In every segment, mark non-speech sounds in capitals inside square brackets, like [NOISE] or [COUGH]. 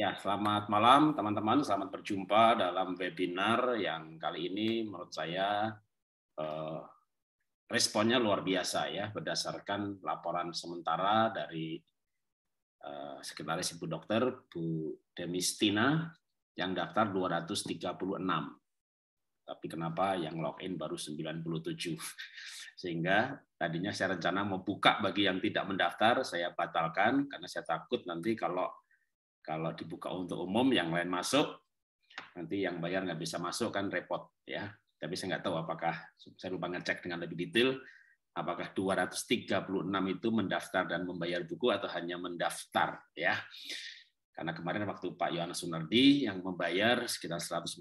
Ya, selamat malam teman-teman. Selamat berjumpa dalam webinar yang kali ini menurut saya eh, responnya luar biasa ya berdasarkan laporan sementara dari eh, Sekretaris Ibu Dokter Bu Demistina yang daftar 236. Tapi kenapa yang login baru 97? [LAUGHS] Sehingga tadinya saya rencana membuka bagi yang tidak mendaftar, saya batalkan karena saya takut nanti kalau kalau dibuka untuk umum, yang lain masuk, nanti yang bayar nggak bisa masuk kan repot ya. Tapi saya nggak tahu apakah saya lupa ngecek dengan lebih detail apakah 236 itu mendaftar dan membayar buku atau hanya mendaftar ya. Karena kemarin waktu Pak Yohanes Sunardi yang membayar sekitar 140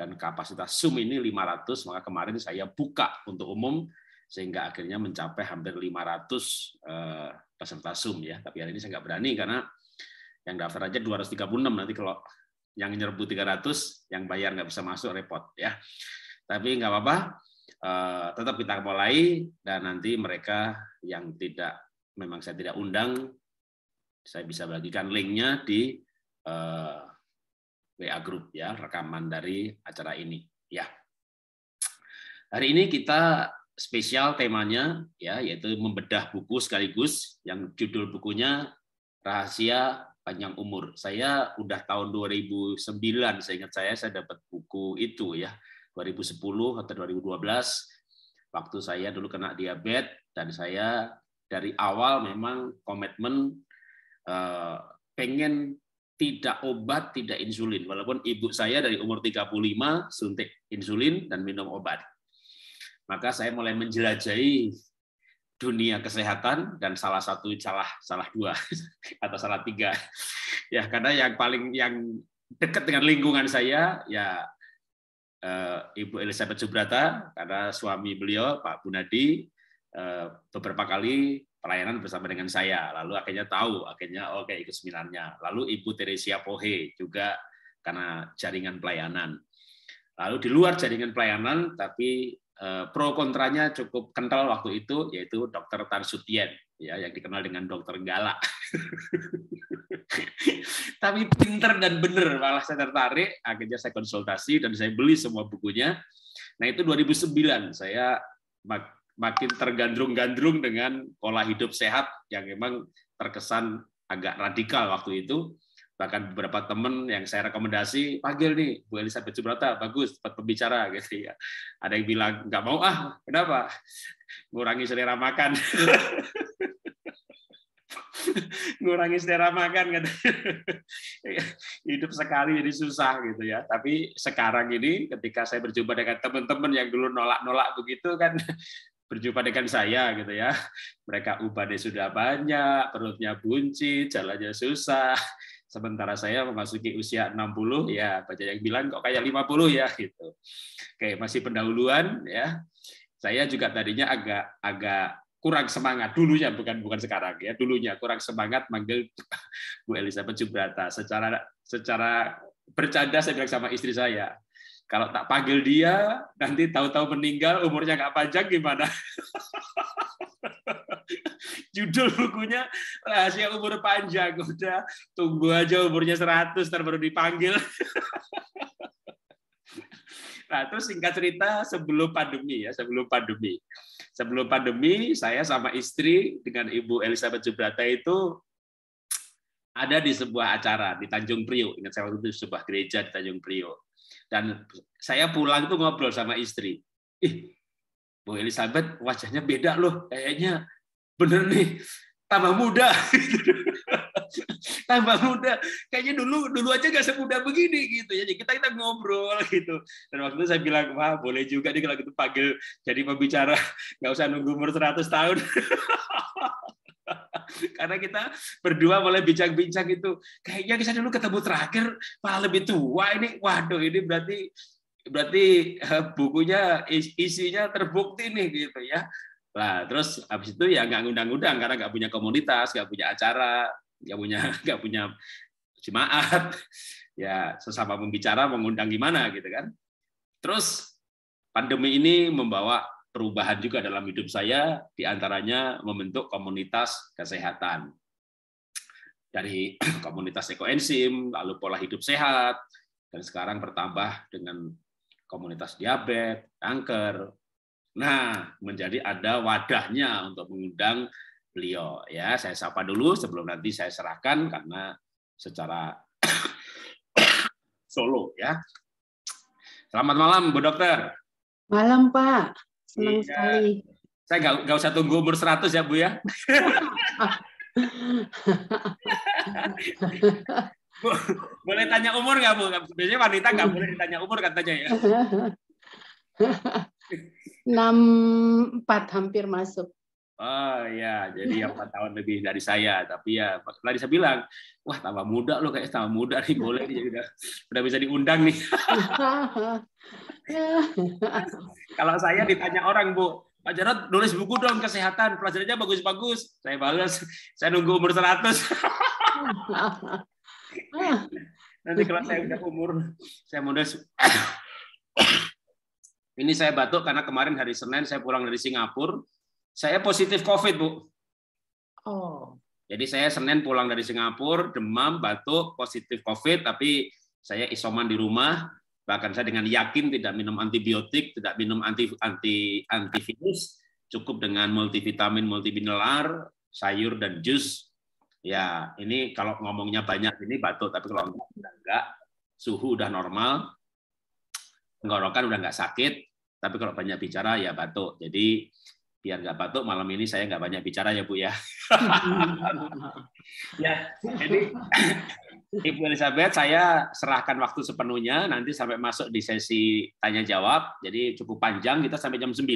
dan kapasitas sum ini 500, maka kemarin saya buka untuk umum sehingga akhirnya mencapai hampir 500 eh, peserta sum ya. Tapi hari ini saya nggak berani karena yang daftar aja 236 nanti kalau yang nyerbu 300 yang bayar nggak bisa masuk repot ya tapi nggak apa-apa eh, tetap kita mulai dan nanti mereka yang tidak memang saya tidak undang saya bisa bagikan linknya di eh, WA group ya rekaman dari acara ini ya hari ini kita spesial temanya ya yaitu membedah buku sekaligus yang judul bukunya rahasia panjang umur. Saya udah tahun 2009, saya ingat saya saya dapat buku itu ya, 2010 atau 2012. Waktu saya dulu kena diabetes dan saya dari awal memang komitmen eh, pengen tidak obat, tidak insulin. Walaupun ibu saya dari umur 35 suntik insulin dan minum obat. Maka saya mulai menjelajahi dunia kesehatan dan salah satu salah salah dua [LAUGHS] atau salah tiga ya karena yang paling yang dekat dengan lingkungan saya ya eh, Ibu Elizabeth Subrata karena suami beliau Pak Bunadi eh, beberapa kali pelayanan bersama dengan saya lalu akhirnya tahu akhirnya oke oh, okay, ikut seminarnya lalu Ibu Teresia Pohe juga karena jaringan pelayanan lalu di luar jaringan pelayanan tapi Eh, pro kontranya cukup kental waktu itu yaitu dokter Tarsutien ya yang dikenal dengan dokter Gala. [LAUGHS] Tapi pinter dan bener malah saya tertarik, akhirnya saya konsultasi dan saya beli semua bukunya. Nah itu 2009 saya mak makin tergandrung-gandrung dengan pola hidup sehat yang memang terkesan agak radikal waktu itu bahkan beberapa teman yang saya rekomendasi panggil nih Bu Elizabeth Subrata bagus tempat pembicara gitu ya ada yang bilang nggak mau ah kenapa ngurangi selera makan [LAUGHS] ngurangi selera makan kan hidup sekali jadi susah gitu ya tapi sekarang ini ketika saya berjumpa dengan teman-teman yang dulu nolak-nolak begitu kan [LAUGHS] berjumpa dengan saya gitu ya mereka ubahnya sudah banyak perutnya buncit jalannya susah sementara saya memasuki usia 60 ya banyak yang bilang kok kayak 50 ya gitu. Oke, masih pendahuluan ya. Saya juga tadinya agak agak kurang semangat dulunya bukan bukan sekarang ya dulunya kurang semangat manggil Bu Elizabeth Jubrata secara secara bercanda saya bilang sama istri saya kalau tak panggil dia, nanti tahu-tahu meninggal, umurnya nggak panjang gimana? [LAUGHS] Judul bukunya rahasia umur panjang. Udah tunggu aja umurnya 100 terbaru baru dipanggil. [LAUGHS] Nah, terus singkat cerita sebelum pandemi ya, sebelum pandemi. Sebelum pandemi, saya sama istri dengan Ibu Elizabeth Jubrata itu ada di sebuah acara di Tanjung Priok. Ingat saya waktu itu sebuah gereja di Tanjung Priok. Dan saya pulang tuh ngobrol sama istri. Ih, Bu Elizabeth wajahnya beda loh, kayaknya bener nih, tambah muda. [LAUGHS] tambah muda. Kayaknya dulu dulu aja gak semudah begini gitu. ya kita kita ngobrol gitu. Dan waktu itu saya bilang, wah boleh juga nih kalau gitu panggil jadi pembicara, nggak usah nunggu umur 100 tahun. [LAUGHS] [LAUGHS] Karena kita berdua mulai bincang-bincang itu. Kayaknya kita dulu ketemu terakhir malah lebih tua ini. Waduh, ini berarti berarti eh, bukunya isinya terbukti nih gitu ya. lah terus habis itu ya nggak ngundang-undang karena nggak punya komunitas, nggak punya acara, nggak punya [LAUGHS] nggak punya jemaat. Ya sesama pembicara mengundang gimana gitu kan. Terus pandemi ini membawa perubahan juga dalam hidup saya, diantaranya membentuk komunitas kesehatan. Dari [CLEARS THROAT] komunitas ekoenzim, lalu pola hidup sehat, dan sekarang bertambah dengan komunitas diabetes, kanker. Nah, menjadi ada wadahnya untuk mengundang beliau ya saya sapa dulu sebelum nanti saya serahkan karena secara [CLEARS THROAT] solo ya selamat malam Bu Dokter malam Pak Senang iya. sekali. Saya nggak nggak usah tunggu umur 100 ya Bu ya. Bu, boleh tanya umur nggak Bu? Biasanya wanita nggak boleh ditanya umur katanya ya. 64 [LAUGHS] hampir masuk. Oh ya, jadi empat tahun lebih dari saya. Tapi ya tadi saya bilang, wah tambah muda loh kayak tambah muda nih boleh nih, jadi udah udah bisa diundang nih. [LAUGHS] Kalau saya ditanya orang bu, Pak Jarod nulis buku dong kesehatan, pelajarannya bagus-bagus. Saya balas, saya nunggu umur 100. [LAUGHS] Nanti kalau saya udah umur, saya mau [COUGHS] ini saya batuk karena kemarin hari Senin saya pulang dari Singapura, saya positif COVID, Bu. Oh. Jadi saya Senin pulang dari Singapura, demam, batuk, positif COVID, tapi saya isoman di rumah, bahkan saya dengan yakin tidak minum antibiotik, tidak minum anti anti antivirus, cukup dengan multivitamin, multimineral, sayur dan jus. Ya, ini kalau ngomongnya banyak ini batuk, tapi kalau enggak, enggak suhu udah normal, tenggorokan udah enggak sakit, tapi kalau banyak bicara ya batuk. Jadi biar nggak batuk malam ini saya nggak banyak bicara ya Bu ya. ya, jadi [CLEARS THROAT] Ibu Elizabeth saya serahkan waktu sepenuhnya nanti sampai masuk di sesi tanya jawab. Jadi cukup panjang kita sampai jam 9.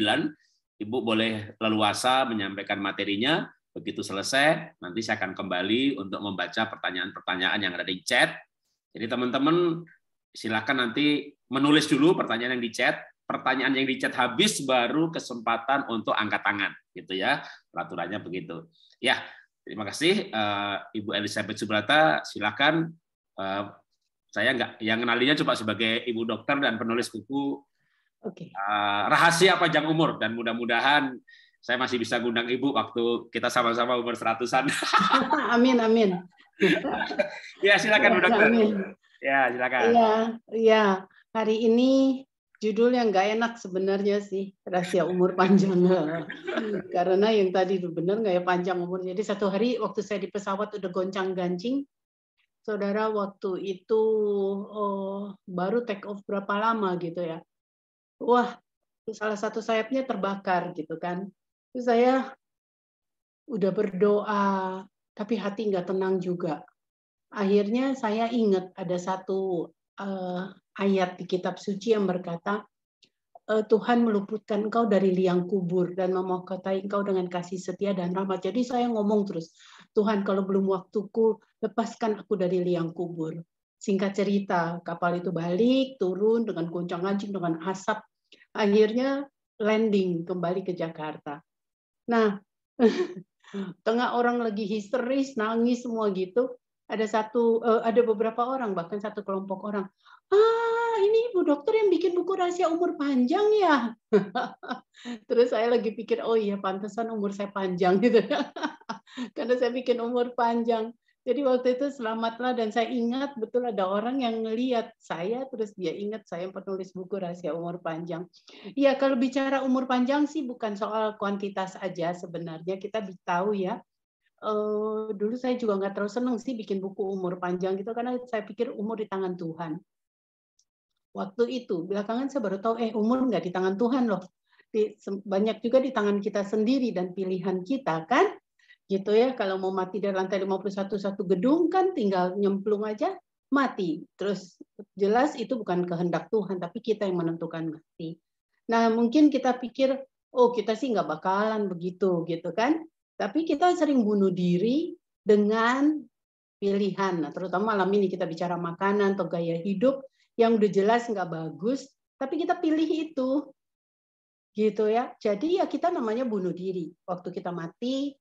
Ibu boleh leluasa menyampaikan materinya. Begitu selesai nanti saya akan kembali untuk membaca pertanyaan-pertanyaan yang ada di chat. Jadi teman-teman silakan nanti menulis dulu pertanyaan yang di chat pertanyaan yang dicat habis baru kesempatan untuk angkat tangan gitu ya peraturannya begitu ya terima kasih eh, Ibu Elizabeth Subrata silakan eh, saya nggak yang kenalinya cuma sebagai ibu dokter dan penulis buku okay. Eh, rahasia panjang umur dan mudah-mudahan saya masih bisa mengundang ibu waktu kita sama-sama umur seratusan [LAUGHS] amin amin [LAUGHS] ya silakan ya, dokter amin. ya silakan ya ya hari ini judul yang nggak enak sebenarnya sih rahasia umur panjang [LAUGHS] karena yang tadi itu benar nggak ya panjang umur jadi satu hari waktu saya di pesawat udah goncang gancing saudara waktu itu oh, baru take off berapa lama gitu ya wah salah satu sayapnya terbakar gitu kan terus saya udah berdoa tapi hati nggak tenang juga akhirnya saya ingat ada satu uh, ayat di kitab suci yang berkata, e, Tuhan meluputkan engkau dari liang kubur dan memahkotai engkau dengan kasih setia dan rahmat. Jadi saya ngomong terus, Tuhan kalau belum waktuku, lepaskan aku dari liang kubur. Singkat cerita, kapal itu balik, turun dengan goncang anjing, dengan asap. Akhirnya landing kembali ke Jakarta. Nah, [LAUGHS] tengah orang lagi histeris, nangis semua gitu, ada satu, e, ada beberapa orang, bahkan satu kelompok orang, ah ini ibu Dokter yang bikin buku rahasia umur panjang ya. [LAUGHS] Terus saya lagi pikir, oh iya pantesan umur saya panjang gitu ya. [LAUGHS] Karena saya bikin umur panjang. Jadi waktu itu selamatlah dan saya ingat betul ada orang yang ngeliat saya terus dia ingat saya penulis buku rahasia umur panjang. Ya kalau bicara umur panjang sih bukan soal kuantitas aja sebenarnya kita tahu ya. Uh, dulu saya juga nggak terlalu seneng sih bikin buku umur panjang gitu karena saya pikir umur di tangan Tuhan waktu itu. Belakangan saya baru tahu, eh umur nggak di tangan Tuhan loh. Di, banyak juga di tangan kita sendiri dan pilihan kita kan. Gitu ya, kalau mau mati dari lantai 51 satu gedung kan tinggal nyemplung aja mati. Terus jelas itu bukan kehendak Tuhan, tapi kita yang menentukan mati. Nah mungkin kita pikir, oh kita sih nggak bakalan begitu gitu kan. Tapi kita sering bunuh diri dengan pilihan. Nah, terutama malam ini kita bicara makanan atau gaya hidup, yang udah jelas nggak bagus, tapi kita pilih itu. Gitu ya. Jadi ya kita namanya bunuh diri. Waktu kita mati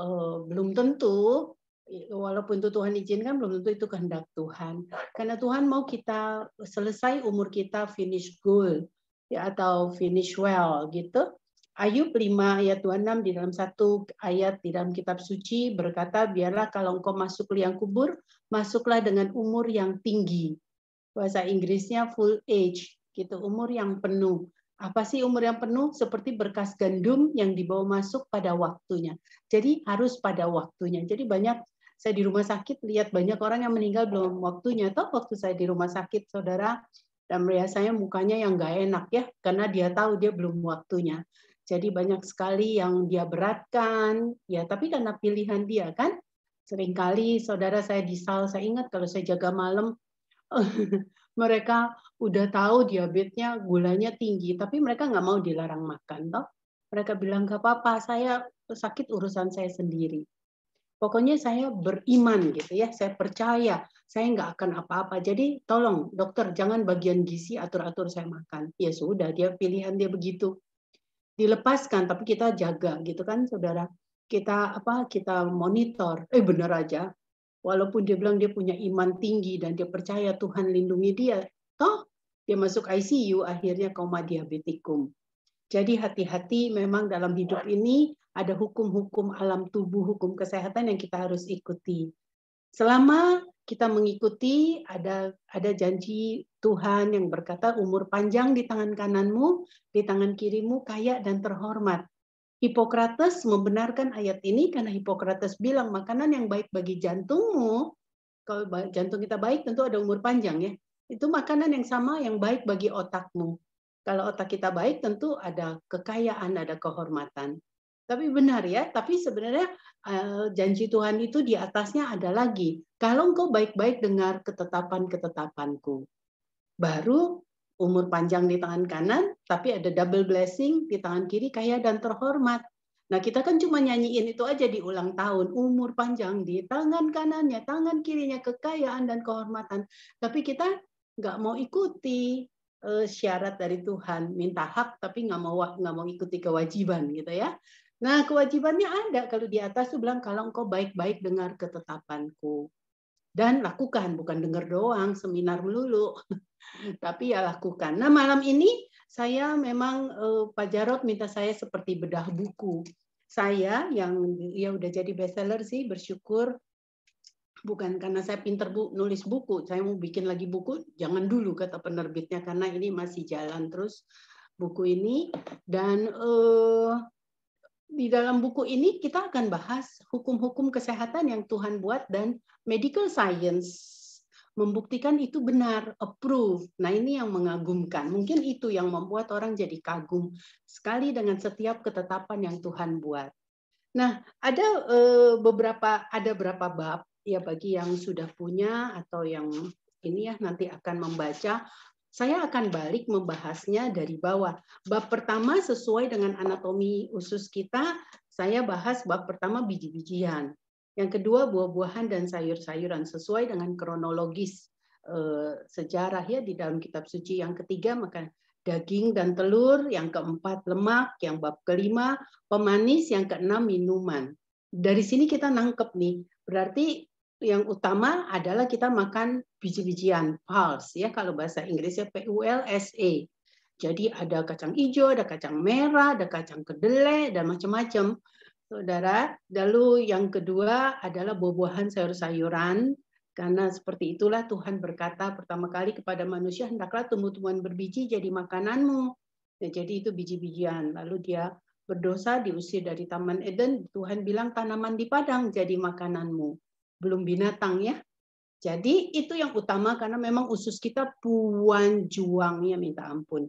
eh, belum tentu walaupun itu Tuhan izinkan belum tentu itu kehendak Tuhan. Karena Tuhan mau kita selesai umur kita finish goal ya atau finish well gitu. Ayub 5 ayat 26 di dalam satu ayat di dalam kitab suci berkata biarlah kalau engkau masuk liang kubur masuklah dengan umur yang tinggi bahasa Inggrisnya full age gitu umur yang penuh apa sih umur yang penuh seperti berkas gandum yang dibawa masuk pada waktunya jadi harus pada waktunya jadi banyak saya di rumah sakit lihat banyak orang yang meninggal belum waktunya atau waktu saya di rumah sakit saudara dan biasanya mukanya yang nggak enak ya karena dia tahu dia belum waktunya jadi banyak sekali yang dia beratkan ya tapi karena pilihan dia kan seringkali saudara saya di sal saya ingat kalau saya jaga malam [LAUGHS] mereka udah tahu diabetesnya gulanya tinggi tapi mereka nggak mau dilarang makan toh mereka bilang nggak apa-apa saya sakit urusan saya sendiri pokoknya saya beriman gitu ya saya percaya saya nggak akan apa-apa jadi tolong dokter jangan bagian gizi atur-atur saya makan ya sudah dia pilihan dia begitu dilepaskan tapi kita jaga gitu kan saudara kita apa kita monitor eh benar aja walaupun dia bilang dia punya iman tinggi dan dia percaya Tuhan lindungi dia, toh dia masuk ICU akhirnya koma diabetikum. Jadi hati-hati memang dalam hidup ini ada hukum-hukum alam tubuh, hukum kesehatan yang kita harus ikuti. Selama kita mengikuti ada ada janji Tuhan yang berkata umur panjang di tangan kananmu, di tangan kirimu kaya dan terhormat. Hipokrates membenarkan ayat ini karena Hipokrates bilang makanan yang baik bagi jantungmu, kalau jantung kita baik tentu ada umur panjang ya. Itu makanan yang sama yang baik bagi otakmu. Kalau otak kita baik tentu ada kekayaan, ada kehormatan. Tapi benar ya, tapi sebenarnya eh, janji Tuhan itu di atasnya ada lagi. Kalau engkau baik-baik dengar ketetapan-ketetapanku, baru umur panjang di tangan kanan, tapi ada double blessing di tangan kiri kaya dan terhormat. Nah, kita kan cuma nyanyiin itu aja di ulang tahun, umur panjang di tangan kanannya, tangan kirinya kekayaan dan kehormatan. Tapi kita nggak mau ikuti eh, syarat dari Tuhan, minta hak tapi nggak mau nggak mau ikuti kewajiban gitu ya. Nah, kewajibannya ada kalau di atas tuh bilang kalau engkau baik-baik dengar ketetapanku dan lakukan bukan dengar doang seminar melulu [LAUGHS] Tapi ya lakukan. Nah malam ini saya memang uh, Pak Jarot minta saya seperti bedah buku. Saya yang ya udah jadi bestseller sih bersyukur bukan karena saya pinter bu, nulis buku, saya mau bikin lagi buku, jangan dulu kata penerbitnya karena ini masih jalan terus buku ini dan uh, di dalam buku ini kita akan bahas hukum-hukum kesehatan yang Tuhan buat dan medical science membuktikan itu benar, approve. Nah, ini yang mengagumkan. Mungkin itu yang membuat orang jadi kagum sekali dengan setiap ketetapan yang Tuhan buat. Nah, ada eh, beberapa ada berapa bab ya bagi yang sudah punya atau yang ini ya nanti akan membaca saya akan balik membahasnya dari bawah. Bab pertama sesuai dengan anatomi usus kita, saya bahas bab pertama biji-bijian. Yang kedua buah-buahan dan sayur-sayuran sesuai dengan kronologis eh, sejarah ya di dalam kitab suci. Yang ketiga makan daging dan telur, yang keempat lemak, yang bab kelima pemanis, yang keenam minuman. Dari sini kita nangkep nih, berarti yang utama adalah kita makan biji-bijian pulse ya kalau bahasa Inggrisnya P e. Jadi ada kacang hijau, ada kacang merah, ada kacang kedelai dan macam-macam saudara. Lalu yang kedua adalah buah-buahan sayur-sayuran. Karena seperti itulah Tuhan berkata pertama kali kepada manusia, hendaklah tumbuh-tumbuhan berbiji jadi makananmu. Ya, jadi itu biji-bijian. Lalu dia berdosa diusir dari Taman Eden. Tuhan bilang tanaman di padang jadi makananmu. Belum binatang ya. Jadi itu yang utama karena memang usus kita puan juangnya minta ampun.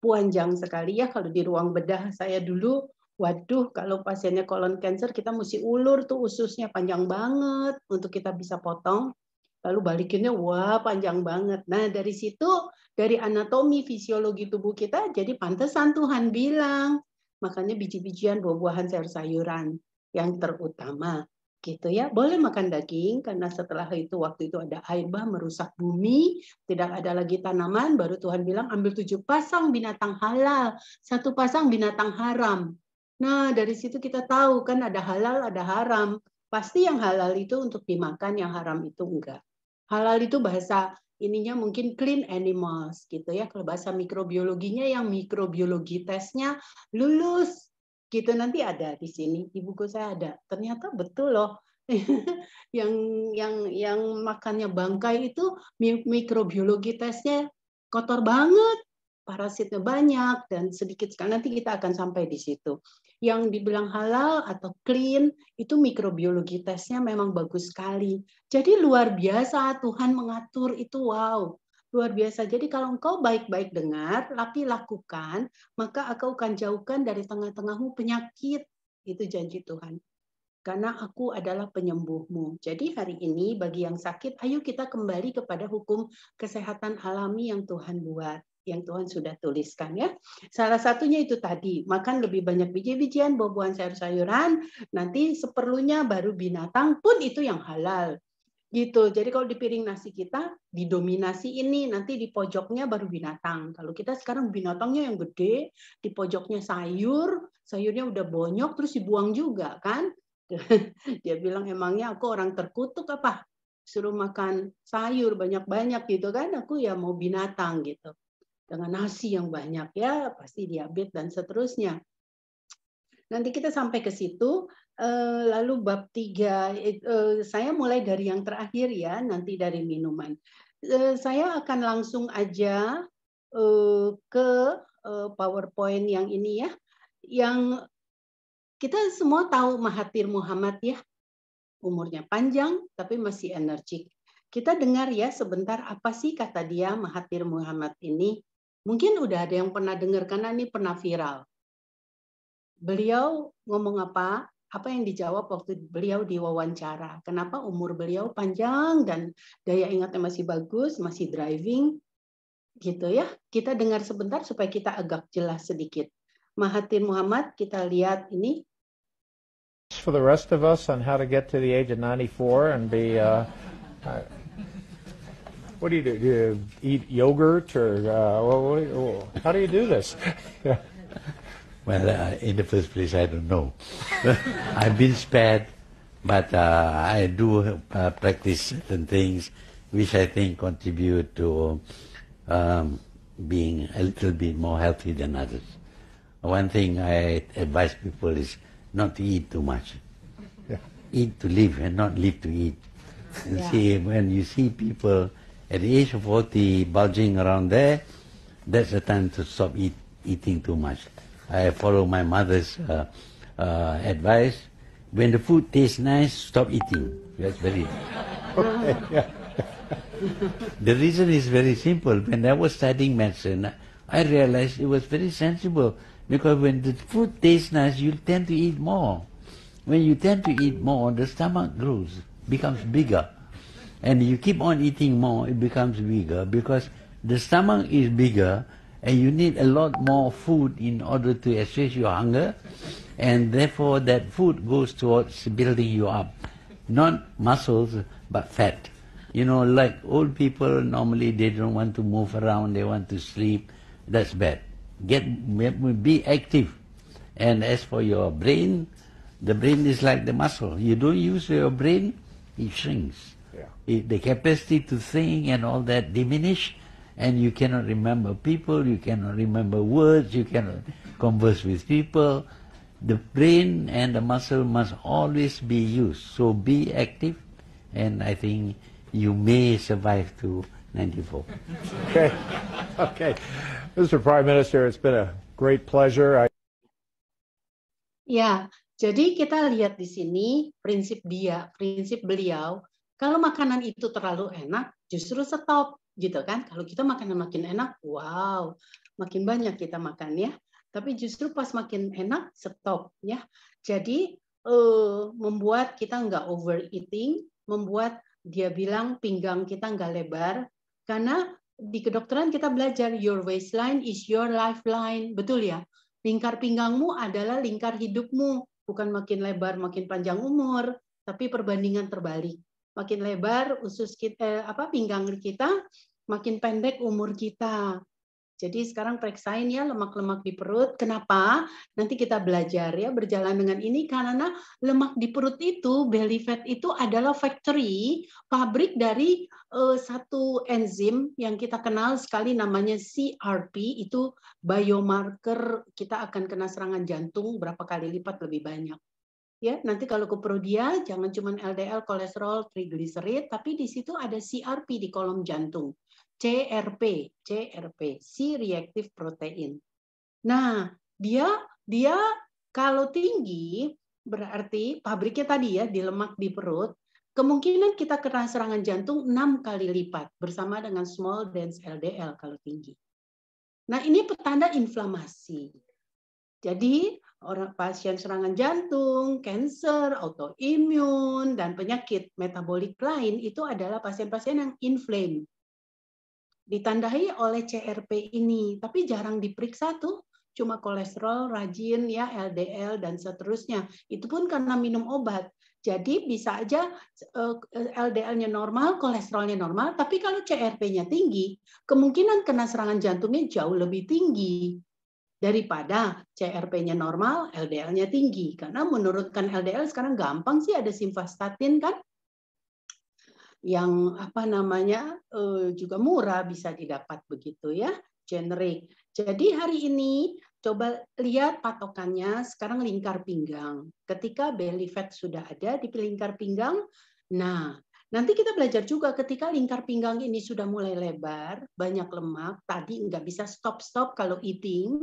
Puanjang sekali ya kalau di ruang bedah saya dulu waduh kalau pasiennya kolon cancer kita mesti ulur tuh ususnya panjang banget untuk kita bisa potong lalu balikinnya wah panjang banget nah dari situ dari anatomi fisiologi tubuh kita jadi pantesan Tuhan bilang makanya biji-bijian buah-buahan sayur-sayuran yang terutama gitu ya boleh makan daging karena setelah itu waktu itu ada air bah merusak bumi tidak ada lagi tanaman baru Tuhan bilang ambil tujuh pasang binatang halal satu pasang binatang haram Nah, dari situ kita tahu kan ada halal, ada haram. Pasti yang halal itu untuk dimakan, yang haram itu enggak. Halal itu bahasa ininya mungkin clean animals gitu ya. Kalau bahasa mikrobiologinya yang mikrobiologi tesnya lulus gitu nanti ada di sini di buku saya ada. Ternyata betul loh. [LAUGHS] yang yang yang makannya bangkai itu mikrobiologi tesnya kotor banget parasitnya banyak dan sedikit sekali. Nanti kita akan sampai di situ. Yang dibilang halal atau clean itu mikrobiologi tesnya memang bagus sekali. Jadi luar biasa Tuhan mengatur itu wow. Luar biasa. Jadi kalau engkau baik-baik dengar, tapi lakukan, maka engkau akan jauhkan dari tengah-tengahmu penyakit. Itu janji Tuhan karena aku adalah penyembuhmu. Jadi hari ini bagi yang sakit, ayo kita kembali kepada hukum kesehatan alami yang Tuhan buat yang Tuhan sudah tuliskan ya. Salah satunya itu tadi, makan lebih banyak biji-bijian, buah-buahan, sayur-sayuran, nanti seperlunya baru binatang pun itu yang halal. Gitu. Jadi kalau di piring nasi kita didominasi ini, nanti di pojoknya baru binatang. Kalau kita sekarang binatangnya yang gede, di pojoknya sayur, sayurnya udah bonyok terus dibuang juga kan? [LAUGHS] Dia bilang emangnya aku orang terkutuk apa? suruh makan sayur banyak-banyak gitu kan aku ya mau binatang gitu dengan nasi yang banyak ya pasti diabetes dan seterusnya. Nanti kita sampai ke situ eh, lalu bab tiga eh, saya mulai dari yang terakhir ya nanti dari minuman. Eh, saya akan langsung aja ke PowerPoint yang ini ya yang kita semua tahu Mahathir Muhammad ya umurnya panjang tapi masih energik. Kita dengar ya sebentar apa sih kata dia Mahathir Muhammad ini Mungkin udah ada yang pernah dengar karena ini pernah viral. Beliau ngomong apa? Apa yang dijawab waktu beliau diwawancara? Kenapa umur beliau panjang dan daya ingatnya masih bagus, masih driving? Gitu ya. Kita dengar sebentar supaya kita agak jelas sedikit. Mahathir Muhammad, kita lihat ini for the rest of us on how to get to the age of 94 and be uh, uh What do you do? Do you eat yogurt or uh, what, what, oh, how do you do this? yeah. [LAUGHS] Well, uh, in the first place, I don't know. [LAUGHS] I've been spared, but uh, I do uh, practice certain things which I think contribute to um, being a little bit more healthy than others. One thing I advise people is not to eat too much. Yeah. Eat to live and not live to eat. And yeah. see, when you see people at the age of 40, bulging around there, that's the time to stop eat, eating too much. I follow my mother's uh, uh, advice. When the food tastes nice, stop eating. That's very... [LAUGHS] [LAUGHS] the reason is very simple. When I was studying medicine, I realized it was very sensible because when the food tastes nice, you tend to eat more. When you tend to eat more, the stomach grows, becomes bigger and you keep on eating more, it becomes bigger because the stomach is bigger and you need a lot more food in order to assuage your hunger and therefore that food goes towards building you up. Not muscles, but fat. You know, like old people, normally they don't want to move around, they want to sleep. That's bad. Get, be active. And as for your brain, the brain is like the muscle. You don't use your brain, it shrinks the capacity to think and all that diminish and you cannot remember people, you cannot remember words, you cannot converse with people. The brain and the muscle must always be used. So be active and I think you may survive to 94. okay. Okay. Mr. Prime Minister, it's been a great pleasure. I... jadi kita lihat di sini prinsip dia, prinsip beliau Kalau makanan itu terlalu enak, justru stop gitu kan. Kalau kita makanan makin enak, wow, makin banyak kita makan ya. Tapi justru pas makin enak, stop ya. Jadi eh, membuat kita nggak overeating, membuat dia bilang pinggang kita nggak lebar, karena di kedokteran kita belajar your waistline is your lifeline, betul ya? Lingkar pinggangmu adalah lingkar hidupmu, bukan makin lebar, makin panjang umur, tapi perbandingan terbalik. Makin lebar usus kita eh, apa pinggang kita, makin pendek umur kita. Jadi sekarang periksain ya lemak-lemak di perut. Kenapa? Nanti kita belajar ya berjalan dengan ini karena lemak di perut itu belly fat itu adalah factory pabrik dari uh, satu enzim yang kita kenal sekali namanya CRP itu biomarker kita akan kena serangan jantung berapa kali lipat lebih banyak ya nanti kalau ke prodia jangan cuma LDL kolesterol trigliserit tapi di situ ada CRP di kolom jantung CRP CRP C reactive protein nah dia dia kalau tinggi berarti pabriknya tadi ya di lemak di perut kemungkinan kita kena serangan jantung enam kali lipat bersama dengan small dense LDL kalau tinggi nah ini petanda inflamasi jadi orang pasien serangan jantung, kanker, autoimun, dan penyakit metabolik lain itu adalah pasien-pasien yang inflame. Ditandai oleh CRP ini, tapi jarang diperiksa tuh cuma kolesterol, rajin, ya LDL dan seterusnya. Itu pun karena minum obat. Jadi bisa aja eh, LDL-nya normal, kolesterolnya normal, tapi kalau CRP-nya tinggi, kemungkinan kena serangan jantungnya jauh lebih tinggi daripada CRP-nya normal, LDL-nya tinggi. Karena menurutkan LDL sekarang gampang sih ada simvastatin kan, yang apa namanya eh, juga murah bisa didapat begitu ya, generik. Jadi hari ini coba lihat patokannya sekarang lingkar pinggang. Ketika belly fat sudah ada di lingkar pinggang, nah Nanti kita belajar juga ketika lingkar pinggang ini sudah mulai lebar, banyak lemak, tadi nggak bisa stop-stop kalau eating.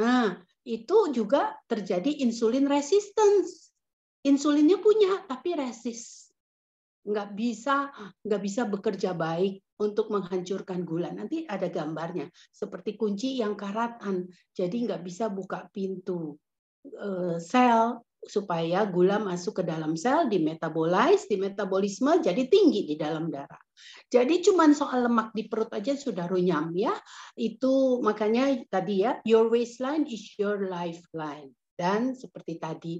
Nah, itu juga terjadi insulin resistance. Insulinnya punya, tapi resist. Nggak bisa, nggak bisa bekerja baik untuk menghancurkan gula. Nanti ada gambarnya, seperti kunci yang karatan, jadi nggak bisa buka pintu. Eh, sel supaya gula masuk ke dalam sel, dimetabolize, dimetabolisme jadi tinggi di dalam darah. Jadi cuman soal lemak di perut aja sudah runyam ya. Itu makanya tadi ya, your waistline is your lifeline. Dan seperti tadi,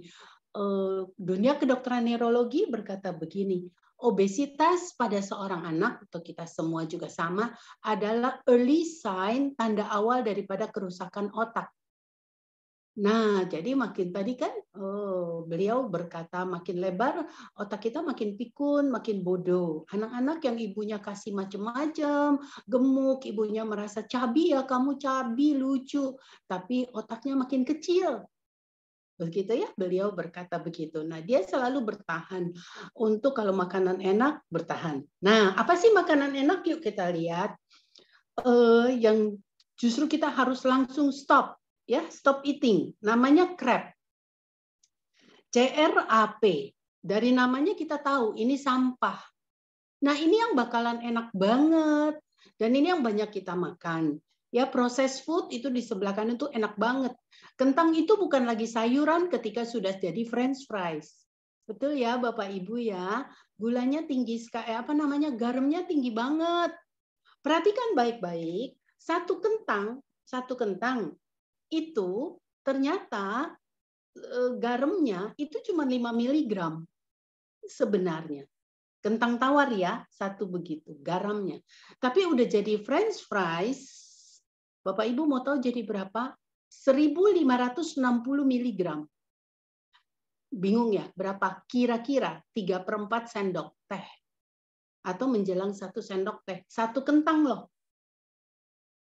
eh, dunia kedokteran neurologi berkata begini, obesitas pada seorang anak atau kita semua juga sama adalah early sign tanda awal daripada kerusakan otak Nah, jadi makin tadi kan oh, beliau berkata makin lebar otak kita makin pikun, makin bodoh. Anak-anak yang ibunya kasih macam-macam, gemuk, ibunya merasa cabi ya kamu cabi lucu, tapi otaknya makin kecil. Begitu ya, beliau berkata begitu. Nah, dia selalu bertahan untuk kalau makanan enak bertahan. Nah, apa sih makanan enak? Yuk kita lihat. Uh, yang justru kita harus langsung stop ya stop eating namanya crab CRAP dari namanya kita tahu ini sampah nah ini yang bakalan enak banget dan ini yang banyak kita makan ya proses food itu di sebelah kanan itu enak banget kentang itu bukan lagi sayuran ketika sudah jadi french fries betul ya bapak ibu ya gulanya tinggi sekali eh, apa namanya garamnya tinggi banget perhatikan baik-baik satu kentang satu kentang itu ternyata e, garamnya itu cuma 5 mg sebenarnya. Kentang tawar ya, satu begitu, garamnya. Tapi udah jadi french fries, Bapak Ibu mau tahu jadi berapa? 1560 mg. Bingung ya, berapa? Kira-kira 3 per 4 sendok teh. Atau menjelang satu sendok teh. Satu kentang loh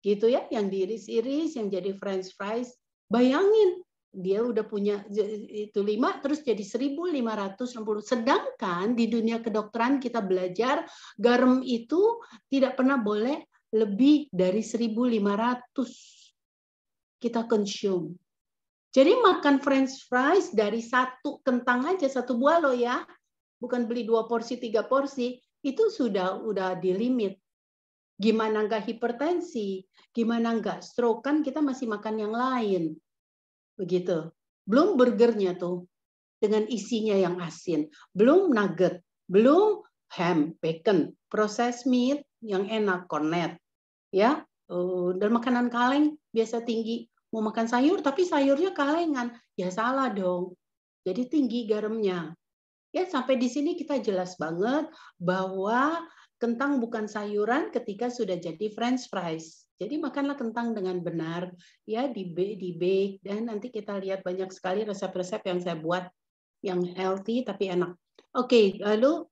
gitu ya yang diiris-iris yang jadi french fries bayangin dia udah punya itu lima terus jadi 1560 sedangkan di dunia kedokteran kita belajar garam itu tidak pernah boleh lebih dari 1500 kita consume jadi makan french fries dari satu kentang aja satu buah lo ya bukan beli dua porsi tiga porsi itu sudah udah di limit Gimana nggak hipertensi? Gimana nggak stroke? Kan kita masih makan yang lain. Begitu. Belum burgernya tuh dengan isinya yang asin. Belum nugget. Belum ham, bacon, proses meat yang enak, cornet. Ya, eh, dan makanan kaleng biasa tinggi. Mau makan sayur tapi sayurnya kalengan. Ya salah dong. Jadi tinggi garamnya. Ya, sampai di sini kita jelas banget bahwa kentang bukan sayuran ketika sudah jadi french fries. Jadi makanlah kentang dengan benar, ya di di bake dan nanti kita lihat banyak sekali resep-resep yang saya buat yang healthy tapi enak. Oke, okay, lalu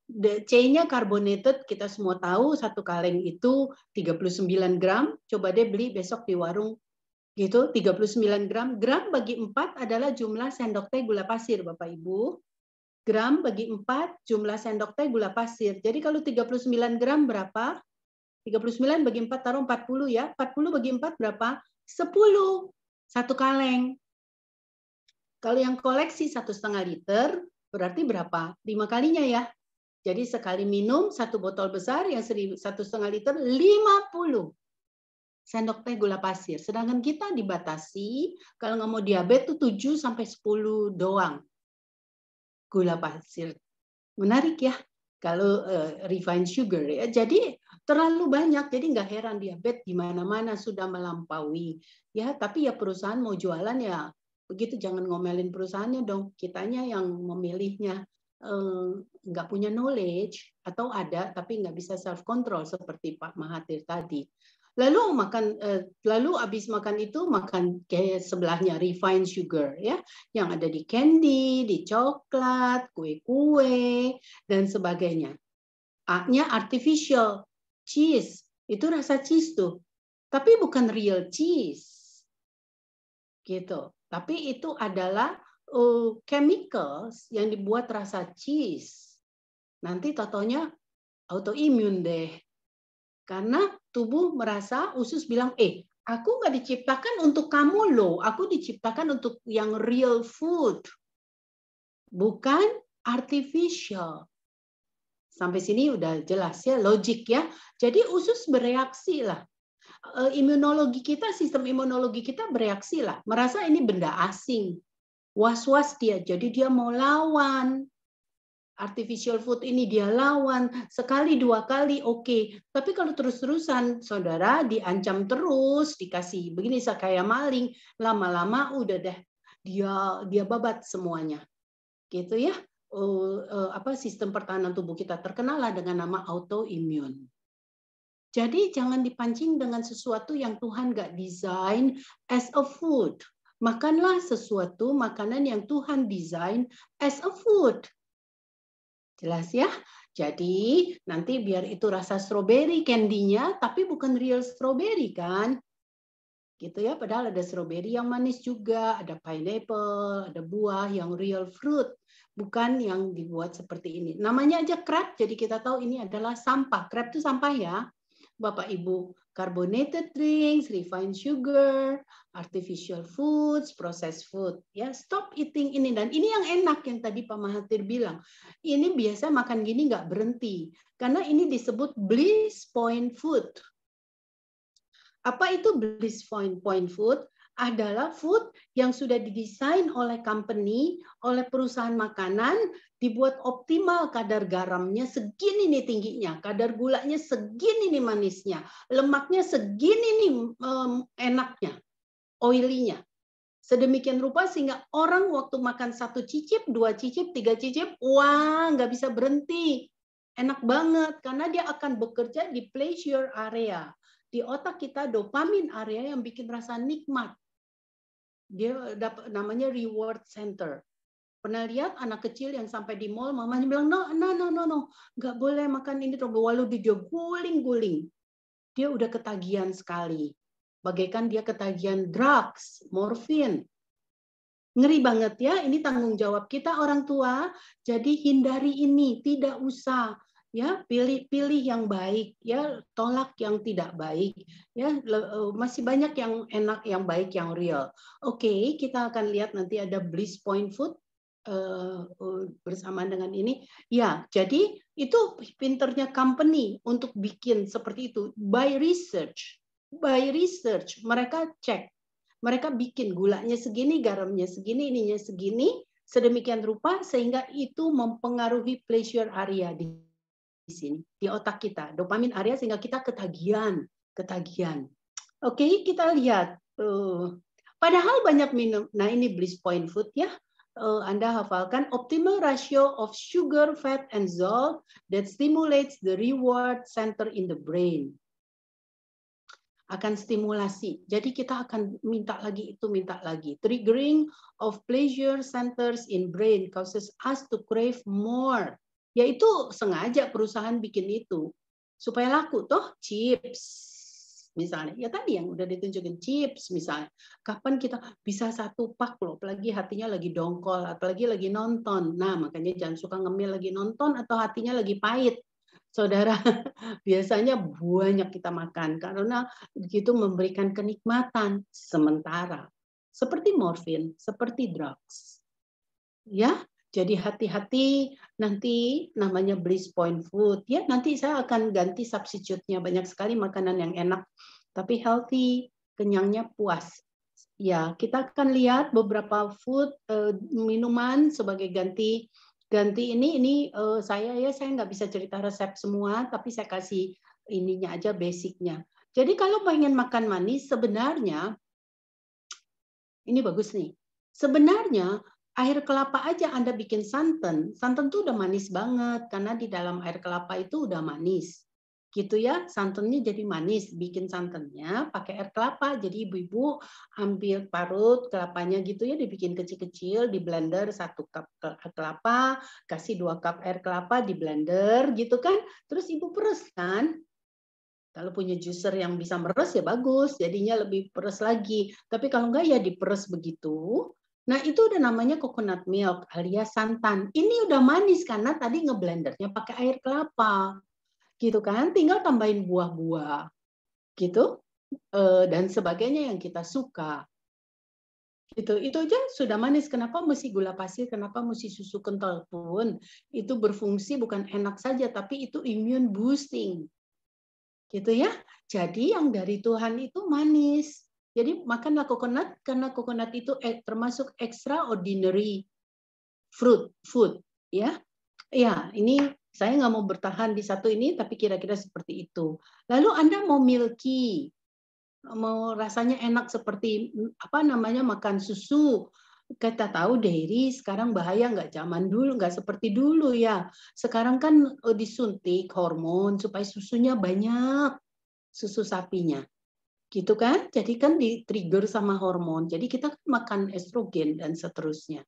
C-nya carbonated kita semua tahu satu kaleng itu 39 gram. Coba deh beli besok di warung gitu 39 gram. Gram bagi 4 adalah jumlah sendok teh gula pasir Bapak Ibu gram bagi 4 jumlah sendok teh gula pasir. Jadi kalau 39 gram berapa? 39 bagi 4 taruh 40 ya. 40 bagi 4 berapa? 10. Satu kaleng. Kalau yang koleksi satu setengah liter berarti berapa? lima kalinya ya. Jadi sekali minum satu botol besar yang satu setengah liter 50 sendok teh gula pasir. Sedangkan kita dibatasi kalau nggak mau diabetes tuh 7 sampai 10 doang gula pasir. Menarik ya kalau uh, refined sugar ya. Jadi terlalu banyak, jadi nggak heran diabetes di mana-mana sudah melampaui ya. Tapi ya perusahaan mau jualan ya begitu jangan ngomelin perusahaannya dong. Kitanya yang memilihnya eh, nggak uh, punya knowledge atau ada tapi nggak bisa self control seperti Pak Mahathir tadi. Lalu makan uh, lalu habis makan itu makan kayak sebelahnya refined sugar ya, yang ada di candy, di coklat, kue-kue dan sebagainya. A-nya artificial cheese. Itu rasa cheese tuh. Tapi bukan real cheese. Gitu. Tapi itu adalah uh, chemicals yang dibuat rasa cheese. Nanti totonya autoimun deh. Karena tubuh merasa, usus bilang, eh, aku nggak diciptakan untuk kamu loh, aku diciptakan untuk yang real food, bukan artificial. Sampai sini udah jelas ya, logik ya. Jadi usus bereaksi lah. E, imunologi kita, sistem imunologi kita bereaksi lah. Merasa ini benda asing. Was-was dia, jadi dia mau lawan artificial food ini dia lawan sekali dua kali oke okay. tapi kalau terus-terusan saudara diancam terus dikasih begini kayak maling lama-lama udah deh dia dia babat semuanya gitu ya uh, uh, apa sistem pertahanan tubuh kita terkenalah dengan nama autoimun jadi jangan dipancing dengan sesuatu yang Tuhan gak desain as a food makanlah sesuatu makanan yang Tuhan desain as a food Jelas ya? Jadi nanti biar itu rasa stroberi candy-nya, tapi bukan real strawberry kan? Gitu ya, padahal ada stroberi yang manis juga, ada pineapple, ada buah yang real fruit, bukan yang dibuat seperti ini. Namanya aja crab, jadi kita tahu ini adalah sampah. Crab itu sampah ya, Bapak Ibu carbonated drinks, refined sugar, artificial foods, processed food. Ya, stop eating ini dan ini yang enak yang tadi Pak Mahathir bilang. Ini biasa makan gini nggak berhenti karena ini disebut bliss point food. Apa itu bliss point point food? Adalah food yang sudah didesain oleh company, oleh perusahaan makanan dibuat optimal kadar garamnya segini nih tingginya, kadar gulanya segini nih manisnya, lemaknya segini nih um, enaknya, oilinya. Sedemikian rupa sehingga orang waktu makan satu cicip, dua cicip, tiga cicip, wah nggak bisa berhenti. Enak banget karena dia akan bekerja di pleasure area. Di otak kita dopamin area yang bikin rasa nikmat. Dia dapat namanya reward center Pernah lihat anak kecil yang sampai di mall, mamanya bilang, no, no, no, no, no, nggak boleh makan ini. Terus walau dia guling-guling, dia udah ketagihan sekali. Bagaikan dia ketagihan drugs, morfin. Ngeri banget ya, ini tanggung jawab kita orang tua. Jadi hindari ini, tidak usah ya pilih pilih yang baik ya tolak yang tidak baik ya e, masih banyak yang enak yang baik yang real oke okay, kita akan lihat nanti ada bliss point food Eh, eh, bersamaan dengan ini. Ya, jadi itu pinternya company untuk bikin seperti itu by research. By research mereka cek, mereka bikin gulanya segini, garamnya segini, ininya segini, sedemikian rupa sehingga itu mempengaruhi pleasure area di sini di otak kita, dopamin area sehingga kita ketagihan, ketagihan. Oke, kita lihat. Eh, padahal banyak minum. Nah, ini bliss point food ya uh, Anda hafalkan optimal ratio of sugar, fat, and salt that stimulates the reward center in the brain. Akan stimulasi. Jadi kita akan minta lagi itu, minta lagi. Triggering of pleasure centers in brain causes us to crave more. Yaitu sengaja perusahaan bikin itu. Supaya laku, toh chips misalnya ya tadi yang udah ditunjukin chips misalnya kapan kita bisa satu pak loh apalagi hatinya lagi dongkol apalagi lagi nonton nah makanya jangan suka ngemil lagi nonton atau hatinya lagi pahit saudara [LAUGHS] biasanya banyak kita makan karena begitu memberikan kenikmatan sementara seperti morfin seperti drugs ya jadi hati-hati nanti namanya bliss point food. Ya, nanti saya akan ganti substitute-nya. Banyak sekali makanan yang enak tapi healthy, kenyangnya puas. Ya, kita akan lihat beberapa food eh, minuman sebagai ganti ganti ini ini eh, saya ya saya nggak bisa cerita resep semua tapi saya kasih ininya aja basicnya. Jadi kalau pengen makan manis sebenarnya ini bagus nih. Sebenarnya air kelapa aja Anda bikin santan, santan tuh udah manis banget karena di dalam air kelapa itu udah manis. Gitu ya, santannya jadi manis, bikin santannya pakai air kelapa. Jadi ibu-ibu ambil parut kelapanya gitu ya, dibikin kecil-kecil, di blender satu cup kelapa, kasih dua cup air kelapa di blender gitu kan. Terus ibu peres kan, kalau punya juicer yang bisa meres ya bagus, jadinya lebih peres lagi. Tapi kalau enggak ya diperes begitu, Nah, itu udah namanya coconut milk alias santan. Ini udah manis karena tadi ngeblendernya pakai air kelapa. Gitu kan? Tinggal tambahin buah-buah. Gitu. E, dan sebagainya yang kita suka. Gitu. Itu aja sudah manis. Kenapa mesti gula pasir? Kenapa mesti susu kental pun? Itu berfungsi bukan enak saja, tapi itu immune boosting. Gitu ya. Jadi yang dari Tuhan itu manis jadi makanlah coconut karena coconut itu eh, termasuk extraordinary fruit food ya. Ya, ini saya nggak mau bertahan di satu ini tapi kira-kira seperti itu. Lalu Anda mau milky mau rasanya enak seperti mm, apa namanya makan susu kita tahu dairy sekarang bahaya nggak zaman dulu nggak seperti dulu ya sekarang kan oh, disuntik hormon supaya susunya banyak susu sapinya gitu kan? Jadi kan di trigger sama hormon. Jadi kita kan makan estrogen dan seterusnya.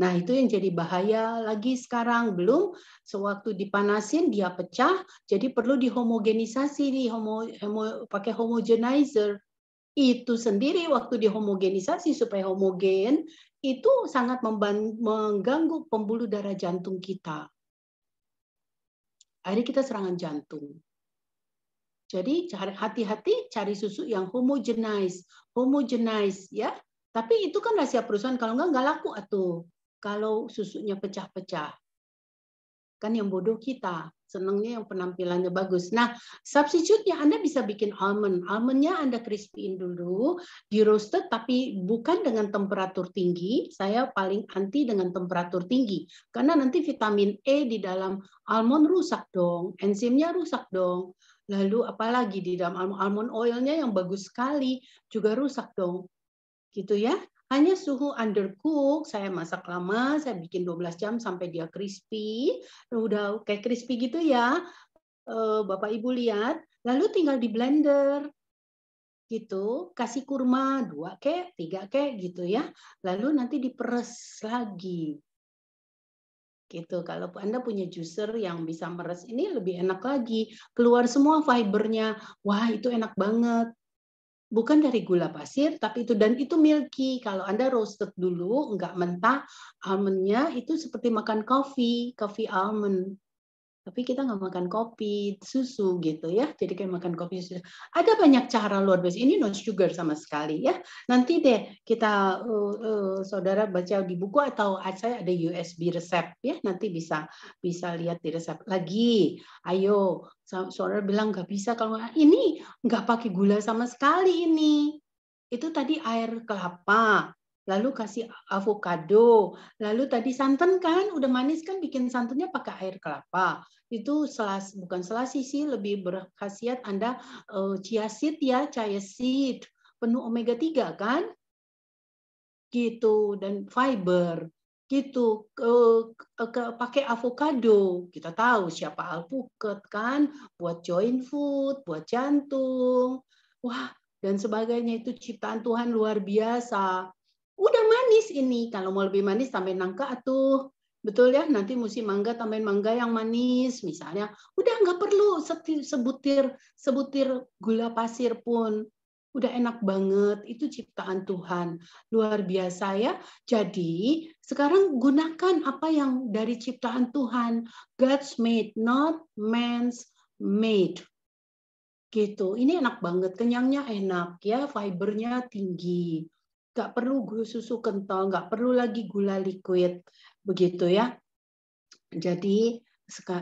Nah, itu yang jadi bahaya lagi sekarang belum sewaktu dipanasin dia pecah, jadi perlu dihomogenisasi nih homo, homo pakai homogenizer. Itu sendiri waktu dihomogenisasi supaya homogen itu sangat mengganggu pembuluh darah jantung kita. Akhirnya kita serangan jantung. Jadi hati-hati cari susu yang homogenized, homogenized ya. Tapi itu kan rahasia perusahaan kalau enggak enggak laku atau Kalau susunya pecah-pecah. Kan yang bodoh kita, senangnya yang penampilannya bagus. Nah, substitute-nya Anda bisa bikin almond. Almondnya Anda crispyin dulu, di roasted tapi bukan dengan temperatur tinggi. Saya paling anti dengan temperatur tinggi. Karena nanti vitamin E di dalam almond rusak dong, enzimnya rusak dong Lalu apalagi di dalam almond oilnya yang bagus sekali juga rusak dong. Gitu ya. Hanya suhu undercook, saya masak lama, saya bikin 12 jam sampai dia crispy. Udah kayak crispy gitu ya. Eh, Bapak Ibu lihat, lalu tinggal di blender gitu, kasih kurma dua kek, tiga kek gitu ya, lalu nanti diperes lagi gitu. Kalau Anda punya juicer yang bisa meres ini lebih enak lagi, keluar semua fibernya. Wah, itu enak banget. Bukan dari gula pasir, tapi itu dan itu milky. Kalau Anda roasted dulu, nggak mentah, almondnya itu seperti makan kopi kopi almond tapi kita nggak makan kopi susu gitu ya jadi kayak makan kopi susu ada banyak cara luar biasa ini no sugar sama sekali ya nanti deh kita uh, uh, saudara baca di buku atau saya ada USB resep ya nanti bisa bisa lihat di resep lagi ayo saudara bilang nggak bisa kalau ini nggak pakai gula sama sekali ini itu tadi air kelapa lalu kasih avocado, lalu tadi santan kan, udah manis kan bikin santannya pakai air kelapa. Itu selas bukan selasi sih, lebih berkhasiat Anda uh, chia seed ya, chia seed, penuh omega 3 kan? Gitu dan fiber gitu ke, ke pakai avocado kita tahu siapa alpukat kan buat joint food buat jantung wah dan sebagainya itu ciptaan Tuhan luar biasa udah manis ini. Kalau mau lebih manis tambahin nangka tuh betul ya nanti musim mangga tambahin mangga yang manis misalnya. Udah nggak perlu sebutir sebutir gula pasir pun udah enak banget itu ciptaan Tuhan luar biasa ya jadi sekarang gunakan apa yang dari ciptaan Tuhan God's made not man's made gitu ini enak banget kenyangnya enak ya fibernya tinggi nggak perlu susu kental, nggak perlu lagi gula liquid, begitu ya. Jadi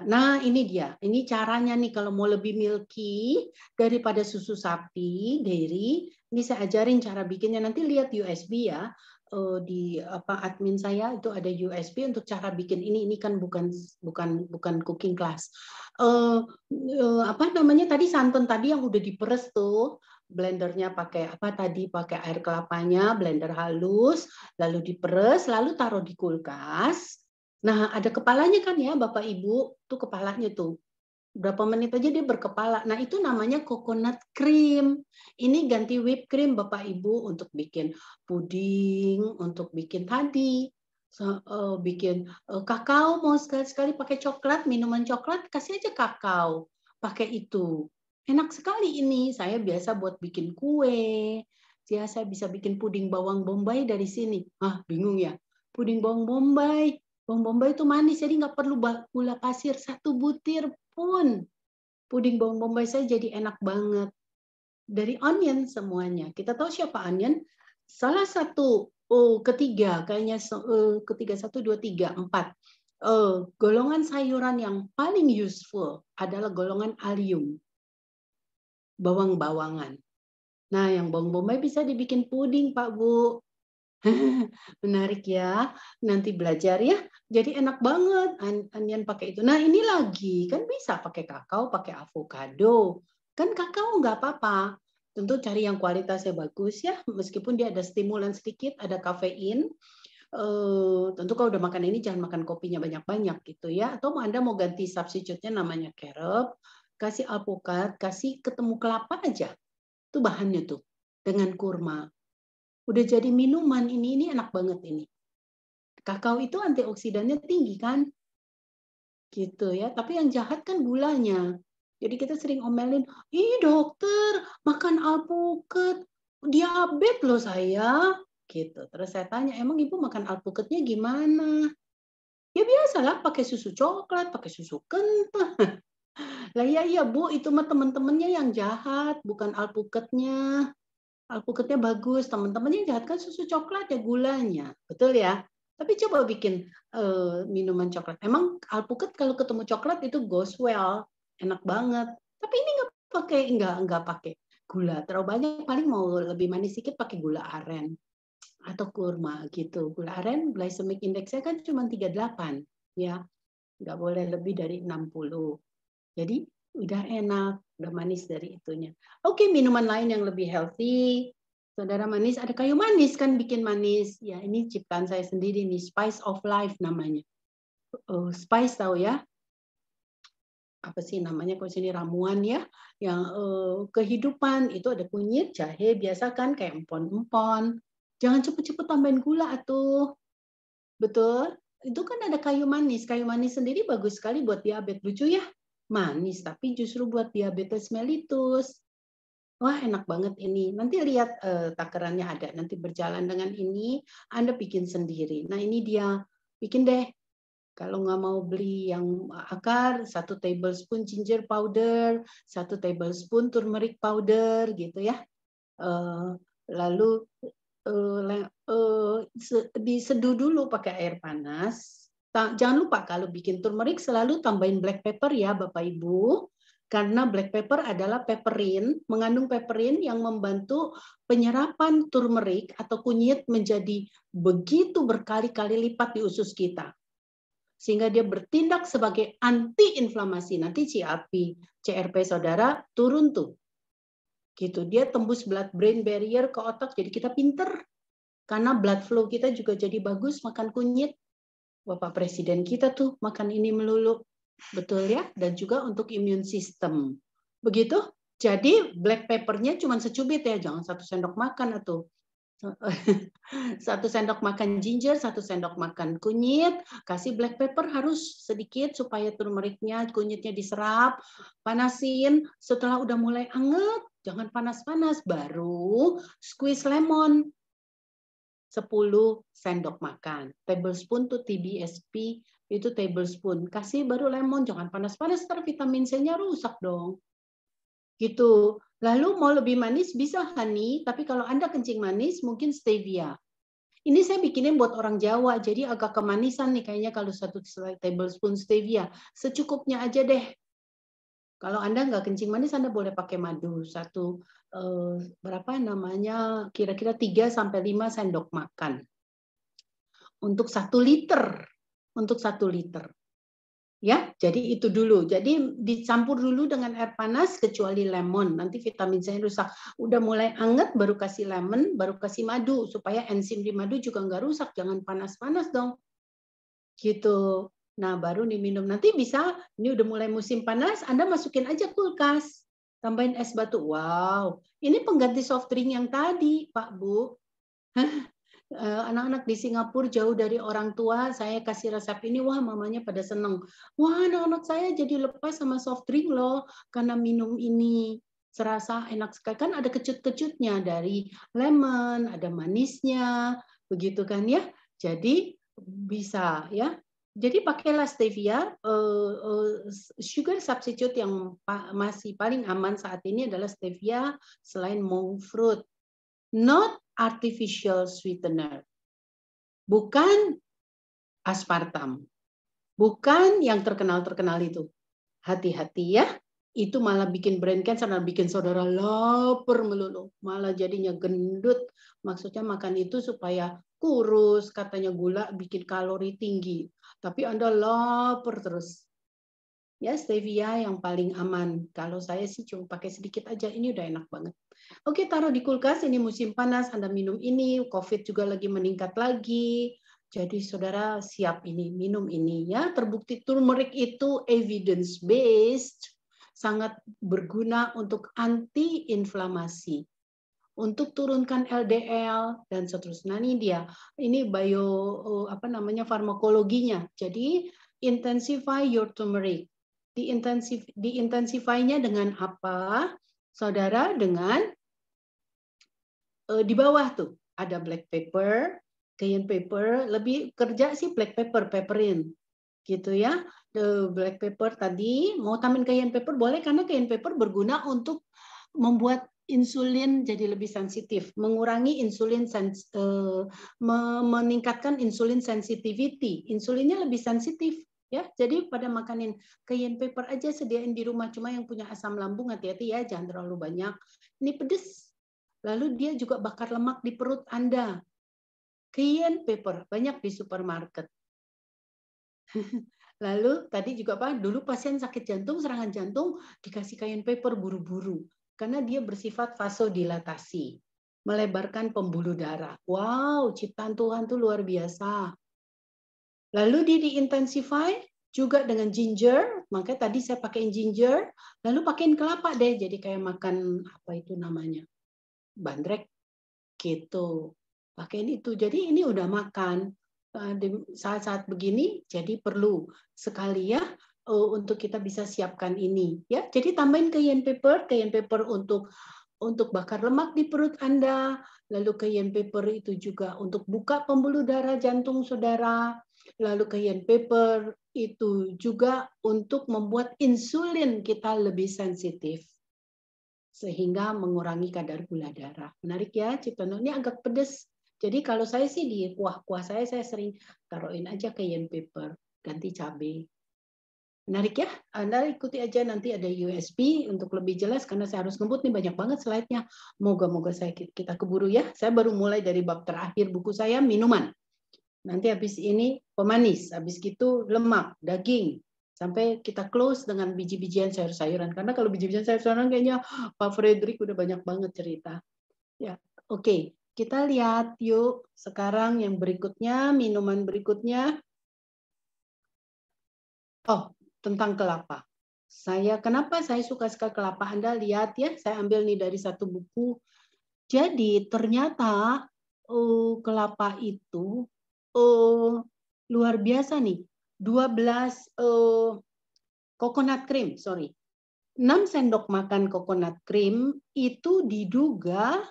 nah ini dia, ini caranya nih kalau mau lebih milky daripada susu sapi dairy, ini saya ajarin cara bikinnya nanti lihat USB ya eh, di apa admin saya itu ada USB untuk cara bikin ini ini kan bukan bukan bukan cooking class uh, uh, apa namanya tadi santan tadi yang udah diperes tuh blendernya pakai apa tadi pakai air kelapanya blender halus lalu diperes lalu taruh di kulkas nah ada kepalanya kan ya bapak ibu tuh kepalanya tuh berapa menit aja dia berkepala nah itu namanya coconut cream ini ganti whipped cream bapak ibu untuk bikin puding untuk bikin tadi so, uh, eh, bikin uh, kakao mau sekali sekali pakai coklat minuman coklat kasih aja kakao pakai itu enak sekali ini. Saya biasa buat bikin kue, saya bisa bikin puding bawang bombay dari sini. Ah, bingung ya. Puding bawang bombay. Bawang bombay itu manis, jadi nggak perlu gula pasir satu butir pun. Puding bawang bombay saya jadi enak banget. Dari onion semuanya. Kita tahu siapa onion? Salah satu, oh ketiga, kayaknya uh, ketiga, satu, dua, tiga, empat uh, golongan sayuran yang paling useful adalah golongan alium bawang-bawangan. Nah, yang bawang bombay bisa dibikin puding, Pak Bu. [LAUGHS] Menarik ya, nanti belajar ya. Jadi enak banget onion pakai itu. Nah ini lagi, kan bisa pakai kakao, pakai avocado. Kan kakao nggak apa-apa. Tentu cari yang kualitasnya bagus ya, meskipun dia ada stimulan sedikit, ada kafein. Uh, tentu kalau udah makan ini jangan makan kopinya banyak-banyak gitu ya. Atau Anda mau ganti substitute-nya namanya carob kasih alpukat, kasih ketemu kelapa aja. Itu bahannya tuh dengan kurma. Udah jadi minuman ini ini enak banget ini. Kakao itu antioksidannya tinggi kan? Gitu ya. Tapi yang jahat kan gulanya. Jadi kita sering omelin, "Ih, dokter, makan alpukat diabetes loh saya." Gitu. Terus saya tanya, "Emang Ibu makan alpukatnya gimana?" Ya biasalah pakai susu coklat, pakai susu kental. [LAUGHS] Lah ya iya Bu, itu mah teman-temannya yang jahat, bukan alpukatnya alpukatnya bagus, teman-temannya jahat kan susu coklat ya gulanya. Betul ya? Tapi coba bikin uh, minuman coklat. Emang alpukat kalau ketemu coklat itu goes well, enak banget. Tapi ini nggak pakai, nggak nggak pakai gula. Terlalu banyak paling mau lebih manis sedikit pakai gula aren atau kurma gitu. Gula aren glycemic indexnya kan cuma 38 ya. Nggak boleh lebih dari 60. Jadi udah enak, udah manis dari itunya. Oke, minuman lain yang lebih healthy. Saudara manis, ada kayu manis kan bikin manis. Ya, ini ciptaan saya sendiri nih, Spice of Life namanya. Oh, spice tahu ya? Apa sih namanya kalau sini ramuan ya? Yang eh, kehidupan itu ada kunyit, jahe, biasa kan kayak empon-empon. Jangan cepet-cepet tambahin gula atuh. Betul? Itu kan ada kayu manis. Kayu manis sendiri bagus sekali buat diabetes. Lucu ya? manis, tapi justru buat diabetes mellitus. Wah, enak banget ini. Nanti lihat eh, takarannya ada. Nanti berjalan dengan ini, Anda bikin sendiri. Nah, ini dia. Bikin deh. Kalau nggak mau beli yang akar, satu tablespoon ginger powder, satu tablespoon turmeric powder, gitu ya. Eh, lalu uh, eh, uh, eh, diseduh dulu pakai air panas jangan lupa kalau bikin turmeric selalu tambahin black pepper ya Bapak Ibu. Karena black pepper adalah peperin, mengandung peperin yang membantu penyerapan turmeric atau kunyit menjadi begitu berkali-kali lipat di usus kita. Sehingga dia bertindak sebagai antiinflamasi. Nanti CRP, CRP saudara turun tuh. Gitu, dia tembus blood brain barrier ke otak jadi kita pinter. Karena blood flow kita juga jadi bagus makan kunyit, Bapak Presiden kita tuh makan ini melulu. Betul ya? Dan juga untuk imun sistem. Begitu? Jadi black peppernya cuma secubit ya, jangan satu sendok makan atau [LAUGHS] satu sendok makan ginger, satu sendok makan kunyit, kasih black pepper harus sedikit supaya turmeriknya, kunyitnya diserap, panasin. Setelah udah mulai anget, jangan panas-panas, baru squeeze lemon. 10 sendok makan. Tablespoon to TBSP itu tablespoon. Kasih baru lemon, jangan panas-panas, ter vitamin C-nya rusak dong. Gitu. Lalu mau lebih manis bisa honey, tapi kalau Anda kencing manis mungkin stevia. Ini saya bikinin buat orang Jawa, jadi agak kemanisan nih kayaknya kalau satu tablespoon stevia. Secukupnya aja deh. Kalau Anda nggak kencing manis, Anda boleh pakai madu. Satu, eh, berapa namanya, kira-kira 3-5 sendok makan. Untuk satu liter. Untuk satu liter. Ya, jadi itu dulu. Jadi dicampur dulu dengan air panas kecuali lemon. Nanti vitamin C rusak. Udah mulai anget baru kasih lemon, baru kasih madu supaya enzim di madu juga nggak rusak. Jangan panas-panas dong. Gitu. Nah, baru diminum. Nanti bisa, ini udah mulai musim panas, Anda masukin aja kulkas. Tambahin es batu. Wow, ini pengganti soft drink yang tadi, Pak Bu. [LAUGHS] Eh, anak-anak di Singapura jauh dari orang tua, saya kasih resep ini, wah mamanya pada seneng. Wah, anak-anak saya jadi lepas sama soft drink loh, karena minum ini serasa enak sekali kan ada kecut-kecutnya dari lemon, ada manisnya, begitu kan ya. Jadi bisa ya jadi pakailah stevia, uh, eh, uh, eh, sugar substitute yang pa masih paling aman saat ini adalah stevia selain monk fruit. Not artificial sweetener. Bukan aspartam. Bukan yang terkenal-terkenal itu. Hati-hati ya, itu malah bikin brain cancer dan bikin saudara lapar melulu. Malah jadinya gendut. Maksudnya makan itu supaya kurus, katanya gula bikin kalori tinggi tapi Anda lapar terus. Ya, stevia yang paling aman. Kalau saya sih cuma pakai sedikit aja, ini udah enak banget. Oke, taruh di kulkas, ini musim panas, Anda minum ini, COVID juga lagi meningkat lagi. Jadi saudara siap ini, minum ini ya. Terbukti turmeric itu evidence based sangat berguna untuk anti-inflamasi untuk turunkan LDL dan seterusnya. Nah, ini dia. Ini bio eh, apa namanya farmakologinya. Jadi intensify your turmeric. Diintensif di nya dengan apa? Saudara dengan uh, di bawah tuh ada black pepper, cayenne pepper, lebih kerja sih black pepper, pepperin gitu ya. The black pepper tadi mau tambahin cayenne pepper boleh karena cayenne pepper berguna untuk membuat insulin jadi lebih sensitif, mengurangi insulin sens, uh, meningkatkan insulin sensitivity. Insulinnya lebih sensitif ya. Jadi pada makanin cayenne pepper aja sediain di rumah cuma yang punya asam lambung hati-hati ya, jangan terlalu banyak. Ini pedes. Lalu dia juga bakar lemak di perut Anda. Cayenne pepper banyak di supermarket. [LAUGHS] Lalu tadi juga Pak, dulu pasien sakit jantung, serangan jantung dikasih cayenne pepper buru-buru. Karena dia bersifat vasodilatasi, melebarkan pembuluh darah. Wow, ciptaan Tuhan tuh luar biasa. Lalu dia diintensify juga dengan ginger, makanya tadi saya pakaiin ginger, lalu pakaiin kelapa deh, jadi kayak makan apa itu namanya, bandrek, gitu. Pakaiin itu, jadi ini udah makan, eh, saat-saat begini jadi perlu sekali ya uh, untuk kita bisa siapkan ini ya. Jadi tambahin cayenne pepper, cayenne pepper untuk untuk bakar lemak di perut Anda, lalu cayenne pepper itu juga untuk buka pembuluh darah jantung saudara, lalu cayenne pepper itu juga untuk membuat insulin kita lebih sensitif sehingga mengurangi kadar gula darah. Menarik ya, Ciptono ini agak pedes. Jadi kalau saya sih di kuah-kuah saya saya sering taruhin aja cayenne pepper, ganti cabai Menarik ya, eh, Anda ikuti aja nanti ada USB untuk lebih jelas karena saya harus ngebut nih banyak banget slide-nya. Moga-moga saya kita keburu ya. Saya baru mulai dari bab terakhir buku saya minuman. Nanti habis ini pemanis, habis itu lemak, daging, sampai kita close dengan biji-bijian sayur-sayuran karena kalau biji-bijian sayur-sayuran kayaknya Pak Frederick udah banyak banget cerita ya oke okay. kita lihat yuk sekarang yang berikutnya minuman berikutnya oh tentang kelapa. Saya kenapa saya suka sekali kelapa? Anda lihat ya, saya ambil nih dari satu buku. Jadi ternyata uh, kelapa itu uh, luar biasa nih. 12 uh, coconut cream, sorry. 6 sendok makan coconut cream itu diduga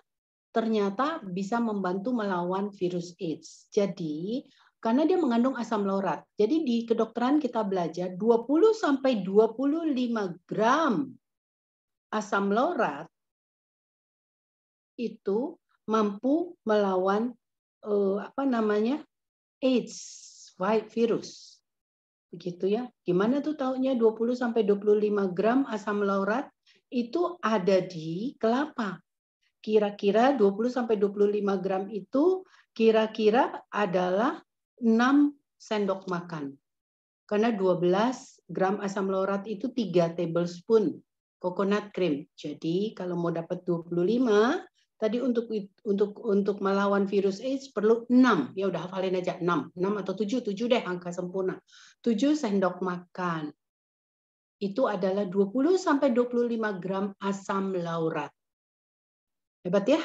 ternyata bisa membantu melawan virus AIDS. Jadi karena dia mengandung asam laurat. Jadi di kedokteran kita belajar 20 sampai 25 gram asam laurat itu mampu melawan uh, apa namanya? AIDS virus. Begitu ya. Gimana tuh taunya 20 sampai 25 gram asam laurat itu ada di kelapa. Kira-kira 20 sampai 25 gram itu kira-kira adalah 6 sendok makan. Karena 12 gram asam laurat itu 3 tablespoon coconut cream. Jadi kalau mau dapat 25, tadi untuk untuk untuk melawan virus AIDS perlu 6. Ya udah hafalin aja 6, 6 atau 7, 7 deh angka sempurna. 7 sendok makan. Itu adalah 20 sampai 25 gram asam laurat. Hebat ya?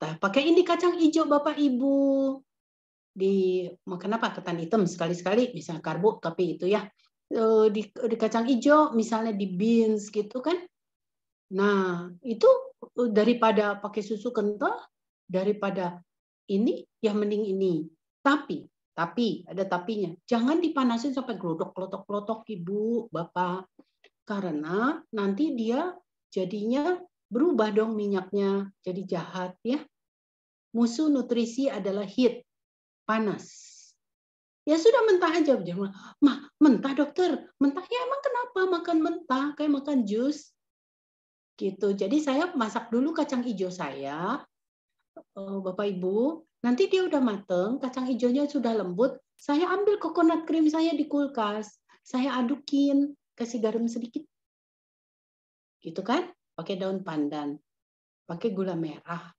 Nah, pakai ini kacang hijau Bapak Ibu di makan apa ketan hitam sekali-sekali misalnya karbo tapi itu ya e, di, di kacang hijau misalnya di beans gitu kan nah itu e, daripada pakai susu kental daripada ini ya mending ini tapi tapi ada tapinya jangan dipanasin sampai gelodok kelotok kelotok ibu bapak karena nanti dia jadinya berubah dong minyaknya jadi jahat ya musuh nutrisi adalah heat panas. Ya sudah mentah aja. Dia mah mentah dokter, mentah ya emang kenapa makan mentah kayak makan jus? Gitu. Jadi saya masak dulu kacang hijau saya, oh, Bapak Ibu. Nanti dia udah mateng, kacang hijaunya sudah lembut. Saya ambil coconut cream saya di kulkas, saya adukin, kasih garam sedikit. Gitu kan? Pakai daun pandan, pakai gula merah,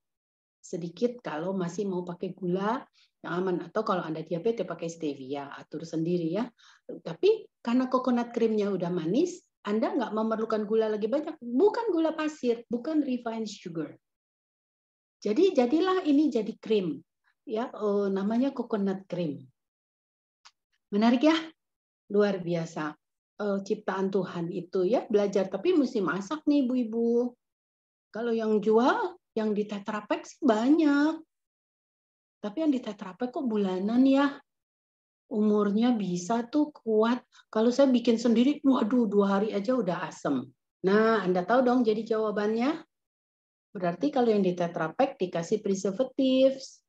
sedikit kalau masih mau pakai gula yang aman atau kalau Anda diabetes ya pakai stevia, atur sendiri ya. Tapi karena coconut creamnya udah manis, Anda nggak memerlukan gula lagi banyak, bukan gula pasir, bukan refined sugar. Jadi jadilah ini jadi krim. Ya, oh, namanya coconut cream. Menarik ya? Luar biasa. Oh, ciptaan Tuhan itu ya, belajar tapi mesti masak nih ibu-ibu. Kalau yang jual yang di tetrapek banyak tapi yang di tetrapek kok bulanan ya umurnya bisa tuh kuat kalau saya bikin sendiri waduh dua hari aja udah asem nah anda tahu dong jadi jawabannya berarti kalau yang di tetrapek dikasih preservatives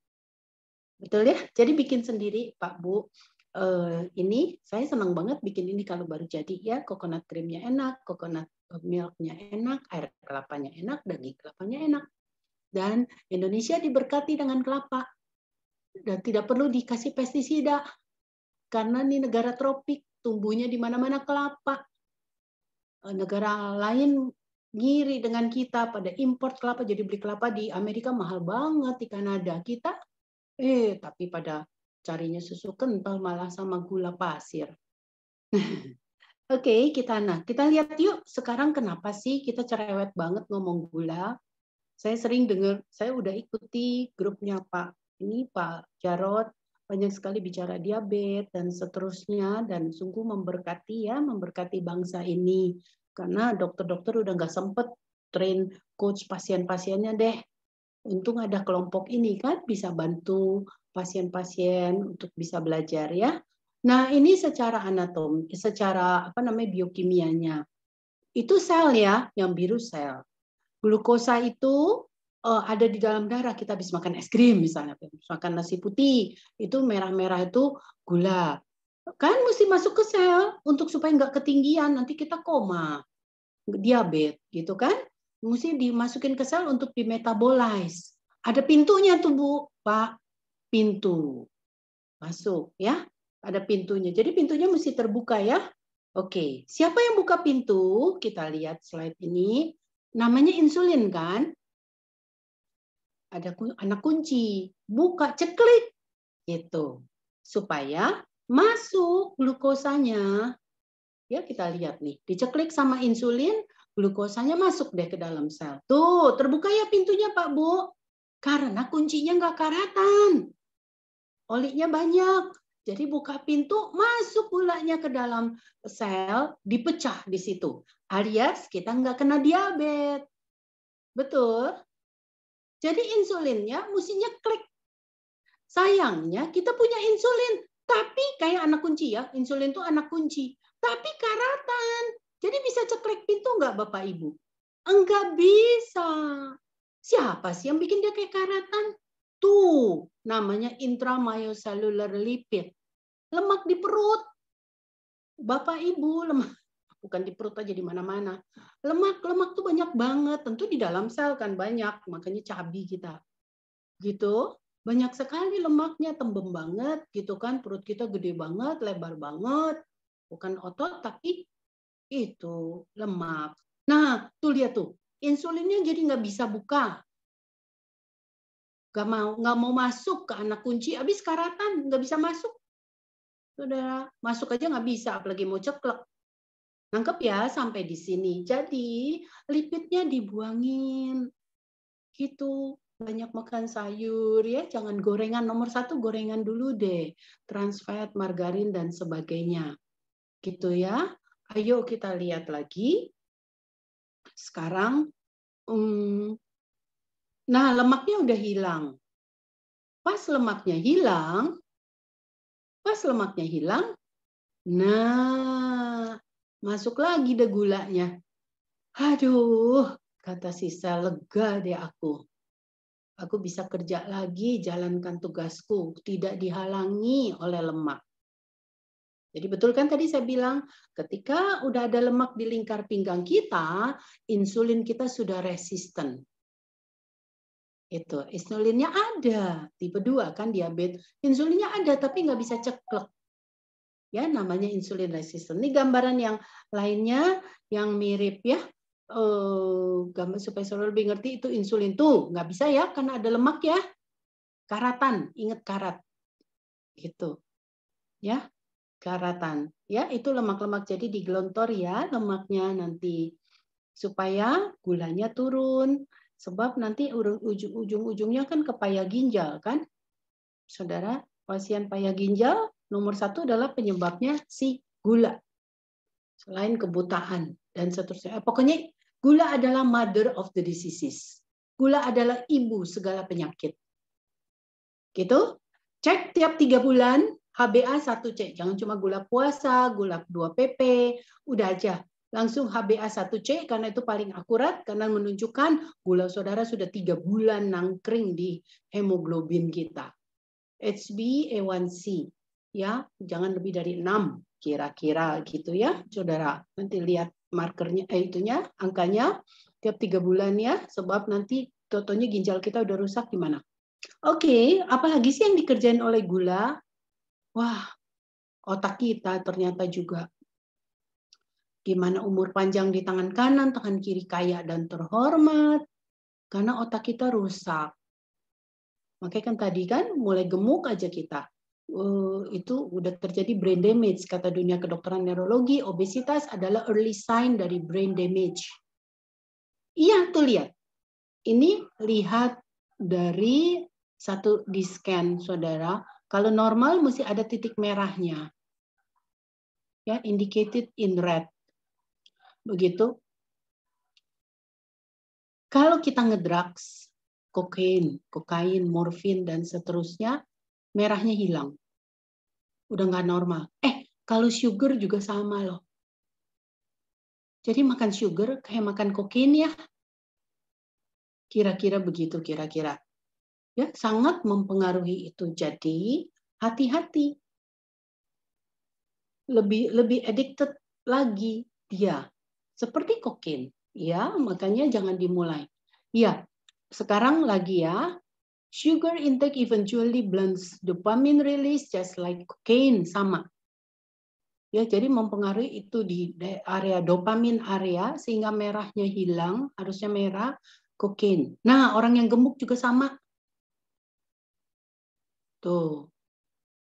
betul ya jadi bikin sendiri pak bu Uh, ini saya senang banget bikin ini kalau baru jadi ya coconut creamnya enak, coconut eh, milknya enak, air kelapanya enak, daging kelapanya enak. Dan Indonesia diberkati dengan kelapa dan tidak perlu dikasih pestisida karena ini negara tropik tumbuhnya di mana-mana kelapa eh, negara lain ngiri dengan kita pada import kelapa jadi beli kelapa di Amerika mahal banget di Kanada kita eh tapi pada carinya susu kental malah sama gula pasir [LAUGHS] Oke, okay, kita nah kita lihat yuk sekarang kenapa sih kita cerewet banget ngomong gula? Saya sering dengar, saya udah ikuti grupnya Pak ini Pak Jarot banyak sekali bicara diabetes dan seterusnya dan sungguh memberkati ya memberkati bangsa ini karena dokter-dokter udah nggak sempet train coach pasien-pasiennya deh untung ada kelompok ini kan bisa bantu pasien-pasien untuk bisa belajar ya nah ini secara anatom secara apa namanya biokimianya itu sel ya yang biru sel glukosa itu Eh, ada di dalam darah kita bisa makan es krim misalnya, makan nasi putih itu merah-merah itu gula. Kan mesti masuk ke sel untuk supaya nggak ketinggian nanti kita koma diabetes gitu kan? Mesti dimasukin ke sel untuk dimetabolize. Ada pintunya tuh bu Pak. Pintu. Masuk ya. Ada pintunya. Jadi pintunya mesti terbuka ya. Oke, siapa yang buka pintu? Kita lihat slide ini. Namanya insulin kan? ada anak kunci, buka, ceklik gitu. Supaya masuk glukosanya. Ya kita lihat nih, diceklik sama insulin, glukosanya masuk deh ke dalam sel. Tuh, terbuka ya pintunya Pak Bu. Karena kuncinya nggak karatan. Oliknya banyak. Jadi buka pintu, masuk gulanya ke dalam sel, dipecah di situ. Alias kita nggak kena diabetes. Betul? Jadi insulinnya mestinya klik. Sayangnya kita punya insulin, tapi kayak anak kunci ya, insulin itu anak kunci, tapi karatan. Jadi bisa ceklek pintu enggak Bapak Ibu? Enggak bisa. Siapa sih yang bikin dia kayak karatan? Tuh, namanya intramyocellular lipid. Lemak di perut. Bapak Ibu, lemak bukan di perut aja di mana-mana. Lemak, lemak tuh banyak banget, tentu di dalam sel kan banyak, makanya cabi kita. Gitu. Banyak sekali lemaknya tembem banget gitu kan, perut kita gede banget, lebar banget. Bukan otot tapi itu lemak. Nah, tuh lihat tuh, insulinnya jadi nggak bisa buka. Gak mau, nggak mau masuk ke anak kunci, habis karatan nggak bisa masuk. Saudara, masuk aja nggak bisa, apalagi mau ceklek Nangkep ya sampai di sini. Jadi lipidnya dibuangin. Gitu. Banyak makan sayur ya, jangan gorengan. Nomor satu gorengan dulu deh. Trans fat, margarin, dan sebagainya. Gitu ya. Ayo kita lihat lagi. Sekarang, um, nah lemaknya udah hilang. Pas lemaknya hilang, pas lemaknya hilang, nah masuk lagi deh gulanya. Aduh, kata sisa lega deh aku. Aku bisa kerja lagi, jalankan tugasku, tidak dihalangi oleh lemak. Jadi betul kan tadi saya bilang, ketika udah ada lemak di lingkar pinggang kita, insulin kita sudah resisten. Itu, insulinnya ada, tipe 2 kan diabetes. Insulinnya ada tapi nggak bisa ceklek ya namanya insulin resisten. Ini gambaran yang lainnya yang mirip ya. Uh, gambar supaya saudara lebih ngerti itu insulin tuh nggak bisa ya karena ada lemak ya karatan ingat karat gitu ya karatan ya itu lemak-lemak jadi digelontor ya lemaknya nanti supaya gulanya turun sebab nanti ujung-ujungnya kan ke paya ginjal kan saudara pasien paya ginjal nomor satu adalah penyebabnya si gula. Selain kebutaan dan seterusnya. Eh, pokoknya gula adalah mother of the diseases. Gula adalah ibu segala penyakit. Gitu? Cek tiap tiga bulan, HbA 1 c Jangan cuma gula puasa, gula 2 PP, udah aja. Langsung HbA 1 c karena itu paling akurat, karena menunjukkan gula saudara sudah tiga bulan nangkring di hemoglobin kita. HbA1c ya jangan lebih dari enam kira-kira gitu ya saudara nanti lihat markernya eh itunya angkanya tiap tiga bulan ya sebab nanti totonya ginjal kita udah rusak gimana oke apalagi sih yang dikerjain oleh gula wah otak kita ternyata juga gimana umur panjang di tangan kanan tangan kiri kaya dan terhormat karena otak kita rusak makanya kan tadi kan mulai gemuk aja kita Eh, itu udah terjadi brain damage kata dunia kedokteran neurologi obesitas adalah early sign dari brain damage iya tuh lihat ini lihat dari satu di scan saudara kalau normal mesti ada titik merahnya ya indicated in red begitu kalau kita ngedrugs kokain kokain morfin dan seterusnya merahnya hilang. Udah nggak normal. Eh, kalau sugar juga sama loh. Jadi makan sugar kayak makan kokain ya. Kira-kira begitu, kira-kira. Ya, sangat mempengaruhi itu. Jadi, hati-hati. Lebih lebih addicted lagi dia. Seperti kokain. Ya, makanya jangan dimulai. Ya, sekarang lagi ya, Sugar intake eventually blunts dopamine release just like cocaine sama. Ya, jadi mempengaruhi itu di area dopamine area sehingga merahnya hilang, harusnya merah kokain. Nah, orang yang gemuk juga sama. Tuh.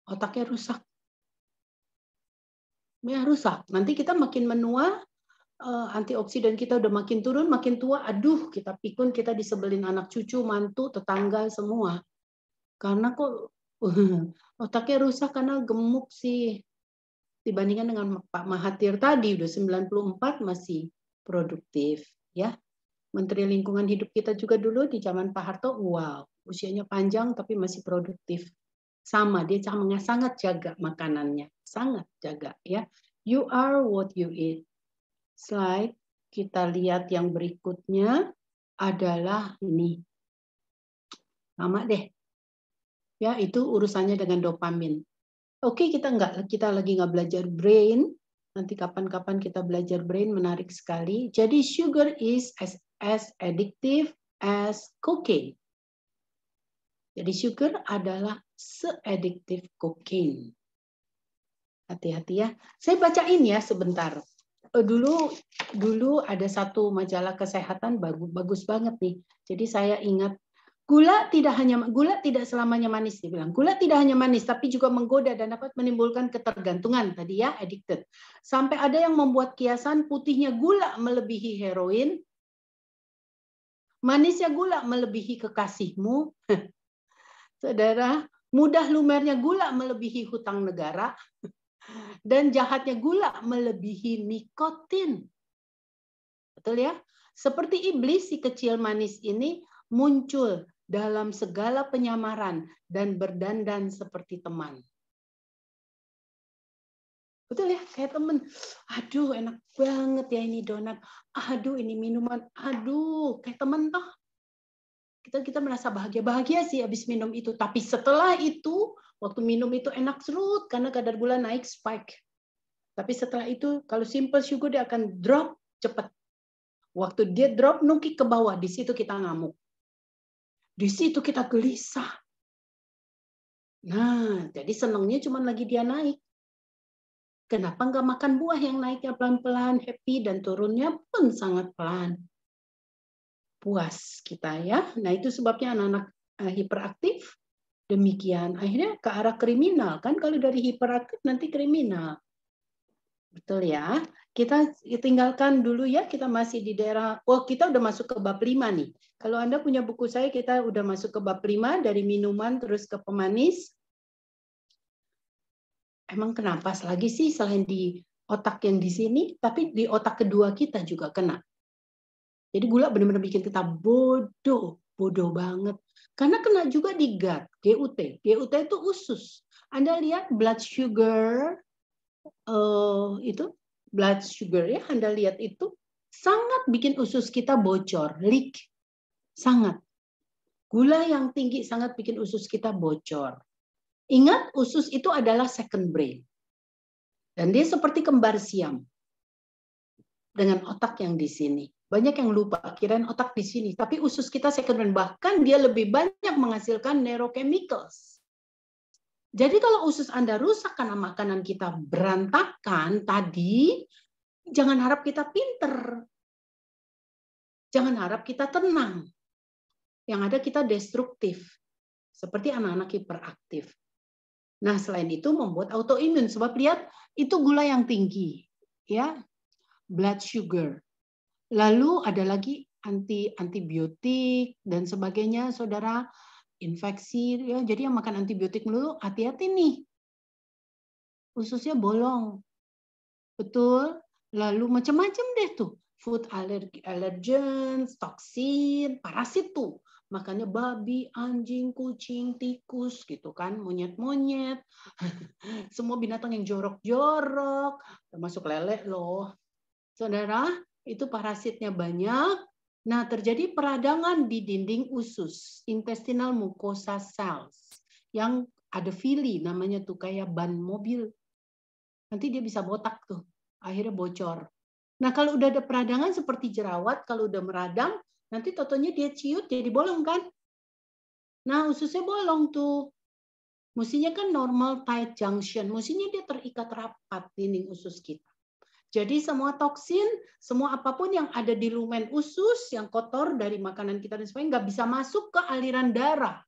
Otaknya rusak. Ya, rusak. Nanti kita makin menua, Eh, antioksidan kita udah makin turun, makin tua, aduh kita pikun, kita disebelin anak cucu, mantu, tetangga semua. Karena kok uh, [LAUGHS] otaknya rusak karena gemuk sih. Dibandingkan dengan Pak Mahathir tadi udah 94 masih produktif ya. Menteri Lingkungan Hidup kita juga dulu di zaman Pak Harto, wow, usianya panjang tapi masih produktif. Sama, dia sangat jaga makanannya, sangat jaga ya. You are what you eat slide, kita lihat yang berikutnya adalah ini. Lama deh. Ya, itu urusannya dengan dopamin. Oke, kita nggak kita lagi nggak belajar brain. Nanti kapan-kapan kita belajar brain menarik sekali. Jadi sugar is as, as addictive as cocaine. Jadi sugar adalah seadiktif cocaine. Hati-hati ya. Saya bacain ya sebentar. Eh, dulu dulu ada satu majalah kesehatan bagus bagus banget nih. Jadi saya ingat gula tidak hanya gula tidak selamanya manis dibilang. Gula tidak hanya manis tapi juga menggoda dan dapat menimbulkan ketergantungan tadi ya addicted. Sampai ada yang membuat kiasan putihnya gula melebihi heroin, manisnya gula melebihi kekasihmu. [LAUGHS] Saudara, mudah lumernya gula melebihi hutang negara. [LAUGHS] Dan jahatnya gula melebihi nikotin. Betul ya? Seperti iblis si kecil manis ini muncul dalam segala penyamaran dan berdandan seperti teman. Betul ya, kayak temen. Aduh, enak banget ya ini donat. Aduh, ini minuman. Aduh, kayak temen toh kita kita merasa bahagia bahagia sih habis minum itu tapi setelah itu waktu minum itu enak serut karena kadar gula naik spike tapi setelah itu kalau simple sugar dia akan drop cepat waktu dia drop nungki ke bawah di situ kita ngamuk di situ kita gelisah nah jadi senangnya cuma lagi dia naik Kenapa nggak makan buah yang naiknya pelan-pelan, happy, dan turunnya pun sangat pelan puas kita ya. Nah itu sebabnya anak-anak eh, hiperaktif demikian akhirnya ke arah kriminal kan kalau dari hiperaktif nanti kriminal betul ya kita tinggalkan dulu ya kita masih di daerah oh kita udah masuk ke bab lima nih kalau anda punya buku saya kita udah masuk ke bab lima dari minuman terus ke pemanis emang kenapa lagi sih selain di otak yang di sini tapi di otak kedua kita juga kena jadi gula benar-benar bikin kita bodoh, bodoh banget. Karena kena juga di gut, GUT. GUT itu usus. Anda lihat blood sugar uh, itu blood sugar ya, Anda lihat itu sangat bikin usus kita bocor, leak. Sangat. Gula yang tinggi sangat bikin usus kita bocor. Ingat usus itu adalah second brain. Dan dia seperti kembar siam dengan otak yang di sini. Banyak yang lupa, kirain otak di sini. Tapi usus kita brain, bahkan dia lebih banyak menghasilkan neurochemicals. Jadi kalau usus Anda rusak karena makanan kita berantakan tadi, jangan harap kita pinter. Jangan harap kita tenang. Yang ada kita destruktif. Seperti anak-anak hiperaktif. Nah, selain itu membuat autoimun sebab lihat itu gula yang tinggi, ya blood sugar. Lalu ada lagi anti antibiotik dan sebagainya, saudara infeksi. Ya, jadi yang makan antibiotik melulu hati-hati nih, Khususnya bolong, betul. Lalu macam-macam deh tuh food allergy, allergens, toksin, parasit tuh. Makanya babi, anjing, kucing, tikus gitu kan, monyet-monyet. [LAUGHS] Semua binatang yang jorok-jorok, termasuk lele loh. Saudara, itu parasitnya banyak. Nah, terjadi peradangan di dinding usus, intestinal mucosa cells, yang ada fili namanya tuh kayak ban mobil. Nanti dia bisa botak tuh, akhirnya bocor. Nah, kalau udah ada peradangan seperti jerawat, kalau udah meradang, nanti totonya dia ciut jadi bolong kan? Nah, ususnya bolong tuh. Mestinya kan normal tight junction, mestinya dia terikat rapat dinding usus kita. Jadi semua toksin, semua apapun yang ada di lumen usus, yang kotor dari makanan kita dan sebagainya, nggak bisa masuk ke aliran darah.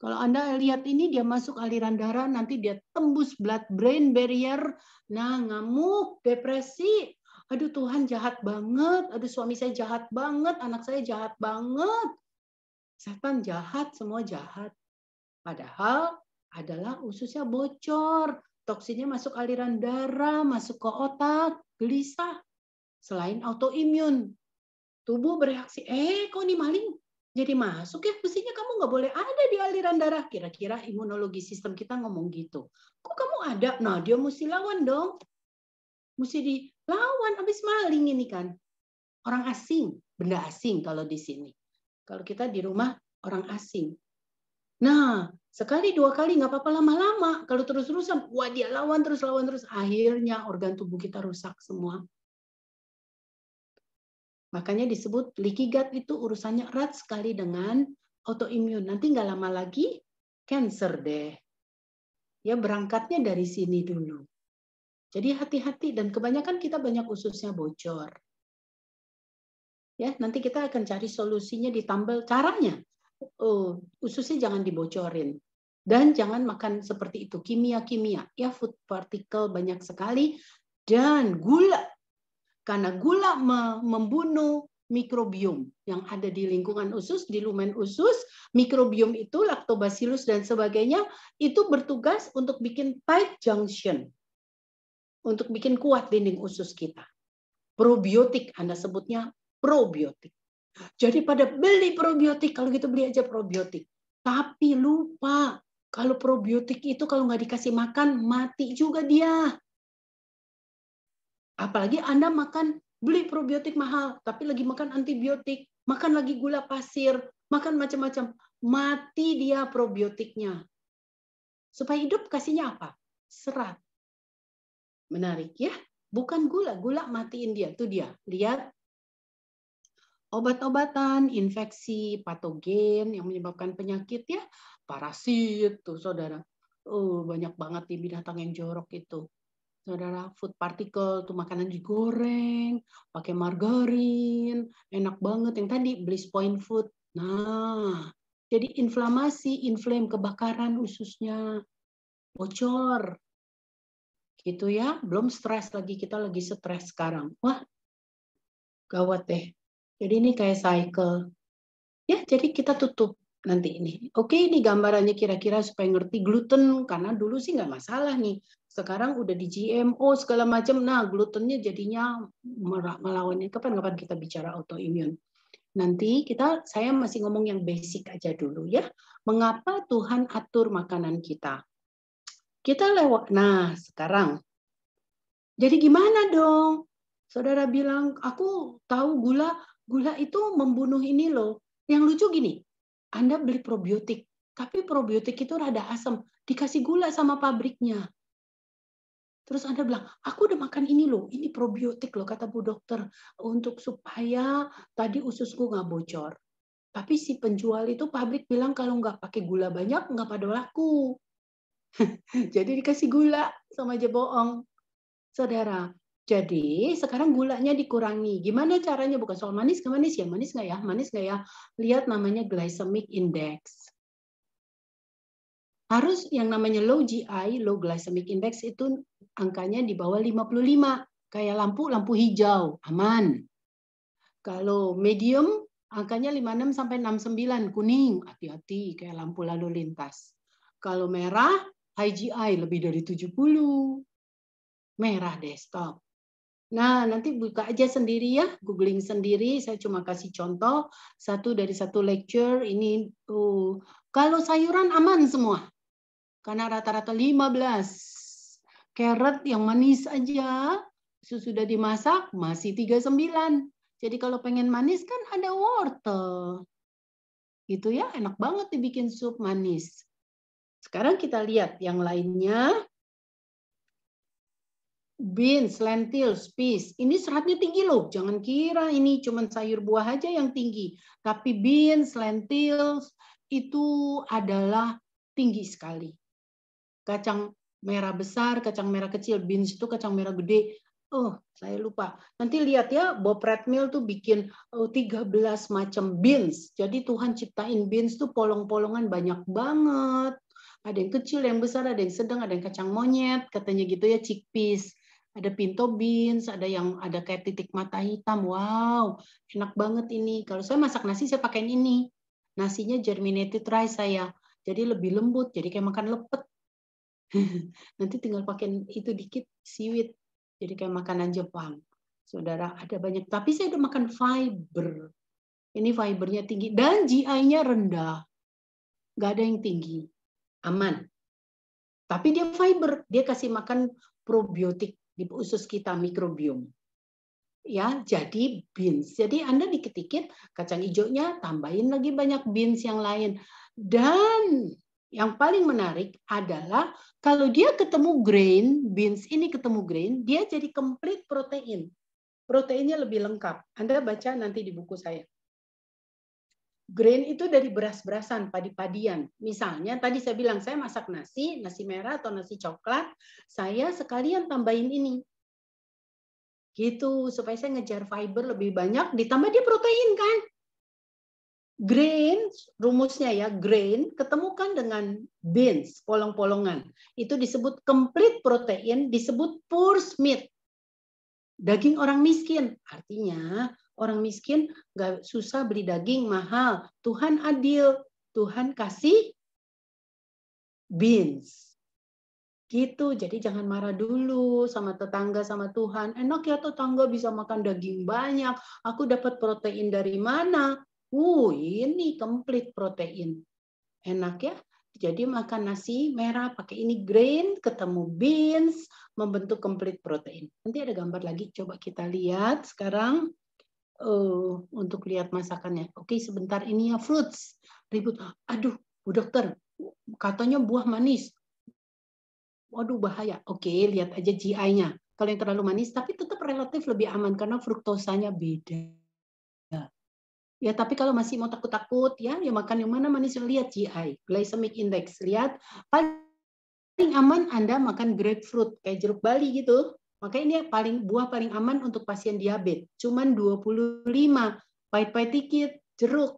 Kalau Anda lihat ini, dia masuk aliran darah, nanti dia tembus blood-brain barrier, nah ngamuk, depresi, aduh Tuhan jahat banget, aduh suami saya jahat banget, anak saya jahat banget. Setan jahat, semua jahat. Padahal adalah ususnya bocor, Toksinnya masuk aliran darah, masuk ke otak, gelisah. Selain autoimun, tubuh bereaksi, eh kok ini maling? Jadi masuk ya, mestinya kamu nggak boleh ada di aliran darah. Kira-kira imunologi sistem kita ngomong gitu. Kok kamu ada? Nah, dia mesti lawan dong. Mesti dilawan, habis maling ini kan. Orang asing, benda asing kalau di sini. Kalau kita di rumah, orang asing. Nah, sekali dua kali nggak apa-apa lama-lama. Kalau terus-terusan, wah dia lawan terus lawan terus, akhirnya organ tubuh kita rusak semua. Makanya disebut likigat itu urusannya erat sekali dengan autoimun. Nanti nggak lama lagi cancer deh. Ya berangkatnya dari sini dulu. Jadi hati-hati dan kebanyakan kita banyak ususnya bocor. Ya, nanti kita akan cari solusinya ditambal caranya uh, eh, ususnya jangan dibocorin dan jangan makan seperti itu kimia-kimia ya food particle banyak sekali dan gula karena gula membunuh mikrobiom yang ada di lingkungan usus, di lumen usus, mikrobiom itu lactobacillus dan sebagainya itu bertugas untuk bikin tight junction. Untuk bikin kuat dinding usus kita. Probiotik Anda sebutnya probiotik. Jadi pada beli probiotik, kalau gitu beli aja probiotik. Tapi lupa, kalau probiotik itu kalau nggak dikasih makan, mati juga dia. Apalagi Anda makan, beli probiotik mahal, tapi lagi makan antibiotik, makan lagi gula pasir, makan macam-macam. Mati dia probiotiknya. Supaya hidup kasihnya apa? Serat. Menarik ya? Bukan gula, gula matiin dia. Itu dia. Lihat obat-obatan, infeksi, patogen yang menyebabkan penyakit ya, parasit tuh saudara. Oh, banyak banget di binatang yang jorok itu. Saudara, food particle tuh makanan digoreng, pakai margarin, enak banget yang tadi bliss point food. Nah, jadi inflamasi, inflame kebakaran ususnya bocor. Gitu ya, belum stres lagi kita lagi stres sekarang. Wah, gawat deh. Jadi ini kayak cycle. Ya, jadi kita tutup nanti ini. Oke, ini gambarannya kira-kira supaya ngerti gluten karena dulu sih nggak masalah nih. Sekarang udah di GMO segala macam. Nah, glutennya jadinya melawannya. Kapan-kapan kita bicara autoimun. Nanti kita saya masih ngomong yang basic aja dulu ya. Mengapa Tuhan atur makanan kita? Kita lewat. Nah, sekarang jadi gimana dong? Saudara bilang, aku tahu gula gula itu membunuh ini loh. Yang lucu gini, Anda beli probiotik, tapi probiotik itu rada asam, dikasih gula sama pabriknya. Terus Anda bilang, aku udah makan ini loh, ini probiotik loh, kata bu dokter, untuk supaya tadi ususku nggak bocor. Tapi si penjual itu pabrik bilang kalau nggak pakai gula banyak, nggak pada laku. [LAUGHS] Jadi dikasih gula sama aja bohong. Saudara, jadi sekarang gulanya dikurangi. Gimana caranya? Bukan soal manis ke manis ya, manis nggak ya, manis nggak ya. Lihat namanya glycemic index. Harus yang namanya low GI, low glycemic index itu angkanya di bawah 55. Kayak lampu, lampu hijau, aman. Kalau medium, angkanya 56 sampai 69, kuning, hati-hati, kayak lampu lalu lintas. Kalau merah, high GI lebih dari 70. Merah deh, stop Nah, nanti buka aja sendiri ya, googling sendiri. Saya cuma kasih contoh satu dari satu lecture ini. Uh, kalau sayuran aman semua. Karena rata-rata 15. Carrot yang manis aja sudah dimasak masih 39. Jadi kalau pengen manis kan ada wortel. Itu ya enak banget dibikin sup manis. Sekarang kita lihat yang lainnya beans, lentils, peas. Ini seratnya tinggi loh. Jangan kira ini cuma sayur buah aja yang tinggi. Tapi beans, lentils itu adalah tinggi sekali. Kacang merah besar, kacang merah kecil, beans itu kacang merah gede. Oh, saya lupa. Nanti lihat ya, Bob Redmill tuh bikin 13 macam beans. Jadi Tuhan ciptain beans tuh polong-polongan banyak banget. Ada yang kecil, ada yang besar, ada yang sedang, ada yang kacang monyet, katanya gitu ya, chickpeas ada pinto beans, ada yang ada kayak titik mata hitam. Wow, enak banget ini. Kalau saya masak nasi saya pakai ini. Nasinya germinated rice saya. Jadi lebih lembut, jadi kayak makan lepet. [LAUGHS] Nanti tinggal pakai itu dikit siwit. Jadi kayak makanan Jepang. Saudara, ada banyak. Tapi saya udah makan fiber. Ini fibernya tinggi dan GI-nya rendah. Gak ada yang tinggi. Aman. Tapi dia fiber, dia kasih makan probiotik di usus kita mikrobiom. Ya, jadi beans. Jadi Anda dikit-dikit kacang hijaunya tambahin lagi banyak beans yang lain. Dan yang paling menarik adalah kalau dia ketemu grain, beans ini ketemu grain, dia jadi komplit protein. Proteinnya lebih lengkap. Anda baca nanti di buku saya. Grain itu dari beras-berasan, padi-padian. Misalnya tadi saya bilang saya masak nasi, nasi merah atau nasi coklat, saya sekalian tambahin ini. Gitu, supaya saya ngejar fiber lebih banyak, ditambah dia protein kan. Grain, rumusnya ya, grain ketemukan dengan beans, polong-polongan. Itu disebut complete protein, disebut poor meat. Daging orang miskin. Artinya Orang miskin nggak susah beli daging mahal. Tuhan adil. Tuhan kasih beans. Gitu, jadi jangan marah dulu sama tetangga, sama Tuhan. Enak ya tetangga bisa makan daging banyak. Aku dapat protein dari mana? Uh, ini komplit protein. Enak ya? Jadi makan nasi merah pakai ini grain ketemu beans membentuk komplit protein. Nanti ada gambar lagi coba kita lihat sekarang uh, untuk lihat masakannya. Oke, sebentar ini ya fruits. Ribut. Aduh, Bu dokter, katanya buah manis. Waduh, bahaya. Oke, lihat aja GI-nya. Kalau yang terlalu manis, tapi tetap relatif lebih aman karena fruktosanya beda. Ya, tapi kalau masih mau takut-takut, ya, ya makan yang mana manis, lihat GI, glycemic index, lihat paling aman Anda makan grapefruit kayak jeruk Bali gitu. Maka ini paling buah paling aman untuk pasien diabetes. Cuman 25. Pahit-pahit dikit, jeruk.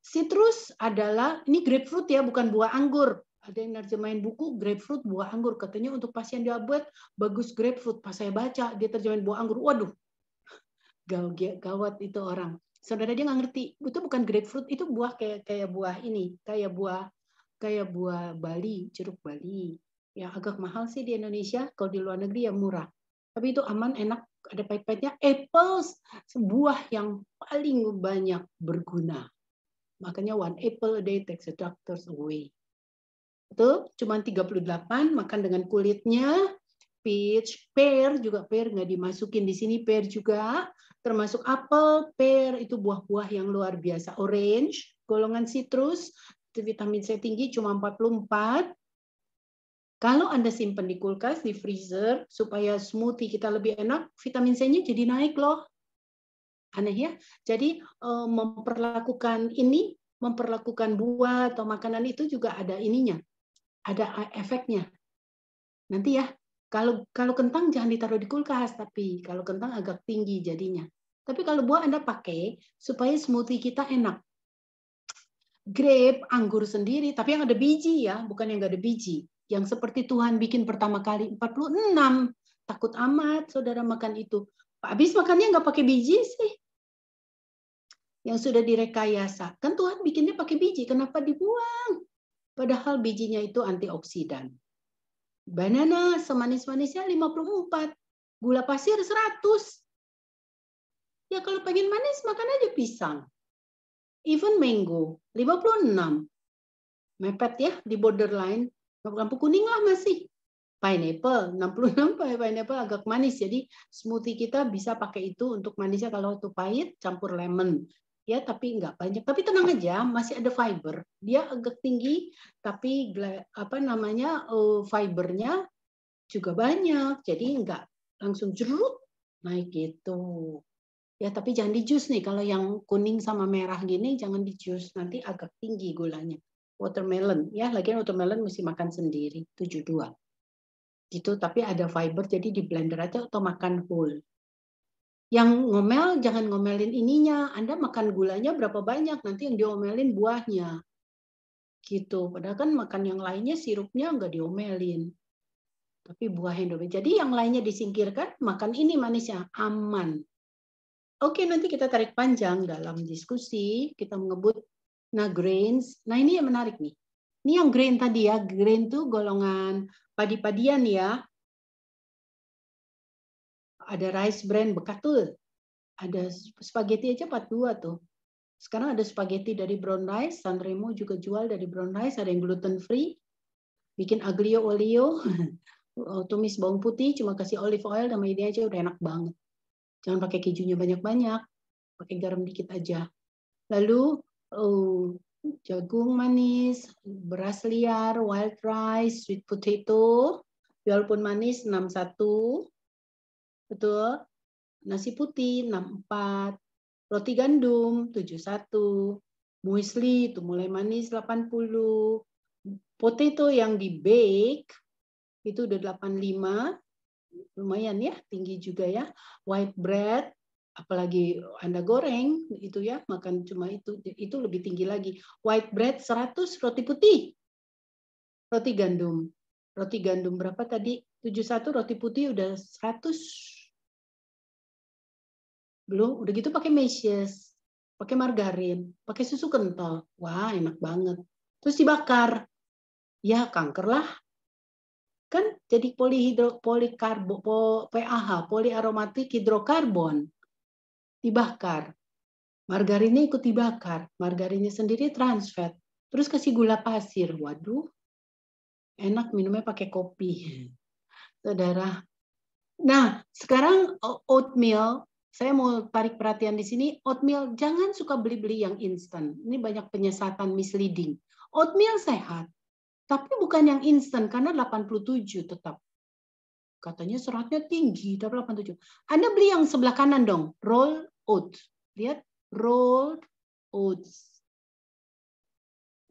Citrus adalah, ini grapefruit ya, bukan buah anggur. Ada yang nerjemahin buku, grapefruit, buah anggur. Katanya untuk pasien diabetes, bagus grapefruit. Pas saya baca, dia terjemahin buah anggur. Waduh, gawat itu orang. Saudara dia nggak ngerti. Itu bukan grapefruit, itu buah kayak kayak buah ini, kayak buah kayak buah Bali, jeruk Bali. Ya agak mahal sih di Indonesia, kalau di luar negeri ya murah tapi itu aman enak ada pahit-pahitnya apples sebuah yang paling banyak berguna makanya one apple a day takes the doctors away itu cuma 38 makan dengan kulitnya peach pear juga pear nggak dimasukin di sini pear juga termasuk apel pear itu buah-buah yang luar biasa orange golongan citrus vitamin C tinggi cuma 44 kalau Anda simpan di kulkas, di freezer, supaya smoothie kita lebih enak, vitamin C-nya jadi naik loh. Aneh ya? Jadi eh, memperlakukan ini, memperlakukan buah atau makanan itu juga ada ininya, ada e, efeknya. Nanti ya, kalau kalau kentang jangan ditaruh di kulkas, tapi kalau kentang agak tinggi jadinya. Tapi kalau buah Anda pakai supaya smoothie kita enak. Grape, anggur sendiri, tapi yang ada biji ya, bukan yang nggak ada biji yang seperti Tuhan bikin pertama kali 46 takut amat saudara makan itu habis makannya nggak pakai biji sih yang sudah direkayasa kan Tuhan bikinnya pakai biji kenapa dibuang padahal bijinya itu antioksidan banana semanis-manisnya 54 gula pasir 100 ya kalau pengen manis makan aja pisang even mango 56 mepet ya di borderline lampu kuning lah masih pineapple 66 pineapple agak manis jadi smoothie kita bisa pakai itu untuk manisnya kalau itu pahit campur lemon ya tapi enggak banyak tapi tenang aja masih ada fiber dia agak tinggi tapi apa namanya eh, fibernya juga banyak jadi enggak langsung jerut naik gitu ya tapi jangan di jus nih kalau yang kuning sama merah gini jangan di jus nanti agak tinggi gulanya watermelon ya lagian watermelon mesti makan sendiri 72 gitu tapi ada fiber jadi di blender aja atau makan whole yang ngomel jangan ngomelin ininya Anda makan gulanya berapa banyak nanti yang diomelin buahnya gitu padahal kan makan yang lainnya sirupnya nggak diomelin tapi buah yang jadi yang lainnya disingkirkan makan ini manisnya aman Oke, nanti kita tarik panjang dalam diskusi. Kita mengebut Nah, grains. Nah, ini yang menarik nih. Ini yang grain tadi ya. Grain tuh golongan padi-padian ya. Ada rice brand Bekatul. Ada spaghetti aja empat 42 tuh. Sekarang ada spaghetti dari brown rice. Sanremo juga jual dari brown rice. Ada yang gluten free. Bikin aglio olio. [LAUGHS] Oh, tumis bawang putih. Cuma kasih olive oil sama ini aja. Udah enak banget. Jangan pakai kejunya banyak-banyak. Pakai garam dikit aja. Lalu Oh jagung manis, beras liar, wild rice, sweet potato, walaupun manis 61, betul, nasi putih 64, roti gandum 71, muesli itu mulai manis 80, potato yang di bake itu udah 85, lumayan ya, tinggi juga ya, white bread apalagi Anda goreng itu ya, makan cuma itu itu lebih tinggi lagi. White bread 100 roti putih. Roti gandum. Roti gandum berapa tadi? 71 roti putih udah 100. Belum, udah gitu pakai meses, pakai margarin, pakai susu kental. Wah, enak banget. Terus dibakar. Ya, kanker lah. Kan jadi polihidro polikarbo po, PAH, poliaromatik hidrokarbon dibakar. Margarinnya ikut dibakar. Margarinnya sendiri trans fat. Terus kasih gula pasir. Waduh, enak minumnya pakai kopi. Saudara. Nah, sekarang oatmeal saya mau tarik perhatian di sini, oatmeal jangan suka beli-beli yang instan. Ini banyak penyesatan misleading. Oatmeal sehat, tapi bukan yang instan karena 87 tetap. Katanya seratnya tinggi, 87. Anda beli yang sebelah kanan dong, roll oats. Lihat, rolled oats.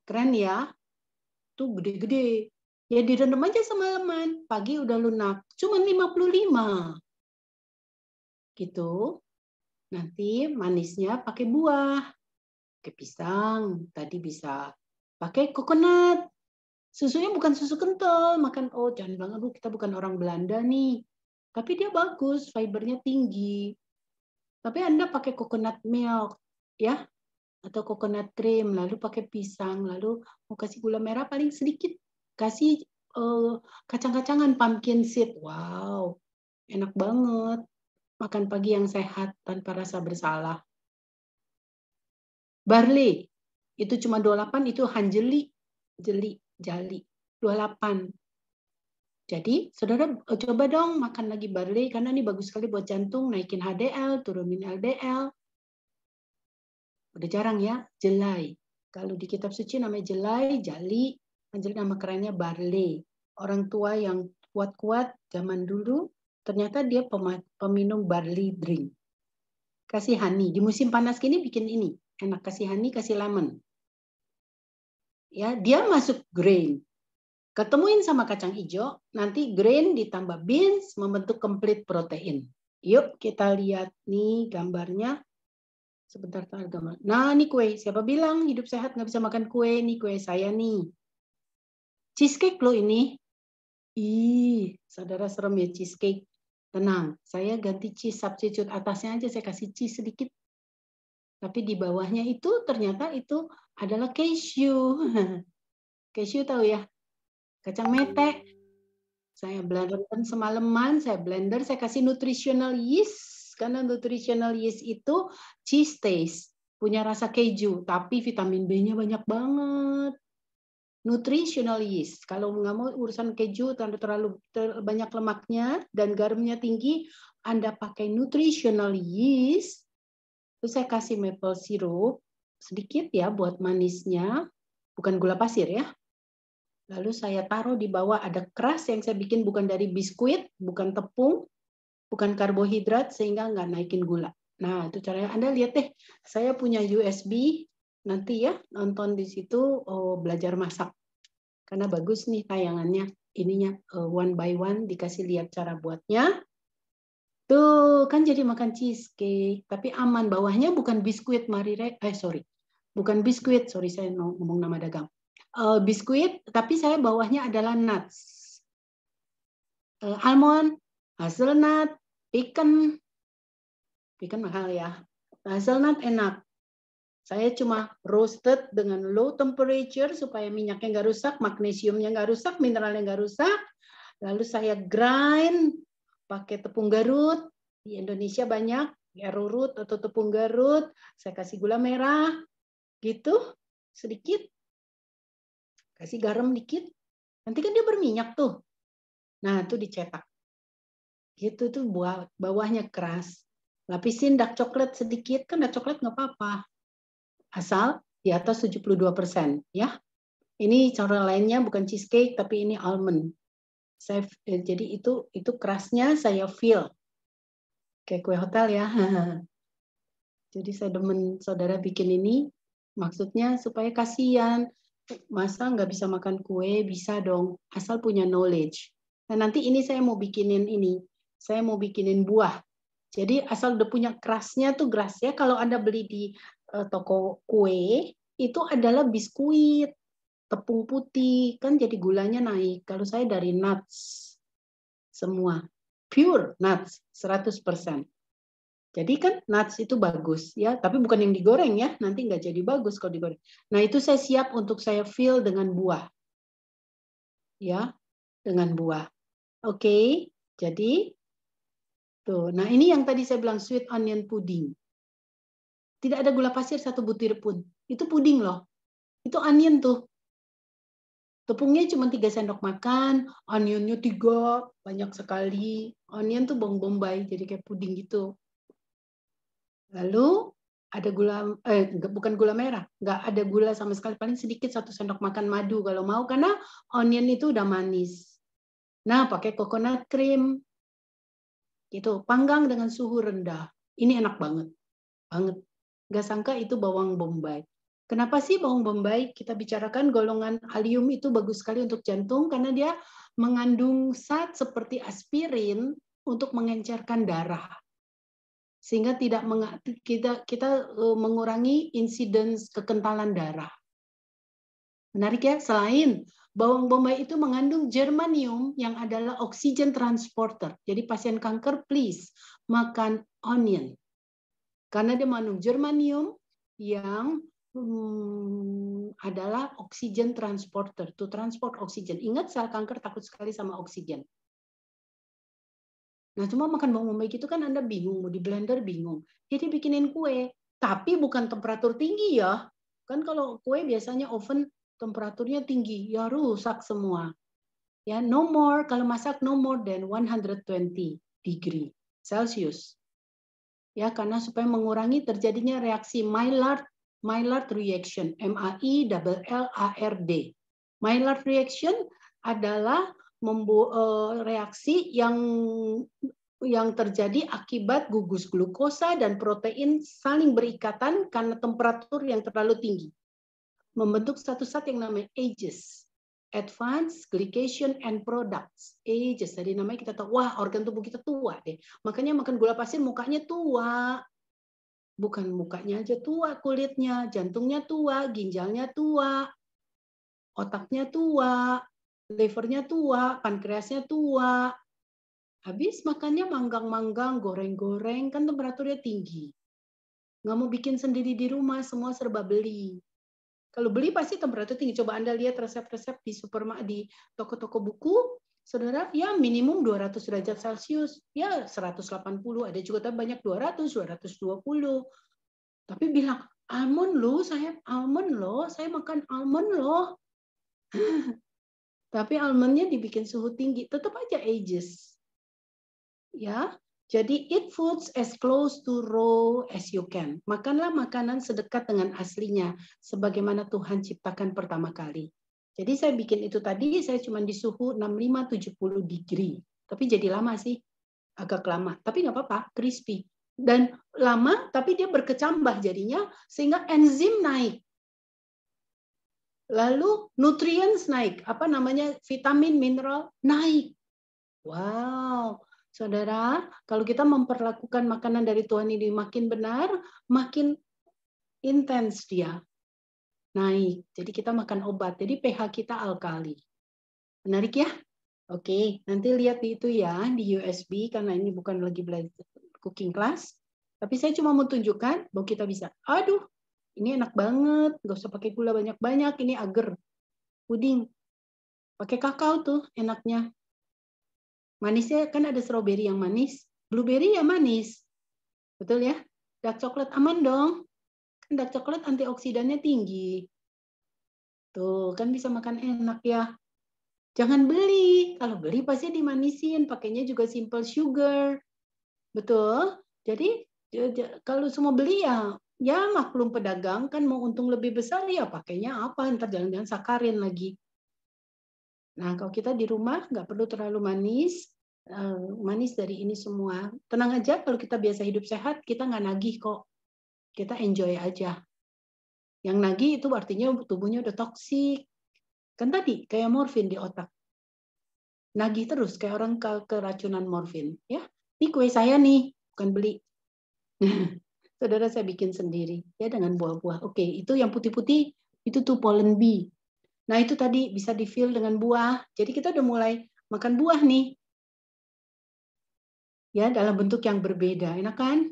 Keren ya? Tuh gede-gede. Ya direndam aja semalaman. Pagi udah lunak. Cuman 55. Gitu. Nanti manisnya pakai buah. Pakai pisang. Tadi bisa pakai coconut. Susunya bukan susu kental, makan oh jangan banget lu kita bukan orang Belanda nih. Tapi dia bagus, fibernya tinggi. Tapi Anda pakai coconut milk, ya, atau coconut cream, lalu pakai pisang, lalu mau kasih gula merah paling sedikit, kasih uh, kacang-kacangan pumpkin seed. Wow, enak banget. Makan pagi yang sehat tanpa rasa bersalah. Barley, itu cuma 28, itu hanjeli, jeli, jali. 28, jadi, saudara e, coba dong makan lagi barley karena ini bagus sekali buat jantung, naikin HDL, turunin LDL. Udah jarang ya, jelai. Kalau di kitab suci namanya jelai, jali, anjir nama kerennya barley. Orang tua yang kuat-kuat zaman dulu, ternyata dia peminum barley drink. Kasih honey. Di musim panas gini bikin ini. Enak, kasih honey, kasih lemon. Ya, dia masuk grain Ketemuin sama kacang hijau, nanti grain ditambah beans membentuk complete protein. Yuk kita lihat nih gambarnya. Sebentar tar gambar. Nah ini kue. Siapa bilang hidup sehat nggak bisa makan kue? Ini kue saya nih. Cheesecake loh ini. Ih, saudara serem ya cheesecake. Tenang, saya ganti cheese substitute atasnya aja saya kasih cheese sedikit. Tapi di bawahnya itu ternyata itu adalah cashew. [LAUGHS] cashew tahu ya, kacang mete. Saya blender semalaman, saya blender, saya kasih nutritional yeast karena nutritional yeast itu cheese taste, punya rasa keju, tapi vitamin B-nya banyak banget. Nutritional yeast. Kalau nggak mau urusan keju tanda terlalu, terlalu banyak lemaknya dan garamnya tinggi, Anda pakai nutritional yeast. Terus saya kasih maple syrup sedikit ya buat manisnya, bukan gula pasir ya Lalu saya taruh di bawah ada keras yang saya bikin bukan dari biskuit, bukan tepung, bukan karbohidrat sehingga nggak naikin gula. Nah, itu caranya. Anda lihat deh, saya punya USB nanti ya nonton di situ oh, belajar masak. Karena bagus nih tayangannya. Ininya eh, one by one dikasih lihat cara buatnya. Tuh, kan jadi makan cheesecake, tapi aman bawahnya bukan biskuit Marire, eh sorry. Bukan biskuit, sorry saya ngomong nama dagang uh, biskuit, tapi saya bawahnya adalah nuts. Uh, almond, hazelnut, pecan. Pecan mahal ya. Hazelnut enak. Saya cuma roasted dengan low temperature supaya minyaknya nggak rusak, magnesiumnya nggak rusak, mineralnya nggak rusak. Lalu saya grind pakai tepung garut. Di Indonesia banyak garut atau tepung garut. Saya kasih gula merah, gitu sedikit kasih garam dikit, nanti kan dia berminyak tuh. Nah, itu dicetak. Gitu tuh buah, bawahnya keras. Lapisin dark coklat sedikit, kan dark coklat nggak apa-apa. Asal di atas 72 persen, ya. Ini cara lainnya bukan cheesecake, tapi ini almond. Saya, eh, jadi itu itu kerasnya saya feel. Kayak kue hotel ya. [LAUGHS] Jadi saya demen saudara bikin ini, maksudnya supaya kasihan masa nggak bisa makan kue bisa dong asal punya knowledge nah nanti ini saya mau bikinin ini saya mau bikinin buah jadi asal udah punya kerasnya tuh keras ya kalau anda beli di uh, toko kue itu adalah biskuit tepung putih kan jadi gulanya naik kalau saya dari nuts semua pure nuts 100% jadi kan nuts itu bagus ya, tapi bukan yang digoreng ya, nanti nggak jadi bagus kalau digoreng. Nah itu saya siap untuk saya fill dengan buah, ya, dengan buah. Oke, okay, jadi tuh. Nah ini yang tadi saya bilang sweet onion pudding. Tidak ada gula pasir satu butir pun. Itu puding loh. Itu onion tuh. Tepungnya cuma tiga sendok makan, onionnya tiga, banyak sekali. Onion tuh bawang bombay, jadi kayak puding gitu Lalu ada gula eh bukan gula merah, nggak ada gula sama sekali, paling sedikit satu sendok makan madu kalau mau karena onion itu udah manis. Nah, pakai coconut cream. Gitu, panggang dengan suhu rendah. Ini enak banget. Banget. Nggak sangka itu bawang bombay. Kenapa sih bawang bombay kita bicarakan golongan alium itu bagus sekali untuk jantung karena dia mengandung zat seperti aspirin untuk mengencerkan darah sehingga tidak kita kita e, mengurangi insiden kekentalan darah. Menarik ya, selain bawang bombay itu mengandung germanium yang adalah oksigen transporter. Jadi pasien kanker please makan onion. Karena dia mengandung germanium yang hmm, adalah oksigen transporter, to transport oksigen. Ingat sel kanker takut sekali sama oksigen. Nah, cuma makan bawang bombay itu kan Anda bingung, mau di blender bingung. Jadi bikinin kue, tapi bukan temperatur tinggi ya. Kan kalau kue biasanya oven temperaturnya tinggi, ya rusak semua. Ya, no more kalau masak no more than 120 degree Celsius. Ya, karena supaya mengurangi terjadinya reaksi Maillard Maillard reaction, M A I double L A R D. Maillard reaction adalah membu eh, reaksi yang yang terjadi akibat gugus glukosa dan protein saling berikatan karena temperatur yang terlalu tinggi. Membentuk satu zat yang namanya AGES, Advanced Glycation and Products. AGES, tadi namanya kita tahu, wah organ tubuh kita tua deh. Makanya makan gula pasir mukanya tua. Bukan mukanya aja tua, kulitnya, jantungnya tua, ginjalnya tua, otaknya tua, livernya tua, pankreasnya tua. Habis makannya manggang-manggang, goreng-goreng, kan temperaturnya tinggi. Nggak mau bikin sendiri di rumah, semua serba beli. Kalau beli pasti temperatur tinggi. Coba Anda lihat resep-resep di supermarket, di toko-toko buku, saudara, ya minimum 200 derajat Celcius, ya 180, ada juga tapi banyak 200, 220. Tapi bilang, almond loh, saya almond loh, saya makan almond loh. [LAUGHS] Tapi almondnya dibikin suhu tinggi, tetap aja ages. Ya, jadi eat foods as close to raw as you can. Makanlah makanan sedekat dengan aslinya, sebagaimana Tuhan ciptakan pertama kali. Jadi saya bikin itu tadi, saya cuma di suhu 65-70 degree. Tapi jadi lama sih, agak lama. Tapi nggak apa-apa, crispy. Dan lama, tapi dia berkecambah jadinya, sehingga enzim naik. Lalu nutrients naik, apa namanya vitamin, mineral naik. Wow, saudara, kalau kita memperlakukan makanan dari Tuhan ini makin benar, makin intens dia naik. Jadi kita makan obat, jadi pH kita alkali. Menarik ya? Oke, nanti lihat di itu ya di USB karena ini bukan lagi belajar cooking class. Tapi saya cuma mau tunjukkan bahwa kita bisa. Aduh, ini enak banget gak usah pakai gula banyak-banyak ini agar puding pakai kakao tuh enaknya manisnya kan ada strawberry yang manis blueberry ya manis betul ya dark coklat aman dong kan dark coklat antioksidannya tinggi tuh kan bisa makan enak ya jangan beli kalau beli pasti dimanisin pakainya juga simple sugar betul jadi kalau semua beli ya ya maklum pedagang kan mau untung lebih besar ya pakainya apa ntar jangan-jangan sakarin lagi nah kalau kita di rumah nggak perlu terlalu manis eh, manis dari ini semua tenang aja kalau kita biasa hidup sehat kita nggak nagih kok kita enjoy aja yang nagih itu artinya tubuhnya udah toksik kan tadi kayak morfin di otak nagih terus kayak orang ke keracunan morfin ya ini kue saya nih bukan beli [LAUGHS] saudara saya bikin sendiri ya dengan buah-buah. Oke, itu yang putih-putih itu tuh pollen bee. Nah, itu tadi bisa di-fill dengan buah. Jadi kita udah mulai makan buah nih. Ya, dalam bentuk yang berbeda. Enak kan?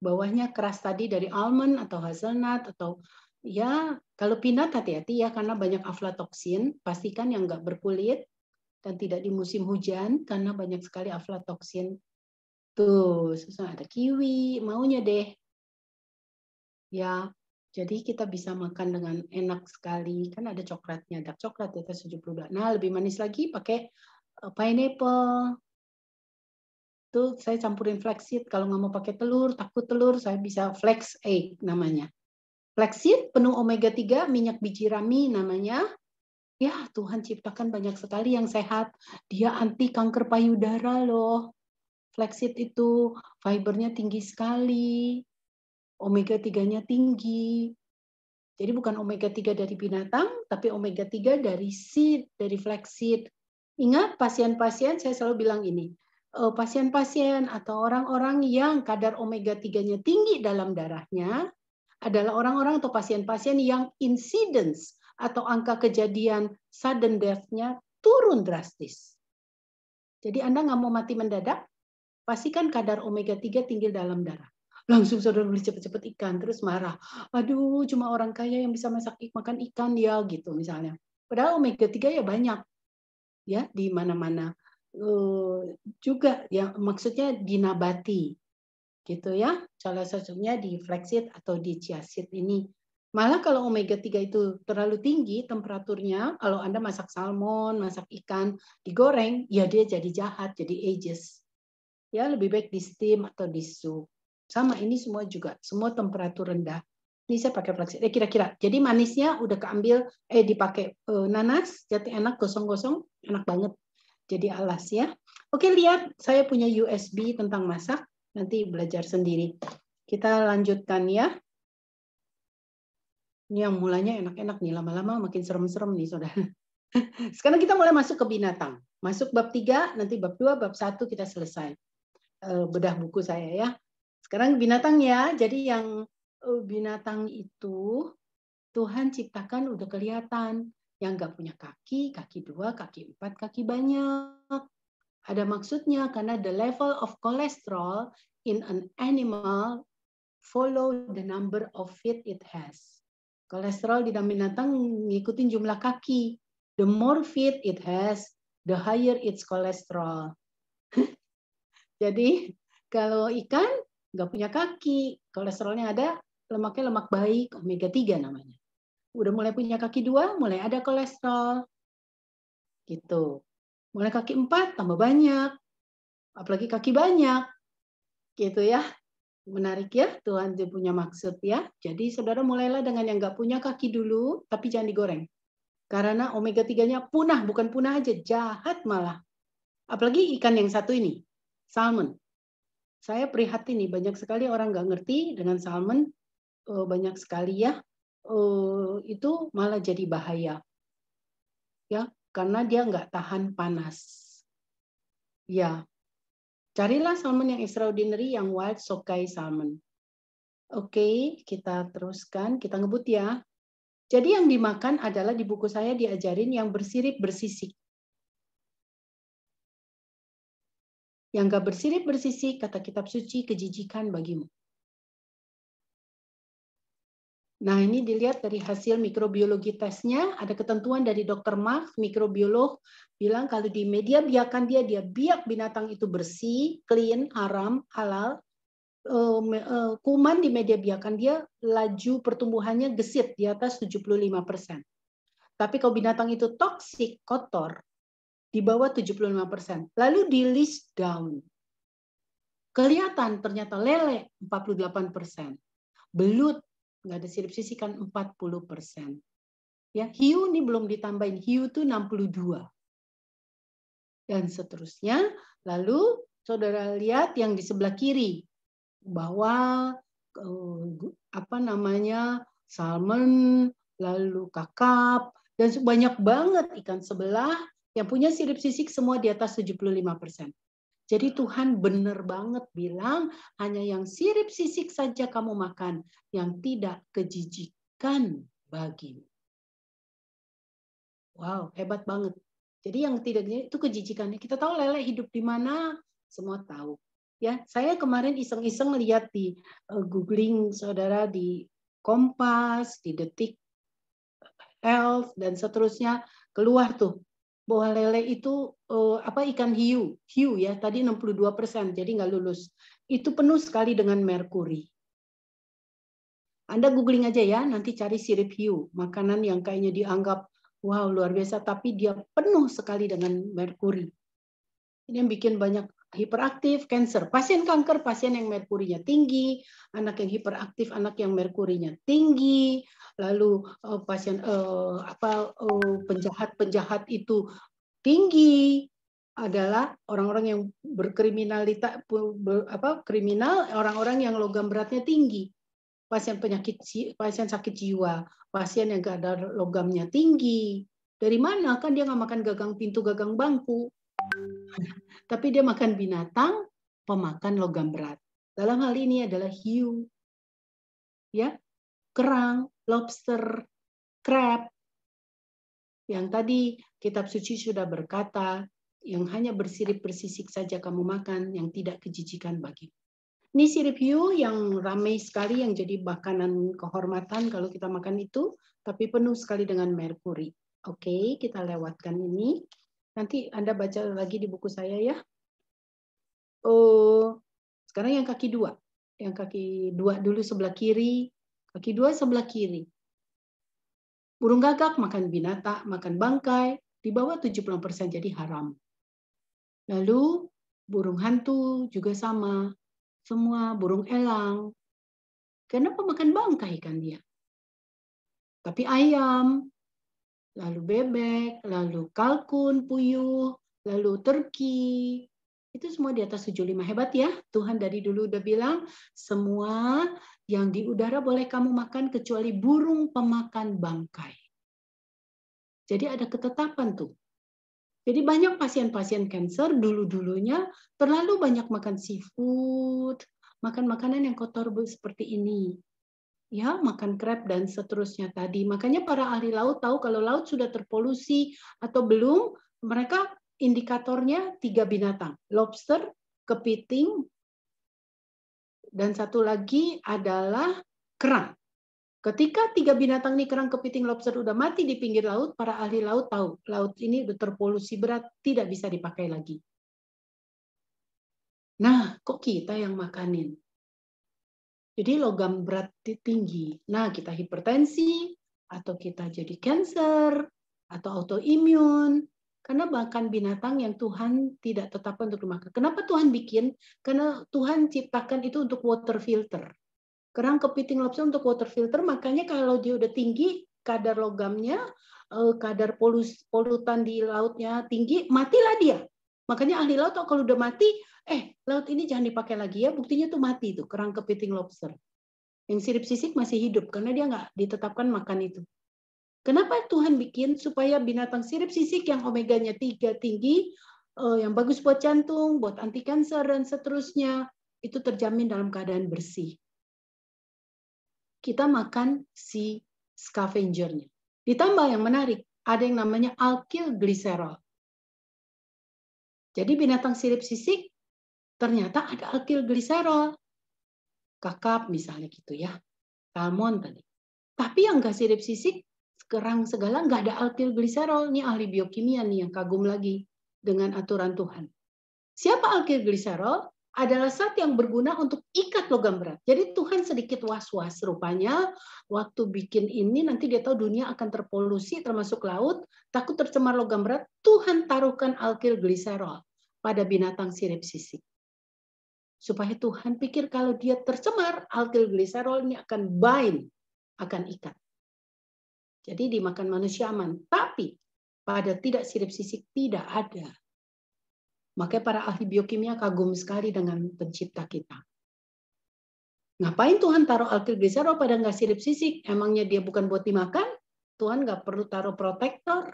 Bawahnya keras tadi dari almond atau hazelnut atau ya kalau peanut hati-hati ya karena banyak aflatoksin. Pastikan yang nggak berkulit dan tidak di musim hujan karena banyak sekali aflatoksin. Tuh, susah ada kiwi, maunya deh ya jadi kita bisa makan dengan enak sekali. Kan ada coklatnya, ada coklat tujuh puluh 72. Nah, lebih manis lagi pakai eh, pineapple. Tuh saya campurin flaxseed. Kalau nggak mau pakai telur, takut telur, saya bisa flax egg namanya. Flaxseed penuh omega 3, minyak biji rami namanya. Ya, Tuhan ciptakan banyak sekali yang sehat. Dia anti kanker payudara loh. Flaxseed itu fibernya tinggi sekali omega 3-nya tinggi. Jadi bukan omega 3 dari binatang, tapi omega 3 dari seed, dari flaxseed. Ingat pasien-pasien saya selalu bilang ini, eh, pasien-pasien atau orang-orang yang kadar omega 3-nya tinggi dalam darahnya adalah orang-orang atau pasien-pasien yang incidence atau angka kejadian sudden death-nya turun drastis. Jadi Anda nggak mau mati mendadak, pastikan kadar omega 3 tinggi dalam darah langsung saudara beli cepet-cepet ikan, terus marah. Aduh, cuma orang kaya yang bisa masak ikan makan ikan ya gitu misalnya. Padahal omega 3 ya banyak. Ya, di mana-mana. Eh, juga ya maksudnya dinabati gitu ya salah satunya di flaxseed atau di chia ini malah kalau omega 3 itu terlalu tinggi temperaturnya kalau anda masak salmon masak ikan digoreng ya dia jadi jahat jadi ages ya lebih baik di steam atau di soup sama ini semua juga, semua temperatur rendah. Ini saya pakai flaxseed. Eh kira-kira. Jadi manisnya udah keambil eh dipakai eh, nanas, jadi enak gosong-gosong, enak banget. Jadi alas ya. Oke, lihat saya punya USB tentang masak, nanti belajar sendiri. Kita lanjutkan ya. Ini yang mulanya enak-enak nih, lama-lama makin serem-serem nih, saudara. [LAUGHS] Sekarang kita mulai masuk ke binatang. Masuk bab 3, nanti bab 2, bab 1 kita selesai. Eh, bedah buku saya ya. Sekarang binatang ya. Jadi yang eh, binatang itu Tuhan ciptakan udah kelihatan yang nggak punya kaki, kaki dua, kaki empat, kaki banyak. Ada maksudnya karena the level of cholesterol in an animal follow the number of feet it has. Kolesterol di dalam binatang ngikutin jumlah kaki. The more feet it has, the higher its cholesterol. [LAUGHS] Jadi kalau ikan nggak punya kaki, kolesterolnya ada, lemaknya lemak baik, omega 3 namanya. Udah mulai punya kaki dua, mulai ada kolesterol. Gitu. Mulai kaki empat, tambah banyak. Apalagi kaki banyak. Gitu ya. Menarik ya, Tuhan dia punya maksud ya. Jadi saudara mulailah dengan yang nggak punya kaki dulu, tapi jangan digoreng. Karena omega 3-nya punah, bukan punah aja, jahat malah. Apalagi ikan yang satu ini, salmon saya prihatin nih banyak sekali orang nggak ngerti dengan salmon eh, banyak sekali ya eh, itu malah jadi bahaya ya karena dia nggak tahan panas ya carilah salmon yang extraordinary yang wild sokai salmon oke okay, kita teruskan kita ngebut ya jadi yang dimakan adalah di buku saya diajarin yang bersirip bersisik yang gak bersirip bersisi kata kitab suci kejijikan bagimu. Nah ini dilihat dari hasil mikrobiologi tesnya, ada ketentuan dari dokter Mark, mikrobiolog, bilang kalau di media biarkan dia, dia biak binatang itu bersih, clean, haram, halal, eh, eh, kuman di media biakan dia laju pertumbuhannya gesit di atas 75%. Tapi kalau binatang itu toksik, kotor, di bawah 75%. Lalu di list down. Kelihatan ternyata lele 48%. Belut nggak ada sirip sisikan 40%. Ya, hiu ini belum ditambahin. Hiu itu 62. Dan seterusnya. Lalu saudara lihat yang di sebelah kiri bahwa eh, apa namanya salmon, lalu kakap, dan banyak banget ikan sebelah yang punya sirip sisik semua di atas 75%. Jadi Tuhan benar banget bilang, hanya yang sirip sisik saja kamu makan, yang tidak kejijikan bagimu. Wow, hebat banget. Jadi yang tidaknya itu kejijikannya. Kita tahu lele hidup di mana, semua tahu. Ya, saya kemarin iseng-iseng lihat di uh, googling saudara di Kompas, di Detik Health dan seterusnya keluar tuh bahwa lele itu uh, apa ikan hiu, hiu ya tadi 62 persen, jadi nggak lulus. Itu penuh sekali dengan merkuri. Anda googling aja ya, nanti cari sirip hiu, makanan yang kayaknya dianggap wow luar biasa, tapi dia penuh sekali dengan merkuri. Ini yang bikin banyak hiperaktif, kanker, pasien kanker, pasien yang merkurinya tinggi, anak yang hiperaktif, anak yang merkurinya tinggi, lalu uh, pasien uh, apa eh, penjahat-penjahat uh, itu tinggi adalah orang-orang yang berkriminalitas apa kriminal, orang-orang yang logam beratnya tinggi. Pasien penyakit pasien sakit jiwa, pasien yang gak ada logamnya tinggi. Dari mana kan dia nggak makan gagang pintu, gagang bangku. Tapi dia makan binatang pemakan logam berat. Dalam hal ini adalah hiu, ya, kerang, lobster, crab. Yang tadi kitab suci sudah berkata, yang hanya bersirip bersisik saja kamu makan, yang tidak kejijikan bagi. Ini sirip hiu yang ramai sekali, yang jadi makanan kehormatan kalau kita makan itu, tapi penuh sekali dengan merkuri. Oke, kita lewatkan ini. Nanti Anda baca lagi di buku saya ya. Oh, sekarang yang kaki dua. Yang kaki dua dulu sebelah kiri. Kaki dua sebelah kiri. Burung gagak makan binatang, makan bangkai, di bawah 70% jadi haram. Lalu burung hantu juga sama. Semua burung elang. Kenapa makan bangkai kan dia? Tapi ayam, lalu bebek, lalu kalkun, puyuh, lalu turki. Itu semua di atas 75 hebat ya. Tuhan dari dulu udah bilang, semua yang di udara boleh kamu makan kecuali burung pemakan bangkai. Jadi ada ketetapan tuh. Jadi banyak pasien-pasien kanker dulu-dulunya terlalu banyak makan seafood, makan makanan yang kotor seperti ini ya makan krep dan seterusnya tadi. Makanya para ahli laut tahu kalau laut sudah terpolusi atau belum, mereka indikatornya tiga binatang, lobster, kepiting, dan satu lagi adalah kerang. Ketika tiga binatang ini kerang, kepiting, lobster udah mati di pinggir laut, para ahli laut tahu laut ini udah terpolusi berat, tidak bisa dipakai lagi. Nah, kok kita yang makanin? Jadi logam berat tinggi. Nah, kita hipertensi, atau kita jadi cancer, atau autoimun, karena bahkan binatang yang Tuhan tidak tetapkan untuk dimakan. Kenapa Tuhan bikin? Karena Tuhan ciptakan itu untuk water filter. Kerang kepiting lobster untuk water filter, makanya kalau dia udah tinggi, kadar logamnya, eh, kadar polus, polutan di lautnya tinggi, matilah dia. Makanya ahli laut kalau udah mati, eh laut ini jangan dipakai lagi ya, buktinya tuh mati tuh kerang kepiting lobster. Yang sirip sisik masih hidup karena dia nggak ditetapkan makan itu. Kenapa Tuhan bikin supaya binatang sirip sisik yang omeganya tiga tinggi, eh, yang bagus buat jantung, buat anti kanker dan seterusnya, itu terjamin dalam keadaan bersih. Kita makan si scavengernya. Ditambah yang menarik, ada yang namanya alkil glycerol Jadi binatang sirip sisik ternyata ada alkil gliserol. Kakap misalnya gitu ya. Salmon tadi. Tapi yang gak sirip sisik, sekarang segala nggak ada alkil gliserol. Ini ahli biokimia nih yang kagum lagi dengan aturan Tuhan. Siapa alkil gliserol? Adalah saat yang berguna untuk ikat logam berat. Jadi Tuhan sedikit was-was rupanya waktu bikin ini nanti dia tahu dunia akan terpolusi termasuk laut, takut tercemar logam berat, Tuhan taruhkan alkil gliserol pada binatang sirip sisik supaya Tuhan pikir kalau dia tercemar alkil gliserol ini akan bind, akan ikat. Jadi dimakan manusia aman, tapi pada tidak sirip sisik tidak ada. Makanya para ahli biokimia kagum sekali dengan pencipta kita. Ngapain Tuhan taruh alkil gliserol pada nggak sirip sisik? Emangnya dia bukan buat dimakan? Tuhan nggak perlu taruh protektor,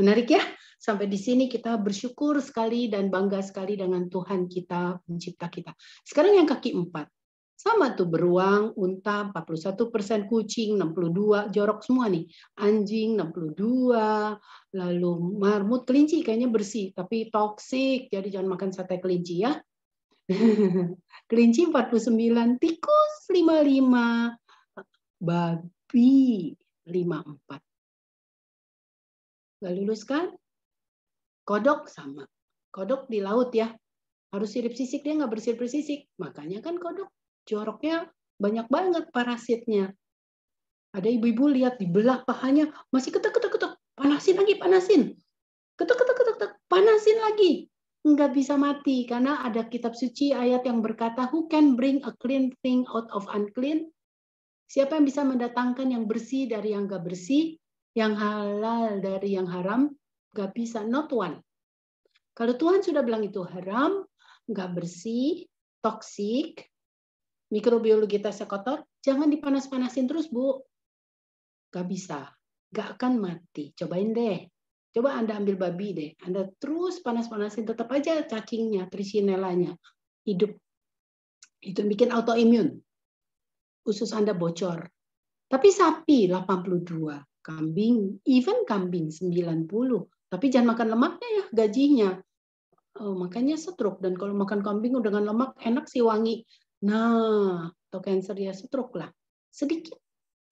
Menarik ya? Sampai di sini kita bersyukur sekali dan bangga sekali dengan Tuhan kita, pencipta kita. Sekarang yang kaki empat. Sama tuh beruang, unta 41%, kucing 62, jorok semua nih. Anjing 62, lalu marmut, kelinci kayaknya bersih, tapi toksik, jadi jangan makan sate kelinci ya. [LAUGHS] kelinci 49, tikus 55, babi 54 gak lulus kan? Kodok sama. Kodok di laut ya. Harus sirip sisik, dia nggak bersirip sisik. Makanya kan kodok joroknya banyak banget parasitnya. Ada ibu-ibu lihat di belah pahanya, masih ketuk ketuk ketuk panasin lagi, panasin. ketuk ketuk ketuk panasin lagi. Nggak bisa mati, karena ada kitab suci ayat yang berkata, who can bring a clean thing out of unclean? Siapa yang bisa mendatangkan yang bersih dari yang nggak bersih? yang halal dari yang haram gak bisa not one kalau Tuhan sudah bilang itu haram gak bersih toksik mikrobiologi tesnya kotor jangan dipanas-panasin terus bu gak bisa gak akan mati cobain deh coba anda ambil babi deh anda terus panas-panasin tetap aja cacingnya trisinelanya hidup itu bikin autoimun usus anda bocor tapi sapi 82 kambing, even kambing 90, tapi jangan makan lemaknya ya gajinya. Oh, makanya stroke dan kalau makan kambing dengan lemak enak sih wangi. Nah, atau cancer ya stroke lah. Sedikit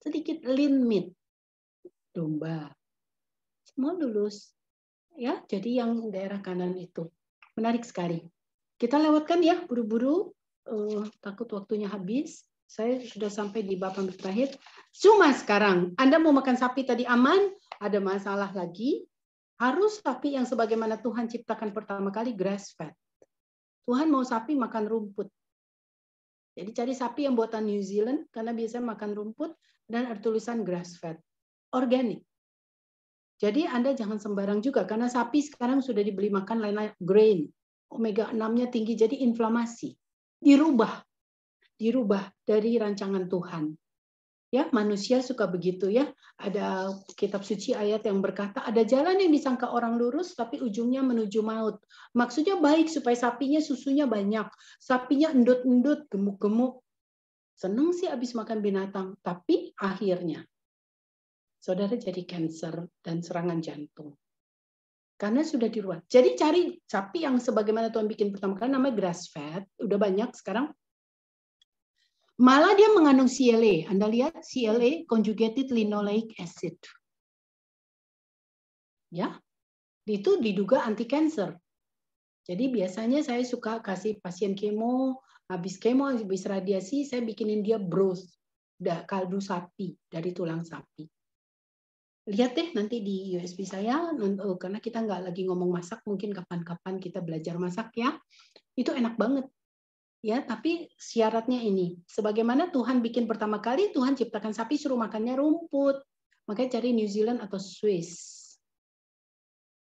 sedikit limit domba. Semua lulus. Ya, jadi yang daerah kanan itu. Menarik sekali. Kita lewatkan ya buru-buru uh, takut waktunya habis. Saya sudah sampai di bab terakhir. Cuma sekarang, Anda mau makan sapi tadi aman, ada masalah lagi. Harus sapi yang sebagaimana Tuhan ciptakan pertama kali, grass fed. Tuhan mau sapi makan rumput. Jadi cari sapi yang buatan New Zealand, karena biasanya makan rumput, dan ada tulisan grass fed. Organik. Jadi Anda jangan sembarang juga, karena sapi sekarang sudah dibeli makan lain-lain grain. Omega 6-nya tinggi, jadi inflamasi. Dirubah dirubah dari rancangan Tuhan. Ya, manusia suka begitu ya. Ada kitab suci ayat yang berkata ada jalan yang disangka orang lurus tapi ujungnya menuju maut. Maksudnya baik supaya sapinya susunya banyak, sapinya endut-endut, gemuk-gemuk. Seneng sih habis makan binatang, tapi akhirnya saudara jadi kanker dan serangan jantung karena sudah diruat. Jadi cari sapi yang sebagaimana Tuhan bikin pertama kali namanya grass fed, udah banyak sekarang Malah dia mengandung CLA. Anda lihat CLA conjugated linoleic acid. Ya. Itu diduga anti cancer. Jadi biasanya saya suka kasih pasien kemo, habis kemo habis radiasi saya bikinin dia broth, kaldu sapi dari tulang sapi. Lihat deh nanti di USB saya, oh, karena kita nggak lagi ngomong masak, mungkin kapan-kapan kita belajar masak ya. Itu enak banget ya tapi syaratnya ini sebagaimana Tuhan bikin pertama kali Tuhan ciptakan sapi suruh makannya rumput makanya cari New Zealand atau Swiss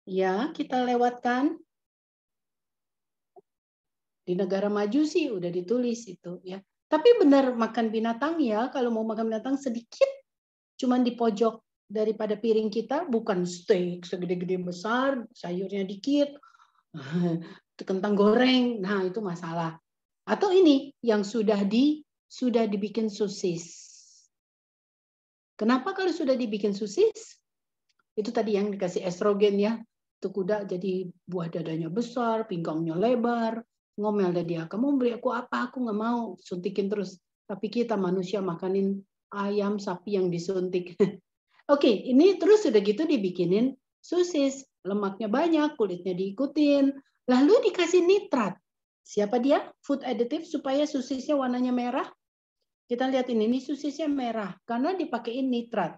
ya kita lewatkan di negara maju sih udah ditulis itu ya tapi benar makan binatang ya kalau mau makan binatang sedikit cuman di pojok daripada piring kita bukan steak segede-gede besar sayurnya dikit [LAUGHS] kentang goreng nah itu masalah atau ini yang sudah di sudah dibikin sosis. Kenapa kalau sudah dibikin sosis? Itu tadi yang dikasih estrogen ya. Itu kuda jadi buah dadanya besar, pinggangnya lebar, ngomel dan dia, ah, kamu beri aku apa? Aku nggak mau suntikin terus. Tapi kita manusia makanin ayam sapi yang disuntik. [LAUGHS] Oke, ini terus sudah gitu dibikinin sosis, lemaknya banyak, kulitnya diikutin, lalu dikasih nitrat. Siapa dia? Food additive supaya sosisnya warnanya merah. Kita lihat ini, ini sosisnya merah karena dipakein nitrat.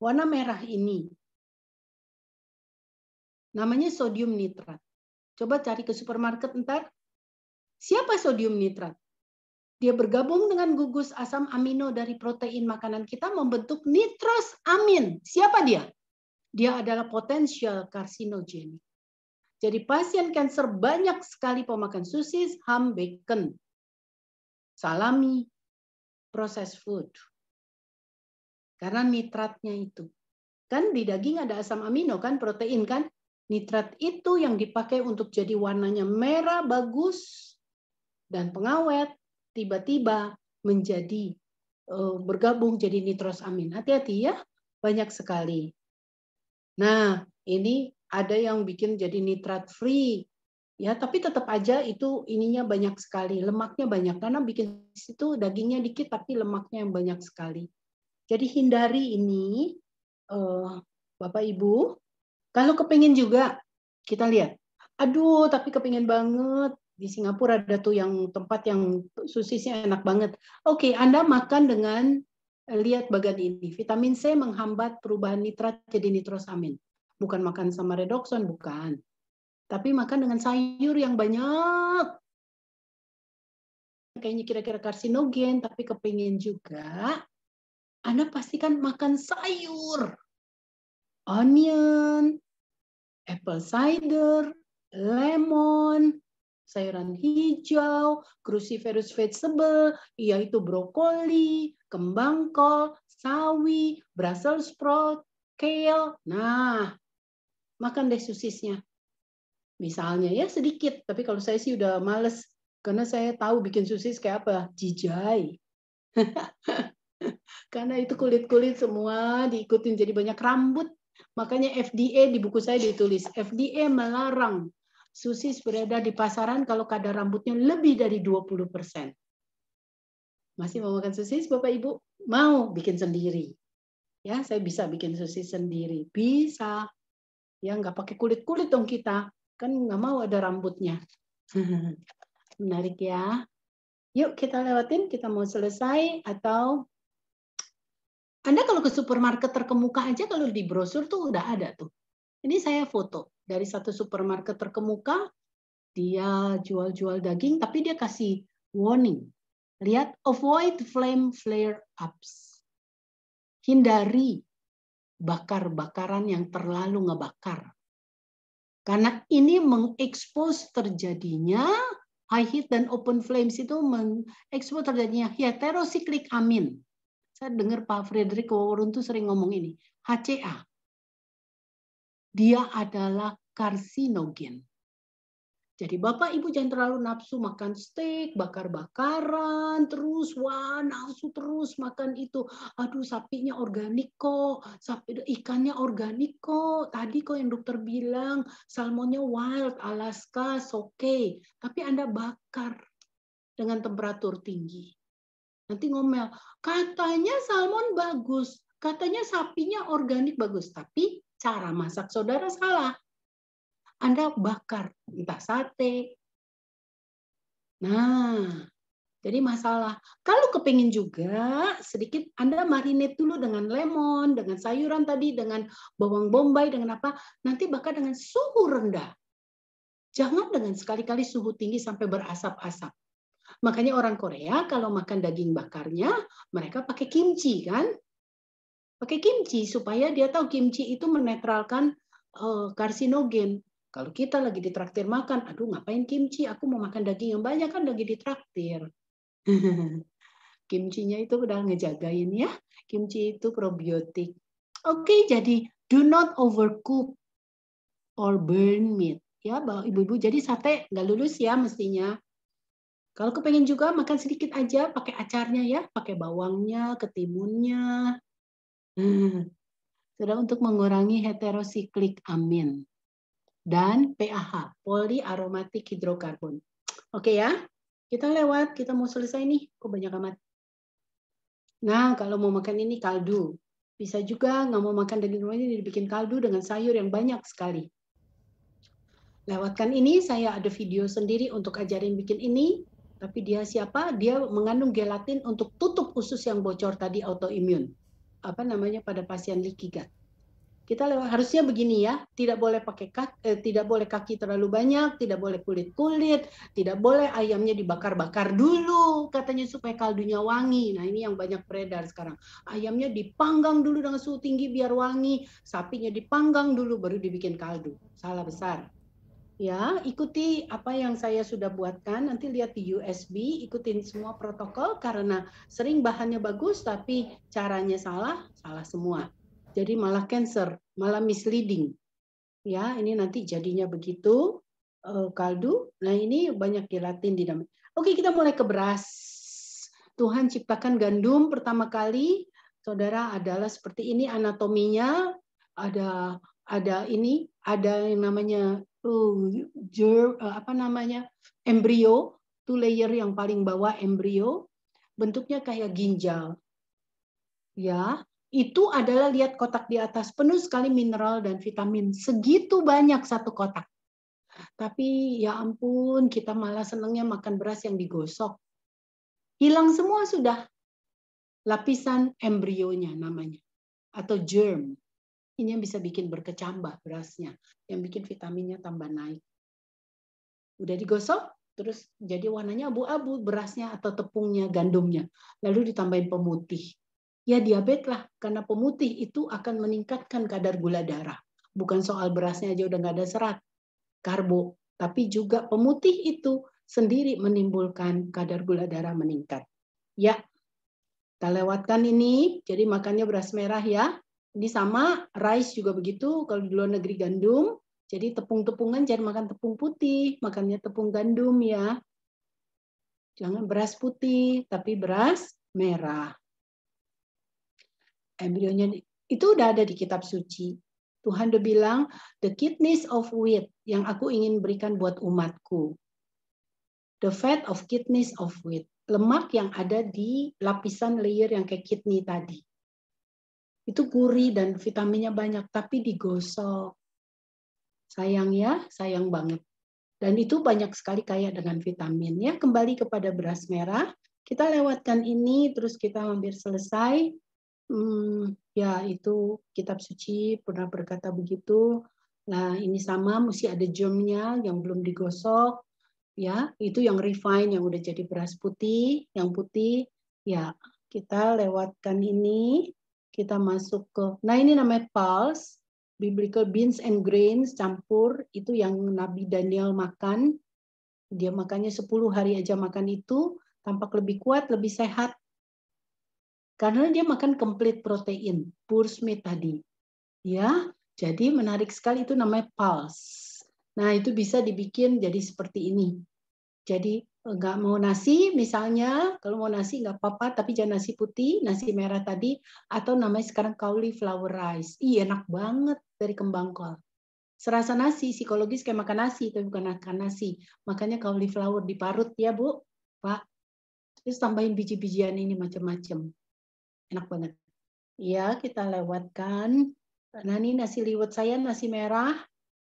Warna merah ini namanya sodium nitrat. Coba cari ke supermarket ntar. Siapa sodium nitrat? Dia bergabung dengan gugus asam amino dari protein makanan kita membentuk nitrosamin. Siapa dia? Dia adalah potensial karsinogenik. Jadi pasien kanker banyak sekali pemakan sosis, ham, bacon, salami, proses food. Karena nitratnya itu. Kan di daging ada asam amino kan, protein kan? Nitrat itu yang dipakai untuk jadi warnanya merah bagus dan pengawet tiba-tiba menjadi eh, bergabung jadi nitrosamin. Hati-hati ya, banyak sekali. Nah, ini ada yang bikin jadi nitrat free ya tapi tetap aja itu ininya banyak sekali lemaknya banyak karena bikin situ dagingnya dikit tapi lemaknya yang banyak sekali jadi hindari ini uh, bapak ibu kalau kepingin juga kita lihat aduh tapi kepingin banget di Singapura ada tuh yang tempat yang sosisnya enak banget. Oke, okay, Anda makan dengan eh, lihat bagian ini. Vitamin C menghambat perubahan nitrat jadi nitrosamin bukan makan sama redoxon, bukan. Tapi makan dengan sayur yang banyak. Kayaknya kira-kira karsinogen, tapi kepingin juga. Anda pastikan makan sayur. Onion, apple cider, lemon, sayuran hijau, cruciferous vegetable, yaitu brokoli, kembang kol, sawi, brussels sprout, kale. Nah, makan deh sosisnya. Misalnya ya sedikit, tapi kalau saya sih udah males karena saya tahu bikin sosis kayak apa, jijai. [LAUGHS] karena itu kulit-kulit semua diikutin jadi banyak rambut. Makanya FDA di buku saya ditulis, FDA melarang sosis berada di pasaran kalau kadar rambutnya lebih dari 20%. Masih mau makan sosis Bapak Ibu? Mau bikin sendiri. Ya, saya bisa bikin sosis sendiri. Bisa ya nggak pakai kulit kulit dong kita kan nggak mau ada rambutnya [LAUGHS] menarik ya yuk kita lewatin kita mau selesai atau anda kalau ke supermarket terkemuka aja kalau di brosur tuh udah ada tuh ini saya foto dari satu supermarket terkemuka dia jual-jual daging tapi dia kasih warning lihat avoid flame flare ups hindari bakar-bakaran yang terlalu ngebakar. Karena ini mengekspos terjadinya high heat dan open flames itu mengekspos terjadinya heterocyclic amin. Saya dengar Pak Frederick Waworun tuh sering ngomong ini, HCA. Dia adalah karsinogen. Jadi Bapak Ibu jangan terlalu nafsu makan steak, bakar-bakaran, terus wah nafsu terus makan itu. Aduh sapinya organik kok, sapi, ikannya organik kok. Tadi kok yang dokter bilang salmonnya wild, Alaska, oke. Okay. Tapi Anda bakar dengan temperatur tinggi. Nanti ngomel, katanya salmon bagus, katanya sapinya organik bagus, tapi cara masak saudara salah anda bakar, entah sate. Nah, jadi masalah. Kalau kepingin juga sedikit Anda marinate dulu dengan lemon, dengan sayuran tadi, dengan bawang bombay, dengan apa. Nanti bakar dengan suhu rendah. Jangan dengan sekali-kali suhu tinggi sampai berasap-asap. Makanya orang Korea kalau makan daging bakarnya, mereka pakai kimchi kan? Pakai kimchi supaya dia tahu kimchi itu menetralkan eh, karsinogen. Kalau kita lagi ditraktir makan, aduh ngapain kimchi? Aku mau makan daging yang banyak kan lagi ditraktir. [LAUGHS] Kimchinya itu udah ngejagain ya. Kimchi itu probiotik. Oke, jadi do not overcook or burn meat. Ya, ibu-ibu. Jadi sate nggak lulus ya mestinya. Kalau kepengen juga makan sedikit aja, pakai acarnya ya, pakai bawangnya, ketimunnya. Hmm. Sudah untuk mengurangi heterosiklik amin dan PAH, polyaromatic hidrokarbon. Oke ya, kita lewat, kita mau selesai nih, kok banyak amat. Nah, kalau mau makan ini kaldu. Bisa juga nggak mau makan daging rumah ini dibikin kaldu dengan sayur yang banyak sekali. Lewatkan ini, saya ada video sendiri untuk ajarin bikin ini. Tapi dia siapa? Dia mengandung gelatin untuk tutup usus yang bocor tadi autoimun. Apa namanya pada pasien leaky gut. Kita lewat, harusnya begini ya, tidak boleh pakai kaki, eh, tidak boleh kaki terlalu banyak, tidak boleh kulit-kulit, tidak boleh ayamnya dibakar-bakar dulu, katanya supaya kaldunya wangi. Nah ini yang banyak beredar sekarang. Ayamnya dipanggang dulu dengan suhu tinggi biar wangi, sapinya dipanggang dulu baru dibikin kaldu. Salah besar ya ikuti apa yang saya sudah buatkan nanti lihat di USB ikutin semua protokol karena sering bahannya bagus tapi caranya salah salah semua jadi malah cancer, malah misleading. Ya, ini nanti jadinya begitu eh, kaldu. Nah, ini banyak gelatin di dalamnya. Oke, kita mulai ke beras. Tuhan ciptakan gandum pertama kali, saudara adalah seperti ini anatominya, ada ada ini, ada yang namanya uh, uh, apa namanya? embrio, two layer yang paling bawah embrio, bentuknya kayak ginjal. Ya, itu adalah lihat kotak di atas penuh sekali mineral dan vitamin. Segitu banyak satu kotak. Tapi ya ampun, kita malah senangnya makan beras yang digosok. Hilang semua sudah lapisan embrionya namanya atau germ. Ini yang bisa bikin berkecambah berasnya, yang bikin vitaminnya tambah naik. Udah digosok, terus jadi warnanya abu-abu berasnya atau tepungnya, gandumnya. Lalu ditambahin pemutih ya diabetes lah karena pemutih itu akan meningkatkan kadar gula darah. Bukan soal berasnya aja udah nggak ada serat, karbo, tapi juga pemutih itu sendiri menimbulkan kadar gula darah meningkat. Ya, kita lewatkan ini. Jadi makannya beras merah ya. Ini sama rice juga begitu. Kalau di luar negeri gandum, jadi tepung-tepungan jangan makan tepung putih, makannya tepung gandum ya. Jangan beras putih, tapi beras merah embryonya itu udah ada di kitab suci. Tuhan udah bilang, the kidneys of wheat yang aku ingin berikan buat umatku. The fat of kidneys of wheat. Lemak yang ada di lapisan layer yang kayak kidney tadi. Itu gurih dan vitaminnya banyak, tapi digosok. Sayang ya, sayang banget. Dan itu banyak sekali kaya dengan vitamin. Ya, kembali kepada beras merah, kita lewatkan ini, terus kita hampir selesai Hmm, ya itu kitab suci pernah berkata begitu. Nah ini sama mesti ada germnya yang belum digosok, ya itu yang refine yang udah jadi beras putih, yang putih ya kita lewatkan ini, kita masuk ke. Nah ini namanya pulse, biblical beans and grains campur itu yang Nabi Daniel makan. Dia makannya 10 hari aja makan itu tampak lebih kuat, lebih sehat karena dia makan complete protein, pure meat tadi. Ya, jadi menarik sekali itu namanya pulse. Nah, itu bisa dibikin jadi seperti ini. Jadi eh, nggak mau nasi misalnya, kalau mau nasi nggak apa-apa, tapi jangan nasi putih, nasi merah tadi, atau namanya sekarang cauliflower rice. Iya, enak banget dari kembang kol. Serasa nasi, psikologis kayak makan nasi, tapi bukan makan nasi. Makanya cauliflower diparut ya, Bu, Pak. Terus tambahin biji-bijian ini macam-macam enak banget. Ya, kita lewatkan. Nah, ini nasi liwet saya nasi merah.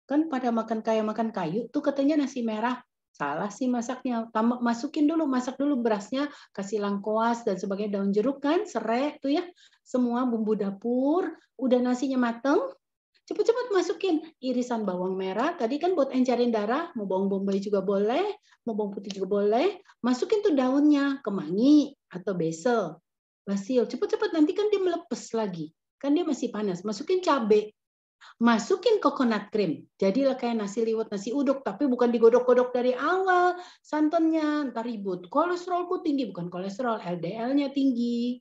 Kan pada makan kayak makan kayu tuh katanya nasi merah. Salah sih masaknya. Tambah, masukin dulu, masak dulu berasnya, kasih langkoas dan sebagainya daun jeruk kan, serai tuh ya. Semua bumbu dapur, udah nasinya mateng, cepat-cepat masukin irisan bawang merah tadi kan buat encerin darah mau bawang bombay juga boleh mau bawang putih juga boleh masukin tuh daunnya kemangi atau besel Basil, cepat-cepat nanti kan dia melepas lagi. Kan dia masih panas. Masukin cabai. Masukin coconut cream. Jadilah kayak nasi liwet, nasi uduk. Tapi bukan digodok-godok dari awal. Santannya ntar ribut. Kolesterolku tinggi. Bukan kolesterol, LDL-nya tinggi.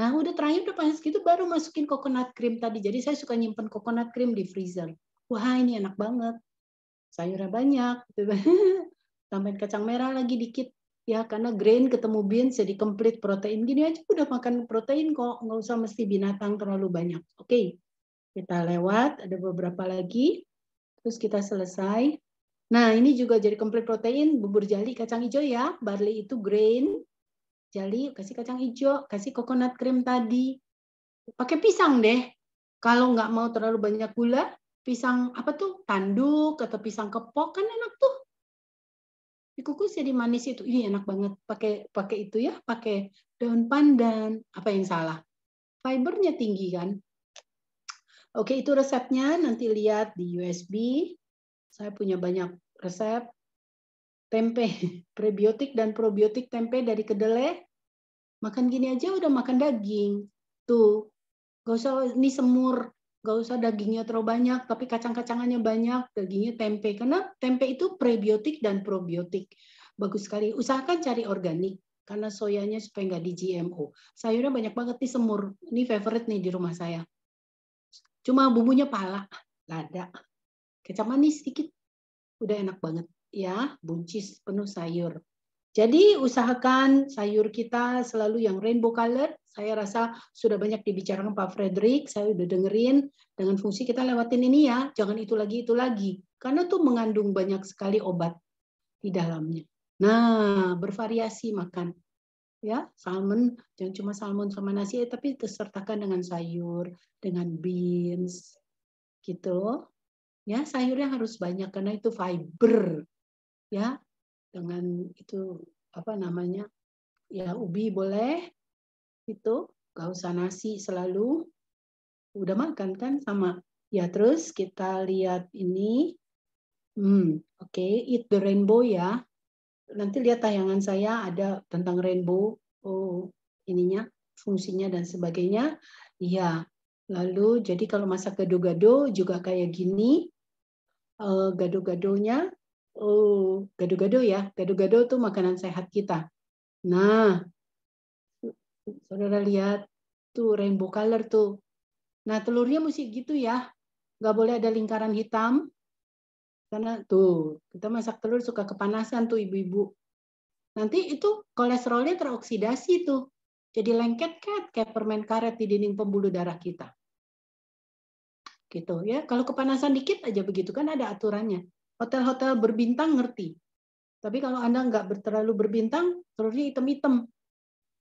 Nah, udah terakhir udah panas gitu baru masukin coconut cream tadi. Jadi saya suka nyimpen coconut cream di freezer. Wah, ini enak banget. Sayurnya banyak. [LAUGHS] Tambahin kacang merah lagi dikit ya karena grain ketemu beans jadi komplit protein gini aja udah makan protein kok nggak usah mesti binatang terlalu banyak oke okay. kita lewat ada beberapa lagi terus kita selesai nah ini juga jadi komplit protein bubur jali kacang hijau ya barley itu grain jali kasih kacang hijau kasih coconut cream tadi pakai pisang deh kalau nggak mau terlalu banyak gula pisang apa tuh tanduk atau pisang kepok kan enak tuh dikukus jadi manis itu ini enak banget pakai pakai itu ya pakai daun pandan apa yang salah fibernya tinggi kan oke itu resepnya nanti lihat di USB saya punya banyak resep tempe [LAUGHS] prebiotik dan probiotik tempe dari kedelai makan gini aja udah makan daging tuh gak usah ini semur nggak usah dagingnya terlalu banyak, tapi kacang-kacangannya banyak, dagingnya tempe. Karena tempe itu prebiotik dan probiotik. Bagus sekali. Usahakan cari organik, karena soyanya supaya nggak di GMO. Sayurnya banyak banget nih semur. Ini favorite nih di rumah saya. Cuma bumbunya pala, lada, kecap manis sedikit. Udah enak banget. Ya, buncis penuh sayur. Jadi usahakan sayur kita selalu yang rainbow color, saya rasa sudah banyak dibicarakan Pak Frederick, saya sudah dengerin dengan fungsi kita lewatin ini ya, jangan itu lagi itu lagi. Karena tuh mengandung banyak sekali obat di dalamnya. Nah, bervariasi makan. Ya, salmon jangan cuma salmon sama nasi eh, tapi disertakan dengan sayur, dengan beans gitu. Ya, sayurnya harus banyak karena itu fiber. Ya, dengan itu apa namanya? Ya, ubi boleh, itu gak usah nasi selalu udah makan kan sama ya terus kita lihat ini hmm oke okay. eat the rainbow ya nanti lihat tayangan saya ada tentang rainbow oh ininya fungsinya dan sebagainya ya lalu jadi kalau masak gado-gado juga kayak gini uh, gado-gadonya oh gado-gado ya gado-gado tuh makanan sehat kita nah Saudara lihat tuh rainbow color tuh. Nah telurnya mesti gitu ya. Nggak boleh ada lingkaran hitam. Karena tuh kita masak telur suka kepanasan tuh ibu-ibu. Nanti itu kolesterolnya teroksidasi tuh. Jadi lengket-ket kayak permen karet di dinding pembuluh darah kita. Gitu ya. Kalau kepanasan dikit aja begitu kan ada aturannya. Hotel-hotel berbintang ngerti. Tapi kalau Anda nggak terlalu berbintang, telurnya hitam-hitam.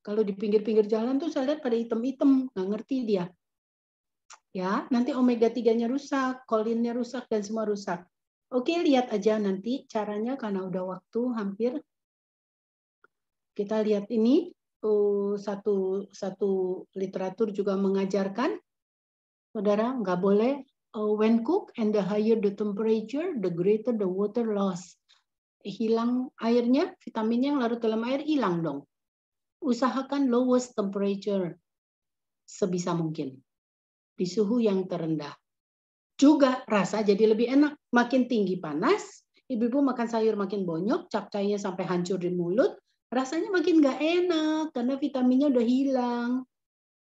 Kalau di pinggir-pinggir jalan tuh saya lihat pada item-item, nggak ngerti dia. Ya, nanti omega 3-nya rusak, kolinnya rusak dan semua rusak. Oke, lihat aja nanti caranya karena udah waktu hampir. Kita lihat ini uh, satu satu literatur juga mengajarkan saudara nggak boleh uh, when cook and the higher the temperature the greater the water loss hilang airnya vitaminnya yang larut dalam air hilang dong usahakan lowest temperature sebisa mungkin di suhu yang terendah. Juga rasa jadi lebih enak. Makin tinggi panas, ibu-ibu makan sayur makin bonyok, capcaynya sampai hancur di mulut, rasanya makin nggak enak karena vitaminnya udah hilang,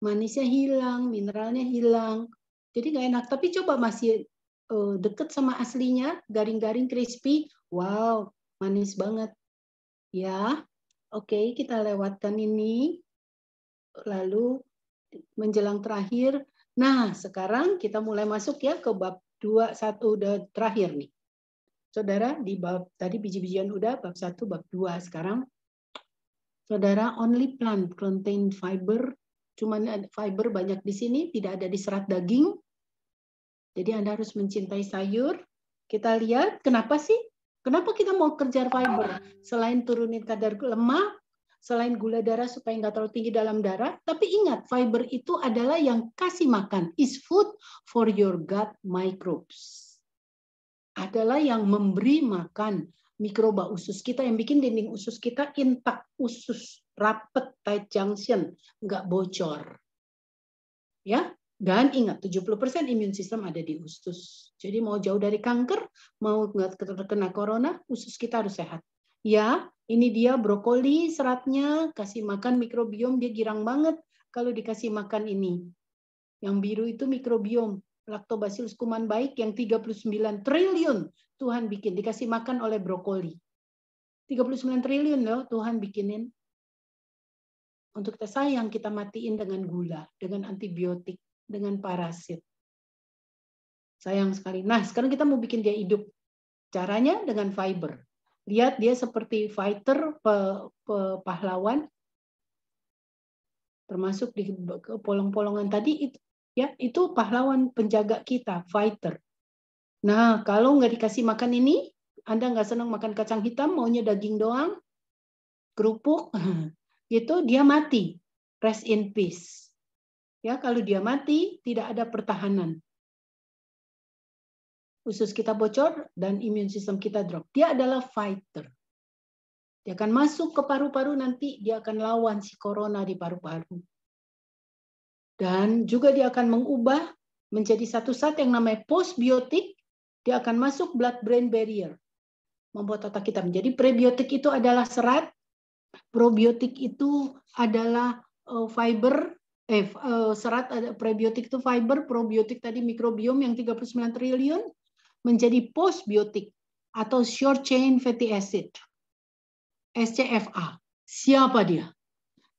manisnya hilang, mineralnya hilang. Jadi nggak enak. Tapi coba masih eh, deket sama aslinya, garing-garing crispy, wow, manis banget. Ya, Oke, okay, kita lewatkan ini. Lalu menjelang terakhir. Nah, sekarang kita mulai masuk ya ke bab 2 1 udah terakhir nih. Saudara, di bab tadi biji-bijian udah bab 1, bab 2. Sekarang Saudara, only plant contain fiber. Cuman fiber banyak di sini, tidak ada di serat daging. Jadi Anda harus mencintai sayur. Kita lihat kenapa sih Kenapa kita mau kerja fiber? Selain turunin kadar lemak, selain gula darah supaya nggak terlalu tinggi dalam darah, tapi ingat fiber itu adalah yang kasih makan, is food for your gut microbes. Adalah yang memberi makan mikroba usus kita yang bikin dinding usus kita intak usus rapet tight junction nggak bocor ya dan ingat, 70% imun sistem ada di usus. Jadi mau jauh dari kanker, mau nggak terkena corona, usus kita harus sehat. Ya, ini dia brokoli seratnya, kasih makan mikrobiom, dia girang banget kalau dikasih makan ini. Yang biru itu mikrobiom, Lactobacillus kuman baik yang 39 triliun Tuhan bikin, dikasih makan oleh brokoli. 39 triliun loh Tuhan bikinin. Untuk kita sayang, kita matiin dengan gula, dengan antibiotik dengan parasit. Sayang sekali. Nah, sekarang kita mau bikin dia hidup. Caranya dengan fiber. Lihat dia seperti fighter, pe, pe, pahlawan, termasuk di polong-polongan tadi itu ya itu pahlawan penjaga kita, fighter. Nah, kalau nggak dikasih makan ini, Anda nggak senang makan kacang hitam, maunya daging doang, kerupuk, [LAUGHS] itu dia mati. Rest in peace. Ya, kalau dia mati tidak ada pertahanan. Usus kita bocor dan imun sistem kita drop. Dia adalah fighter. Dia akan masuk ke paru-paru nanti dia akan lawan si corona di paru-paru. Dan juga dia akan mengubah menjadi satu saat yang namanya postbiotik. Dia akan masuk blood brain barrier. Membuat otak kita menjadi prebiotik itu adalah serat, probiotik itu adalah eh, fiber, Eh, eh serat ada prebiotik itu fiber, probiotik tadi mikrobiom yang 39 triliun menjadi postbiotik atau short chain fatty acid. SCFA. Siapa dia?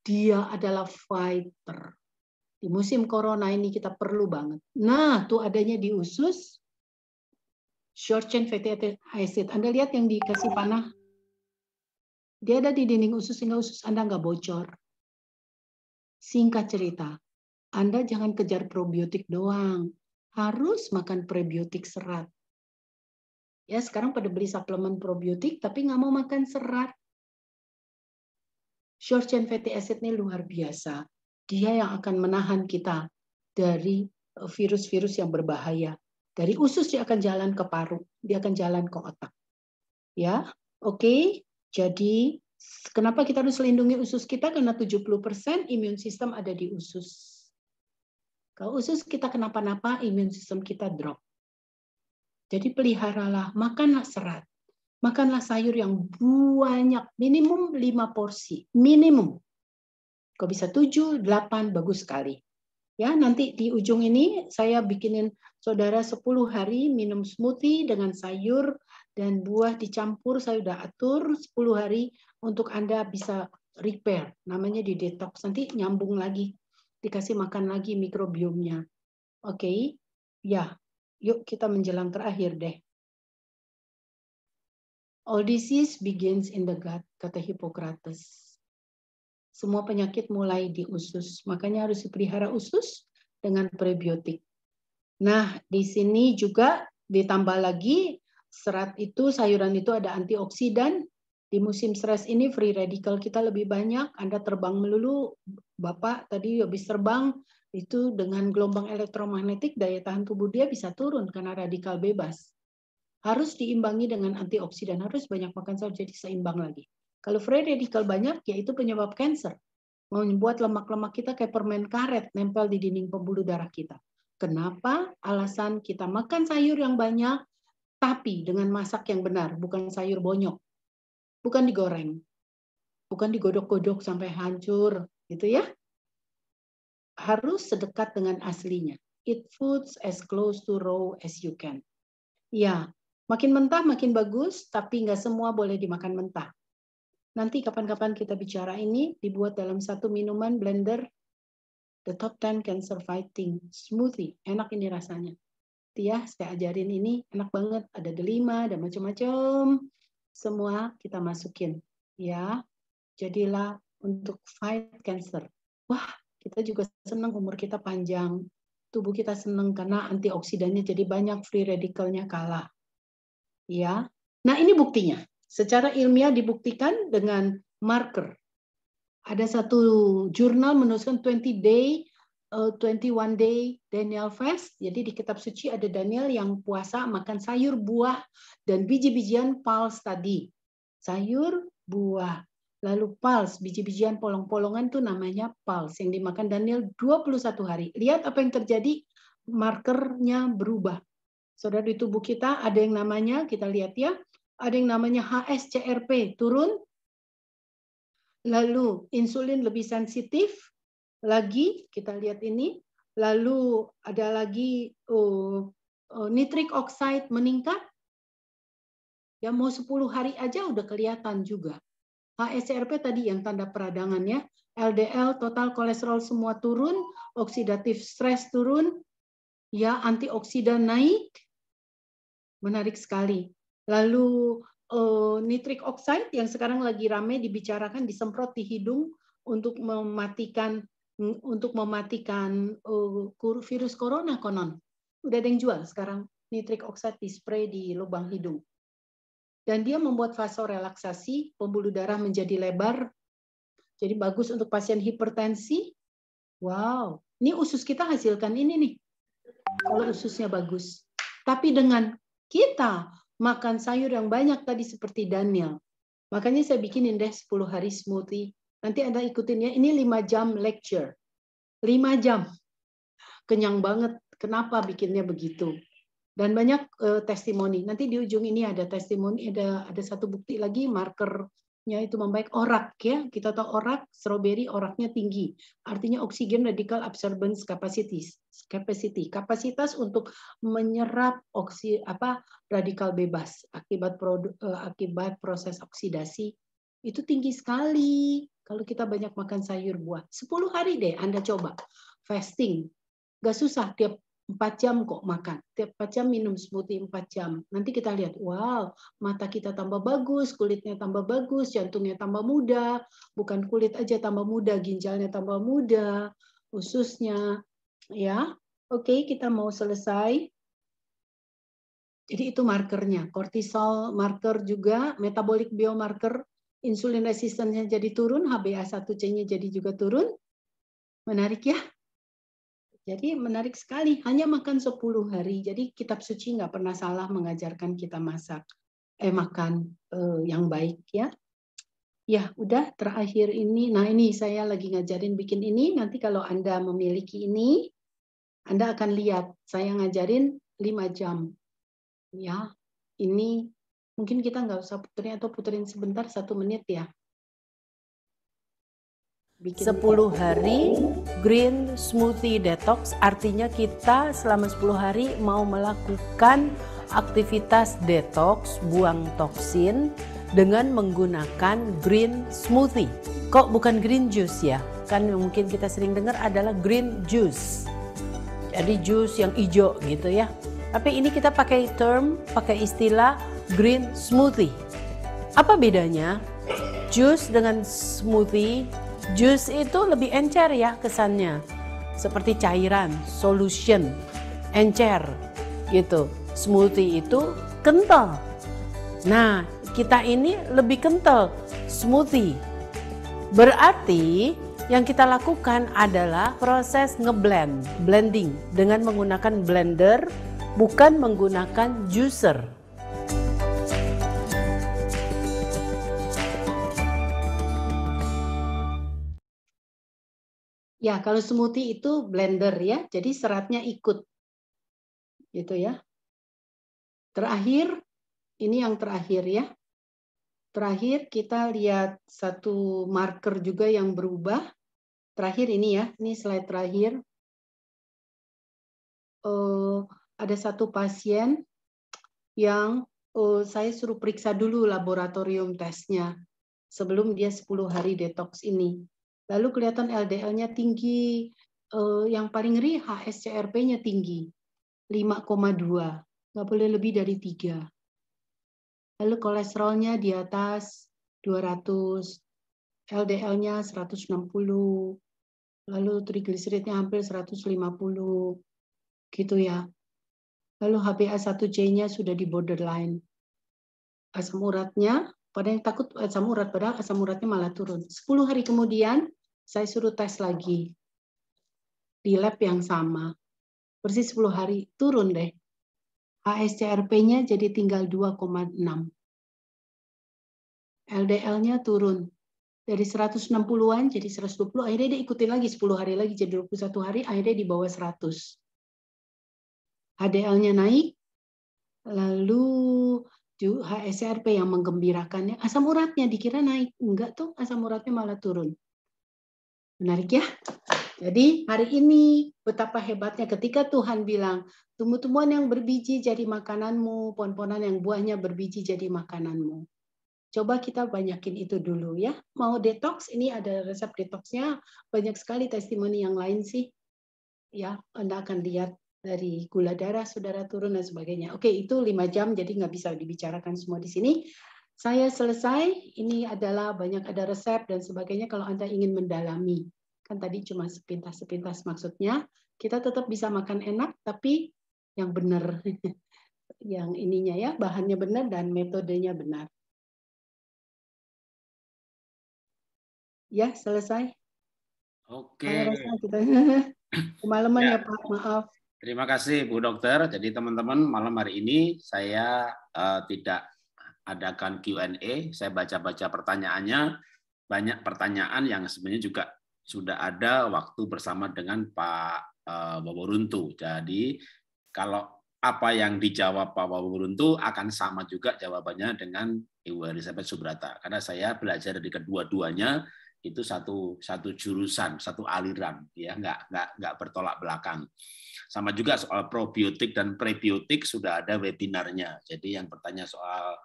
Dia adalah fighter. Di musim corona ini kita perlu banget. Nah, tuh adanya di usus short chain fatty acid. Anda lihat yang dikasih panah. Dia ada di dinding usus sehingga usus Anda nggak bocor. Singkat cerita, Anda jangan kejar probiotik doang. Harus makan prebiotik serat. Ya, sekarang pada beli suplemen probiotik tapi nggak mau makan serat. Short chain fatty acid ini luar biasa. Dia yang akan menahan kita dari eh, virus-virus yang berbahaya. Dari usus dia akan jalan ke paru, dia akan jalan ke otak. Ya, oke. Okay? Jadi Kenapa kita harus lindungi usus kita? Karena 70% imun sistem ada di usus. Kalau usus kita kenapa-napa, imun sistem kita drop. Jadi peliharalah, makanlah serat. Makanlah sayur yang banyak, minimum 5 porsi. Minimum. Kalau bisa 7, 8, bagus sekali. Ya, nanti di ujung ini saya bikinin saudara 10 hari minum smoothie dengan sayur dan buah dicampur, saya udah atur 10 hari untuk Anda bisa repair, namanya di detox. Nanti nyambung lagi, dikasih makan lagi mikrobiomnya. Oke, okay? ya, yuk kita menjelang terakhir deh. All disease begins in the gut, kata Hippocrates. Semua penyakit mulai di usus, makanya harus dipelihara usus dengan prebiotik. Nah, di sini juga ditambah lagi serat itu, sayuran itu ada antioksidan di musim stres ini free radical kita lebih banyak. Anda terbang melulu, Bapak tadi habis terbang itu dengan gelombang elektromagnetik daya tahan tubuh dia bisa turun karena radikal bebas. Harus diimbangi dengan antioksidan, harus banyak makan sayur jadi seimbang lagi. Kalau free radical banyak, yaitu penyebab kanker. Membuat lemak-lemak kita kayak permen karet nempel di dinding pembuluh darah kita. Kenapa? Alasan kita makan sayur yang banyak, tapi dengan masak yang benar, bukan sayur bonyok bukan digoreng, bukan digodok-godok sampai hancur, gitu ya. Harus sedekat dengan aslinya. Eat foods as close to raw as you can. Ya, makin mentah makin bagus, tapi nggak semua boleh dimakan mentah. Nanti kapan-kapan kita bicara ini dibuat dalam satu minuman blender. The top 10 cancer fighting smoothie. Enak ini rasanya. Tia, saya ajarin ini enak banget. Ada delima, ada macam-macam semua kita masukin ya jadilah untuk fight cancer wah kita juga senang umur kita panjang tubuh kita senang karena antioksidannya jadi banyak free radicalnya kalah ya nah ini buktinya secara ilmiah dibuktikan dengan marker ada satu jurnal menuliskan 20 day 21 eh, day Daniel fast. Jadi di kitab suci ada Daniel yang puasa makan sayur, buah dan biji-bijian pals tadi. Sayur, buah, lalu pals, biji-bijian polong-polongan itu namanya pals yang dimakan Daniel 21 hari. Lihat apa yang terjadi, markernya berubah. Saudara di tubuh kita ada yang namanya, kita lihat ya, ada yang namanya HSCRP turun, lalu insulin lebih sensitif, lagi kita lihat ini lalu ada lagi oh, oh, nitrik oxide meningkat ya mau 10 hari aja udah kelihatan juga HSCRP tadi yang tanda peradangannya LDL total kolesterol semua turun oksidatif stres turun ya antioksidan naik menarik sekali lalu oh, nitrik oxide yang sekarang lagi ramai dibicarakan disemprot di hidung untuk mematikan Hmm, untuk mematikan uh, virus corona konon. Udah ada yang jual sekarang nitrik oksat di spray di lubang hidung. Dan dia membuat vasorelaksasi, pembuluh darah menjadi lebar. Jadi bagus untuk pasien hipertensi. Wow, ini usus kita hasilkan ini nih. Kalau ususnya bagus. Tapi dengan kita makan sayur yang banyak tadi seperti Daniel. Makanya saya bikinin deh 10 hari smoothie Nanti Anda ikutin ya ini lima jam lecture. lima jam. Kenyang banget. Kenapa bikinnya begitu? Dan banyak uh, testimoni. Nanti di ujung ini ada testimoni, ada ada satu bukti lagi markernya itu membaik orak ya kita tahu orak strawberry oraknya tinggi artinya oksigen radical absorbance capacity capacity kapasitas untuk menyerap oksi apa radikal bebas akibat produk, eh, akibat proses oksidasi itu tinggi sekali kalau kita banyak makan sayur buah, 10 hari deh Anda coba fasting. Gak susah tiap 4 jam kok makan. Tiap 4 jam minum smoothie 4 jam. Nanti kita lihat, wow, mata kita tambah bagus, kulitnya tambah bagus, jantungnya tambah muda, bukan kulit aja tambah muda, ginjalnya tambah muda, ususnya ya. Oke, kita mau selesai. Jadi itu markernya, kortisol marker juga, metabolic biomarker insulin resistennya jadi turun, HbA1c-nya jadi juga turun. Menarik ya? Jadi menarik sekali, hanya makan 10 hari. Jadi kitab suci nggak pernah salah mengajarkan kita masak, eh makan eh, yang baik ya. Ya, udah terakhir ini. Nah, ini saya lagi ngajarin bikin ini. Nanti kalau Anda memiliki ini, Anda akan lihat saya ngajarin 5 jam. Ya, ini mungkin kita nggak usah puterin atau puterin sebentar satu menit ya. Bikin 10 hari green smoothie detox artinya kita selama 10 hari mau melakukan aktivitas detox buang toksin dengan menggunakan green smoothie. Kok bukan green juice ya? Kan mungkin kita sering dengar adalah green juice. Jadi jus yang hijau gitu ya. Tapi ini kita pakai term, pakai istilah green smoothie. Apa bedanya? Jus dengan smoothie, jus itu lebih encer ya kesannya. Seperti cairan, solution, encer gitu. Smoothie itu kental. Nah, kita ini lebih kental smoothie. Berarti yang kita lakukan adalah proses ngeblend, blending dengan menggunakan blender bukan menggunakan juicer. Ya, kalau smoothie itu blender ya, jadi seratnya ikut. Gitu ya. Terakhir, ini yang terakhir ya. Terakhir kita lihat satu marker juga yang berubah. Terakhir ini ya, ini slide terakhir. Uh, ada satu pasien yang uh, saya suruh periksa dulu laboratorium tesnya sebelum dia 10 hari detox ini lalu kelihatan LDL-nya tinggi, eh, yang paling ngeri HSCRP-nya tinggi, 5,2, nggak boleh lebih dari 3. Lalu kolesterolnya di atas 200, LDL-nya 160, lalu trigliseridnya hampir 150, gitu ya. Lalu HbA1c-nya sudah di borderline. Asam uratnya pada yang takut asam urat, padahal asam uratnya malah turun. 10 hari kemudian, saya suruh tes lagi. Di lab yang sama. Persis 10 hari, turun deh. ASCRP-nya jadi tinggal 2,6. LDL-nya turun. Dari 160-an jadi 120, akhirnya dia ikutin lagi 10 hari lagi, jadi 21 hari, akhirnya di bawah 100. HDL-nya naik, lalu HSRP yang menggembirakannya, asam uratnya dikira naik. Enggak tuh, asam uratnya malah turun. Menarik ya? Jadi hari ini betapa hebatnya ketika Tuhan bilang, tumbuh-tumbuhan yang berbiji jadi makananmu, pohon-pohonan yang buahnya berbiji jadi makananmu. Coba kita banyakin itu dulu ya. Mau detox, ini ada resep detoxnya. Banyak sekali testimoni yang lain sih. Ya, Anda akan lihat dari gula darah saudara turun dan sebagainya. Oke, itu lima jam, jadi nggak bisa dibicarakan semua di sini. Saya selesai, ini adalah banyak ada resep dan sebagainya kalau Anda ingin mendalami. Kan tadi cuma sepintas-sepintas maksudnya. Kita tetap bisa makan enak, tapi yang benar. [LAUGHS] yang ininya ya, bahannya benar dan metodenya benar. Ya, selesai. Oke. Okay. Kita... [CLEARS THROAT] Kemalaman ya. ya Pak, maaf. Terima kasih Bu Dokter. Jadi teman-teman malam hari ini saya uh, tidak adakan Q&A. Saya baca-baca pertanyaannya. Banyak pertanyaan yang sebenarnya juga sudah ada waktu bersama dengan Pak uh, Runtu. Jadi kalau apa yang dijawab Pak Runtu akan sama juga jawabannya dengan Ibu Elizabeth Subrata. Karena saya belajar dari kedua-duanya itu satu satu jurusan, satu aliran, ya nggak nggak nggak bertolak belakang. Sama juga soal probiotik dan prebiotik sudah ada webinarnya. Jadi yang bertanya soal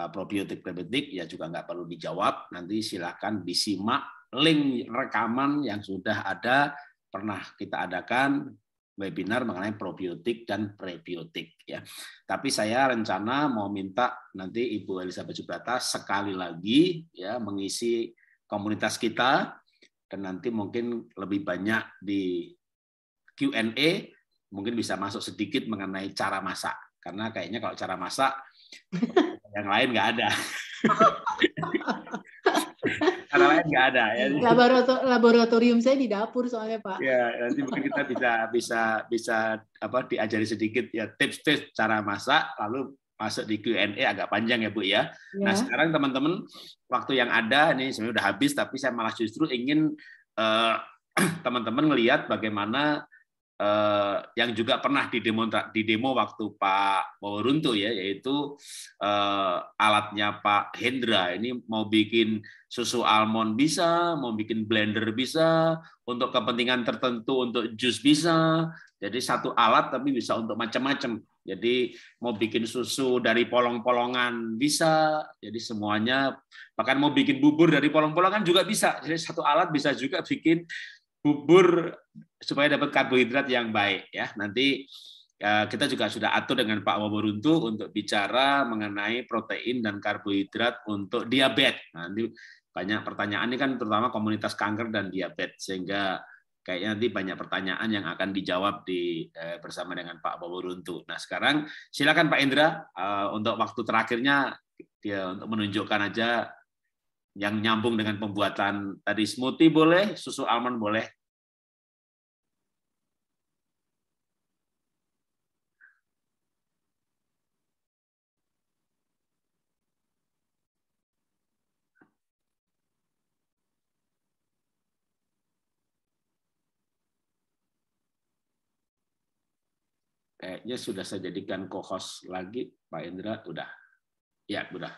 eh, probiotik prebiotik ya juga nggak perlu dijawab. Nanti silahkan disimak link rekaman yang sudah ada pernah kita adakan webinar mengenai probiotik dan prebiotik ya. Tapi saya rencana mau minta nanti Ibu Elizabeth Jubrata sekali lagi ya mengisi komunitas kita dan nanti mungkin lebih banyak di Q&A mungkin bisa masuk sedikit mengenai cara masak karena kayaknya kalau cara masak [LAUGHS] yang lain nggak ada [LAUGHS] cara lain nggak ada ya Laborator laboratorium saya di dapur soalnya pak ya nanti mungkin kita bisa bisa bisa apa diajari sedikit ya tips-tips cara masak lalu masuk di Q&A agak panjang ya Bu ya. ya. Nah sekarang teman-teman waktu yang ada ini sebenarnya udah habis tapi saya malah justru ingin eh, teman [CLEARS THROAT] teman-teman melihat bagaimana uh, yang juga pernah di demo waktu Pak Mawarunto ya yaitu uh, alatnya Pak Hendra ini mau bikin susu almond bisa, mau bikin blender bisa, untuk kepentingan tertentu untuk jus bisa. Jadi satu alat tapi bisa untuk macam-macam jadi mau bikin susu dari polong-polongan bisa, jadi semuanya bahkan mau bikin bubur dari polong-polongan juga bisa. Jadi satu alat bisa juga bikin bubur supaya dapat karbohidrat yang baik ya. Nanti eh, kita juga sudah atur dengan Pak Waburuntu untuk bicara mengenai protein dan karbohidrat untuk diabetes. Nah, nanti banyak pertanyaan ini kan terutama komunitas kanker dan diabetes sehingga kayaknya nanti banyak pertanyaan yang akan dijawab di eh, bersama dengan Pak Baburuntu. Nah sekarang silakan Pak Indra uh, untuk waktu terakhirnya dia ya, untuk menunjukkan aja yang nyambung dengan pembuatan tadi smoothie boleh, susu almond boleh, Slide-nya sudah saya jadikan co lagi, Pak Indra. Udah. Ya, udah.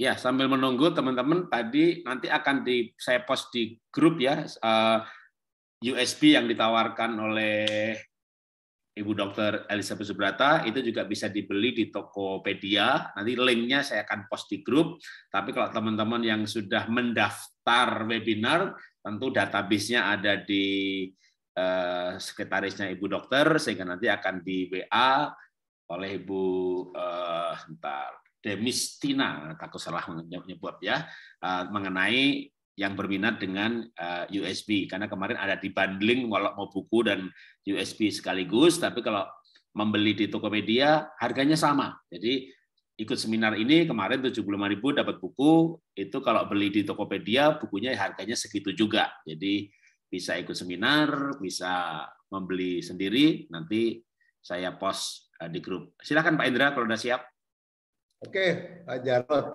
Ya, sambil menunggu teman-teman tadi nanti akan di saya post di grup ya eh, USB yang ditawarkan oleh Ibu Dr. Elizabeth Subrata itu juga bisa dibeli di Tokopedia. Nanti linknya saya akan post di grup. Tapi kalau teman-teman yang sudah mendaftar webinar, tentu database-nya ada di eh, sekretarisnya Ibu Dokter, sehingga nanti akan di WA oleh Ibu eh, Demistina, takut salah menyebut ya, eh, mengenai yang berminat dengan eh, USB karena kemarin ada di bundling walau mau buku dan USB sekaligus tapi kalau membeli di Tokopedia harganya sama. Jadi ikut seminar ini kemarin 75.000 dapat buku, itu kalau beli di Tokopedia bukunya harganya segitu juga. Jadi bisa ikut seminar, bisa membeli sendiri, nanti saya post eh, di grup. Silakan Pak Indra kalau sudah siap. Oke, Pak Jarot.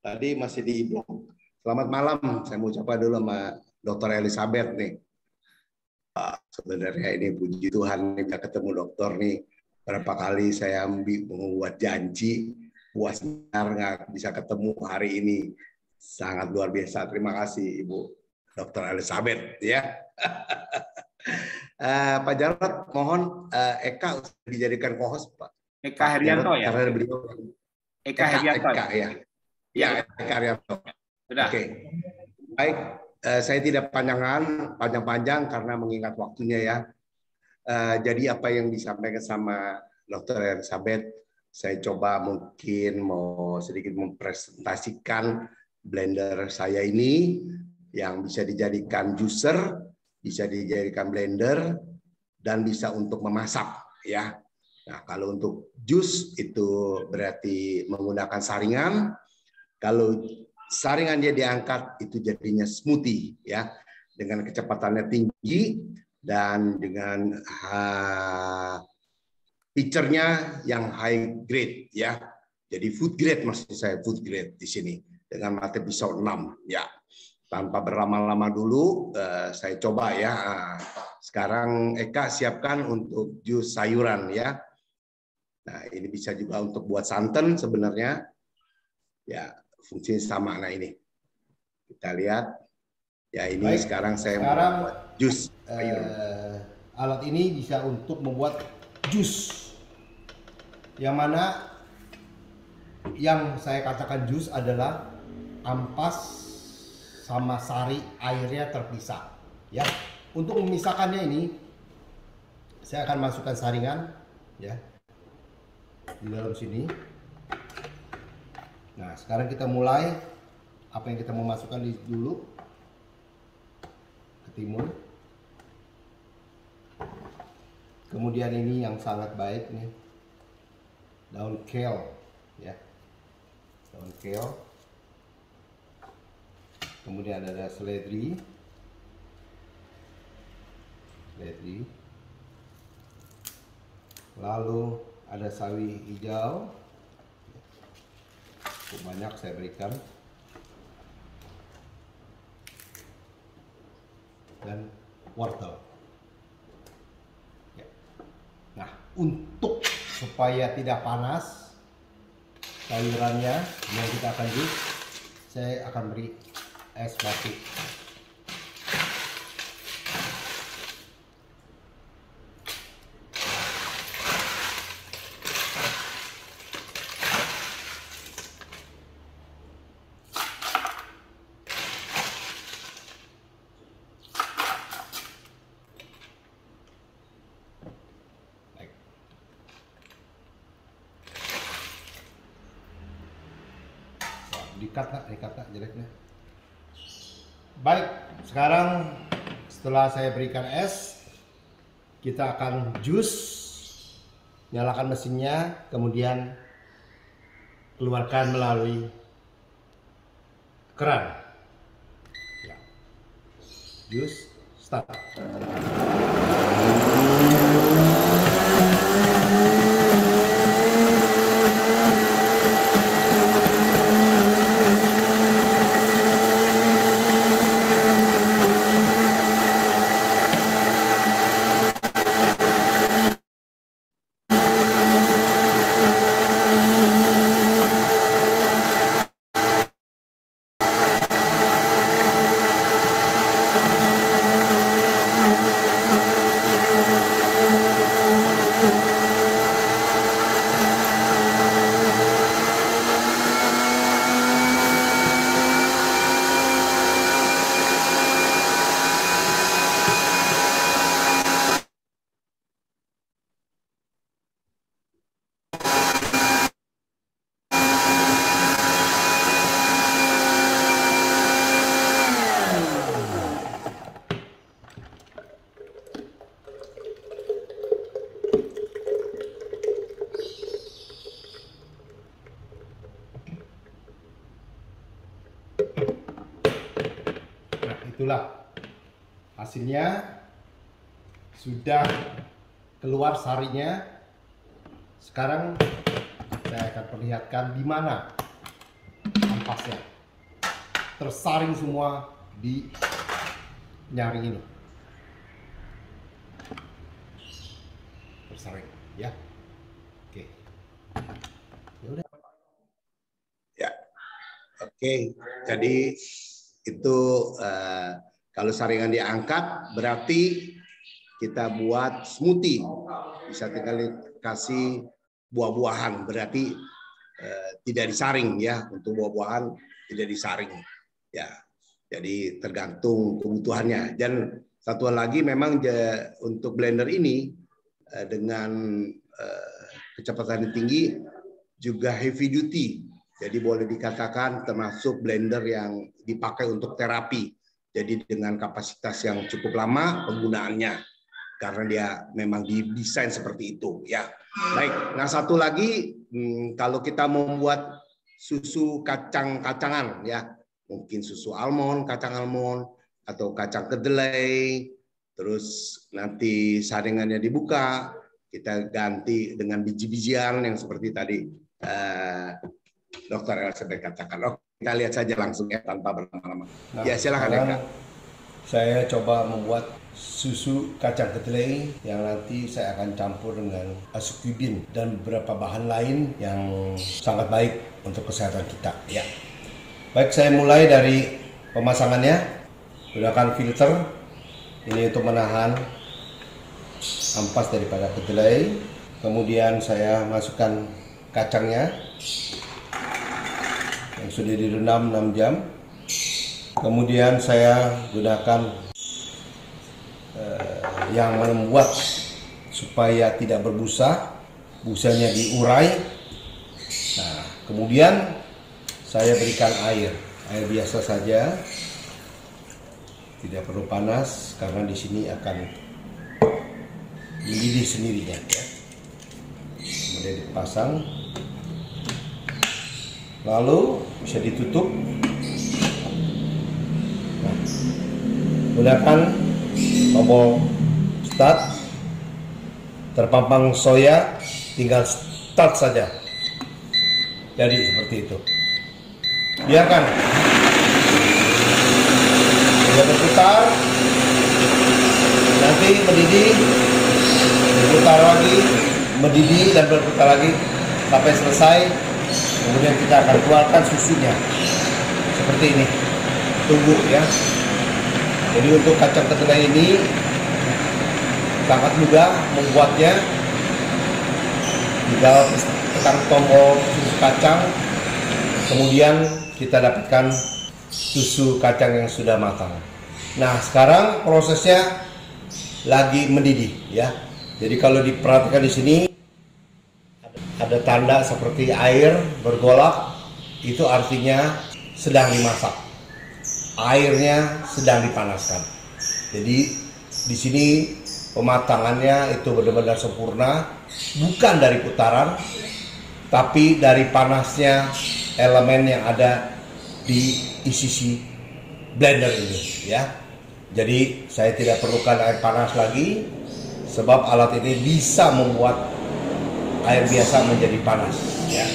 Tadi masih di Selamat malam, saya mau ucapkan dulu sama Dokter Elizabeth nih. Ah, sebenarnya ini puji Tuhan nih, bisa ketemu dokter nih. Berapa kali saya membuat janji buat nggak bisa ketemu hari ini. Sangat luar biasa. Terima kasih Ibu Dokter Elizabeth ya. uh, [LAUGHS] Pak Jarod mohon eh, Eka dijadikan co Pak. Eka Herianto ya. Karena beliau Eka, Eka Herianto. Eka, ya. Ya, ya Eka Herianto. Sudah. Oke. Okay. Baik, uh, saya tidak panjangan panjang-panjang karena mengingat waktunya ya. Uh, jadi apa yang disampaikan sama Dr. Elizabeth, saya coba mungkin mau sedikit mempresentasikan blender saya ini yang bisa dijadikan juicer, bisa dijadikan blender, dan bisa untuk memasak ya. Nah, kalau untuk jus itu berarti menggunakan saringan. Kalau saringan dia diangkat itu jadinya smoothie ya dengan kecepatannya tinggi dan dengan uh, ah, picture nya yang high grade ya jadi food grade maksud saya food grade di sini dengan mata pisau 6 ya tanpa berlama-lama dulu uh, saya coba ya uh, sekarang Eka siapkan untuk jus sayuran ya nah ini bisa juga untuk buat santan sebenarnya ya fungsi sama nah ini kita lihat ya ini Baik. sekarang saya sekarang, membuat jus eh, alat ini bisa untuk membuat jus yang mana yang saya katakan jus adalah ampas sama sari airnya terpisah ya untuk memisahkannya ini saya akan masukkan saringan ya di dalam sini Nah, sekarang kita mulai apa yang kita mau masukkan di dulu ke timun. Kemudian ini yang sangat baik nih. Daun kale ya. Daun kale. Kemudian ada seledri. Seledri. Lalu ada sawi hijau cukup banyak saya berikan dan wortel ya. nah untuk supaya tidak panas sayurannya yang kita akan jus saya akan beri es batik. Setelah saya berikan es, kita akan jus, nyalakan mesinnya, kemudian keluarkan melalui keran. Ya. Jus start. sudah keluar sarinya sekarang saya akan perlihatkan di mana ampasnya tersaring semua di nyaring ini tersaring ya oke ya udah ya oke jadi itu uh, kalau saringan diangkat berarti kita buat smoothie. Bisa tinggal dikasih buah-buahan, berarti eh, tidak disaring ya untuk buah-buahan tidak disaring ya. Jadi tergantung kebutuhannya. Dan satu lagi memang je, untuk blender ini eh, dengan eh, kecepatan yang tinggi juga heavy duty. Jadi boleh dikatakan termasuk blender yang dipakai untuk terapi. Jadi dengan kapasitas yang cukup lama penggunaannya karena dia memang didesain seperti itu ya. Baik, nah satu lagi hmm, kalau kita membuat susu kacang-kacangan ya, mungkin susu almond, kacang almond atau kacang kedelai, terus nanti saringannya dibuka, kita ganti dengan biji-bijian yang seperti tadi eh, dokter Elizabeth katakan. Oke, kita lihat saja langsung ya tanpa berlama-lama. Nah, ya silakan ya, Saya coba membuat susu kacang kedelai yang nanti saya akan campur dengan asukubin dan beberapa bahan lain yang sangat baik untuk kesehatan kita ya baik saya mulai dari pemasangannya gunakan filter ini untuk menahan ampas daripada kedelai kemudian saya masukkan kacangnya yang sudah direndam 6 jam kemudian saya gunakan yang membuat supaya tidak berbusa, busanya diurai. Nah, kemudian saya berikan air, air biasa saja, tidak perlu panas karena di sini akan mendidih sendirinya. Ya. Kemudian dipasang, lalu bisa ditutup. Nah, gunakan tombol start terpampang soya tinggal start saja jadi seperti itu biarkan sudah berputar nanti mendidih berputar lagi mendidih dan berputar lagi sampai selesai kemudian kita akan keluarkan susunya seperti ini tunggu ya jadi untuk kacang kedelai ini sangat mudah membuatnya tinggal tekan tombol susu kacang kemudian kita dapatkan susu kacang yang sudah matang nah sekarang prosesnya lagi mendidih ya jadi kalau diperhatikan di sini ada tanda seperti air bergolak itu artinya sedang dimasak airnya sedang dipanaskan jadi di sini pematangannya itu benar-benar sempurna bukan dari putaran tapi dari panasnya elemen yang ada di sisi blender ini ya jadi saya tidak perlukan air panas lagi sebab alat ini bisa membuat air biasa menjadi panas ya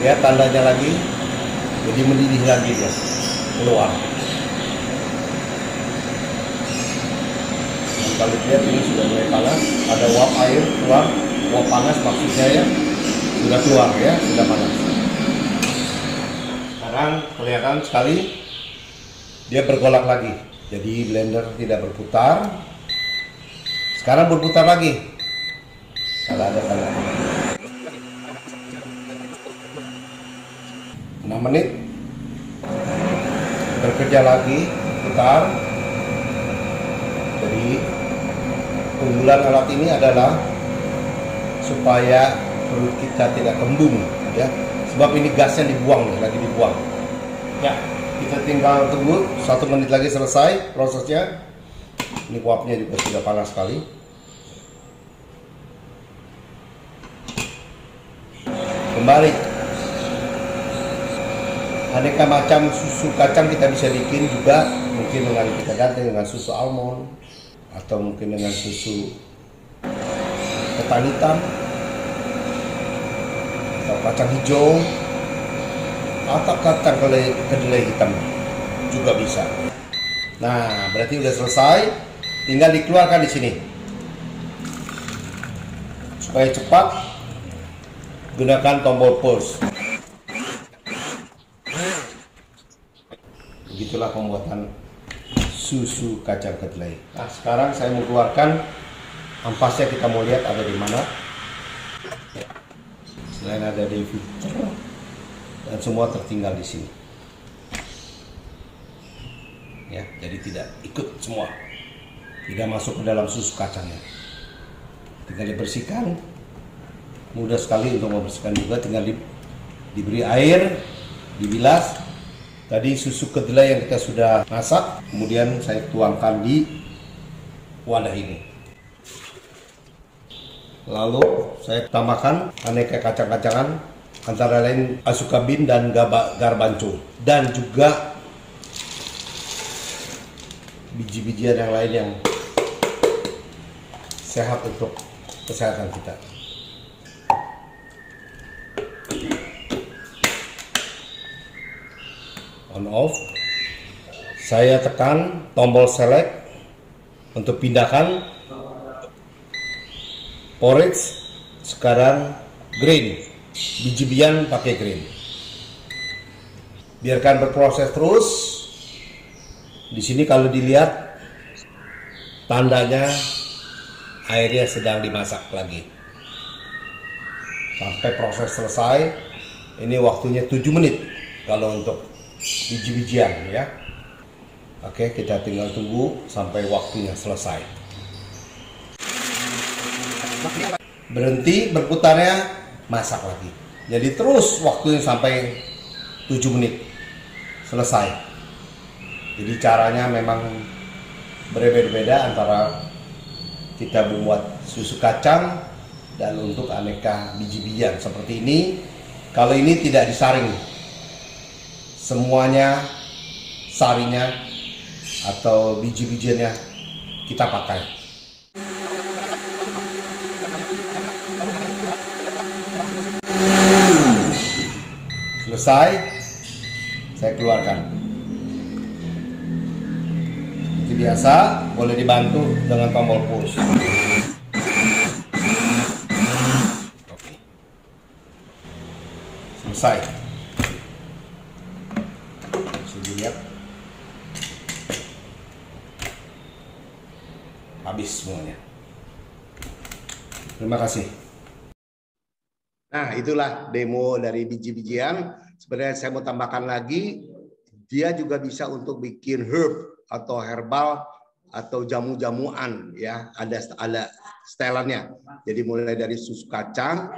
lihat tandanya lagi jadi mendidih lagi ya keluar Kita lihat ini sudah mulai panas ada uap air keluar uap panas maksudnya ya sudah keluar ya sudah panas sekarang kelihatan sekali dia bergolak lagi jadi blender tidak berputar sekarang berputar lagi kalau ada kalau 6 menit bekerja lagi putar jadi keunggulan alat ini adalah supaya perut kita tidak kembung ya sebab ini gasnya dibuang nih lagi dibuang ya kita tinggal tunggu satu menit lagi selesai prosesnya ini uapnya juga sudah panas sekali kembali aneka macam susu kacang kita bisa bikin juga mungkin dengan kita ganti dengan susu almond atau mungkin dengan susu ketan hitam atau kacang hijau atau kacang kedelai, kedelai hitam juga bisa nah berarti udah selesai tinggal dikeluarkan di sini supaya cepat gunakan tombol pause itulah pembuatan susu kacang kedelai. Nah, sekarang saya mengeluarkan ampasnya kita mau lihat ada di mana. Selain ada di filter dan semua tertinggal di sini. Ya, jadi tidak ikut semua. Tidak masuk ke dalam susu kacangnya. Tinggal dibersihkan. Mudah sekali untuk membersihkan juga tinggal di, diberi air, dibilas, Tadi susu kedelai yang kita sudah masak, kemudian saya tuangkan di wadah ini. Lalu saya tambahkan aneka kacang-kacangan antara lain asukabin dan gabak garbanco dan juga biji-bijian yang lain yang sehat untuk kesehatan kita. on off saya tekan tombol select untuk pindahkan porridge sekarang green biji bian pakai green biarkan berproses terus di sini kalau dilihat tandanya airnya sedang dimasak lagi sampai proses selesai ini waktunya 7 menit kalau untuk biji-bijian ya. Oke, kita tinggal tunggu sampai waktunya selesai. Berhenti berputarnya, masak lagi. Jadi terus waktunya sampai 7 menit. Selesai. Jadi caranya memang berbeda-beda antara kita membuat susu kacang dan untuk aneka biji-bijian seperti ini. Kalau ini tidak disaring, semuanya sarinya atau biji-bijiannya kita pakai. Selesai, saya keluarkan. Seperti biasa, boleh dibantu dengan tombol push. Selesai. habis semuanya. Terima kasih. Nah, itulah demo dari biji-bijian. Sebenarnya saya mau tambahkan lagi, dia juga bisa untuk bikin herb atau herbal atau jamu-jamuan ya, ada ada stelannya. Jadi mulai dari susu kacang,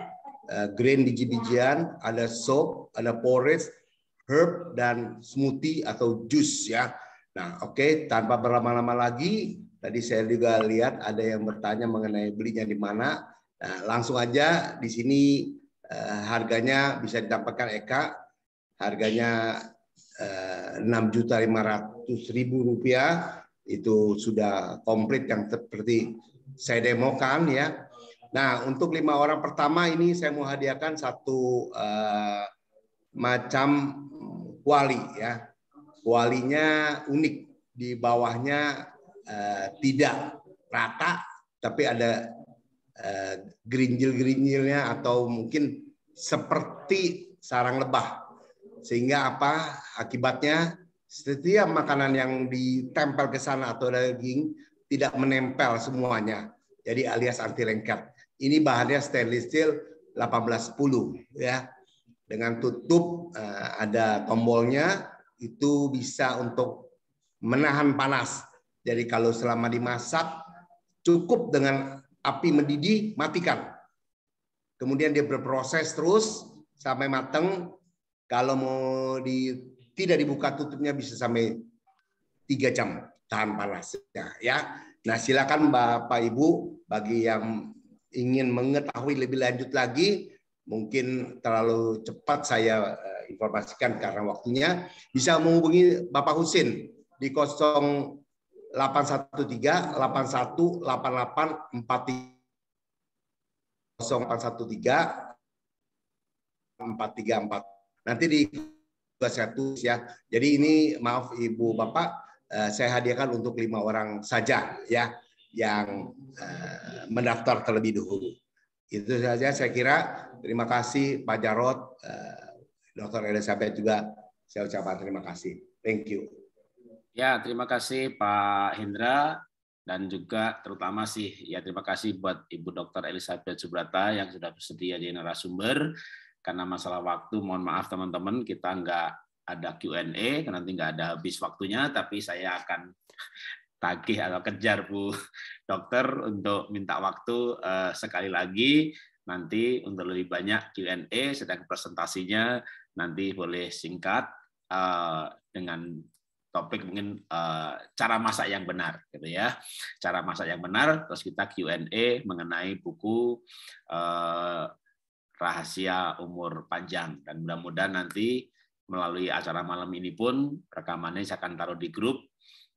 eh, grain biji-bijian, ada soap ada porridge, herb dan smoothie atau jus ya. Nah, oke, okay, tanpa berlama-lama lagi, Tadi saya juga lihat ada yang bertanya mengenai belinya di mana. Nah, langsung aja di sini eh, harganya bisa didapatkan Eka. Harganya eh, enam juta lima ratus ribu rupiah itu sudah komplit yang seperti saya demokan ya. Nah untuk lima orang pertama ini saya mau hadiahkan satu eh, macam kuali ya. Kualinya unik di bawahnya Eh, tidak rata, tapi ada eh, gerinjil-gerinjilnya atau mungkin seperti sarang lebah. Sehingga apa akibatnya? Setiap makanan yang ditempel ke sana atau daging tidak menempel semuanya. Jadi alias anti lengket. Ini bahannya stainless steel 1810 ya. Dengan tutup eh, ada tombolnya itu bisa untuk menahan panas jadi kalau selama dimasak cukup dengan api mendidih matikan. Kemudian dia berproses terus sampai matang. Kalau mau di tidak dibuka tutupnya bisa sampai tiga jam tahan panas ya. Nah silakan Bapak Ibu bagi yang ingin mengetahui lebih lanjut lagi mungkin terlalu cepat saya eh, informasikan karena waktunya bisa menghubungi Bapak Husin di kosong. 813 satu tiga empat tiga empat Nanti di satu ya. Jadi ini maaf Ibu Bapak, eh, saya hadiahkan untuk lima orang saja ya yang eh, mendaftar terlebih dahulu. Itu saja saya kira. Terima kasih Pak jarod eh, dokter Dr. Elizabeth juga saya ucapkan terima kasih. Thank you. Ya, terima kasih Pak Hendra dan juga terutama sih ya terima kasih buat Ibu Dr. Elizabeth Subrata yang sudah bersedia di narasumber karena masalah waktu mohon maaf teman-teman kita nggak ada Q&A karena nanti nggak ada habis waktunya tapi saya akan tagih atau kejar Bu dokter untuk minta waktu eh, sekali lagi nanti untuk lebih banyak Q&A sedang presentasinya nanti boleh singkat eh, dengan topik mungkin uh, cara masak yang benar gitu ya cara masak yang benar terus kita Q&A mengenai buku uh, rahasia umur panjang dan mudah-mudahan nanti melalui acara malam ini pun rekamannya saya akan taruh di grup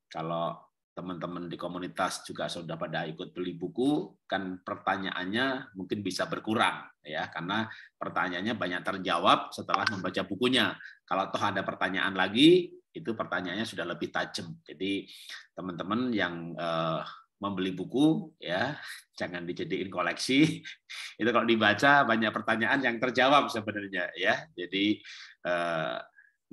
kalau teman-teman di komunitas juga sudah pada ikut beli buku kan pertanyaannya mungkin bisa berkurang ya karena pertanyaannya banyak terjawab setelah membaca bukunya kalau toh ada pertanyaan lagi itu pertanyaannya sudah lebih tajam. Jadi teman-teman yang uh, membeli buku ya jangan dijadiin koleksi [LAUGHS] itu kalau dibaca banyak pertanyaan yang terjawab sebenarnya ya jadi uh,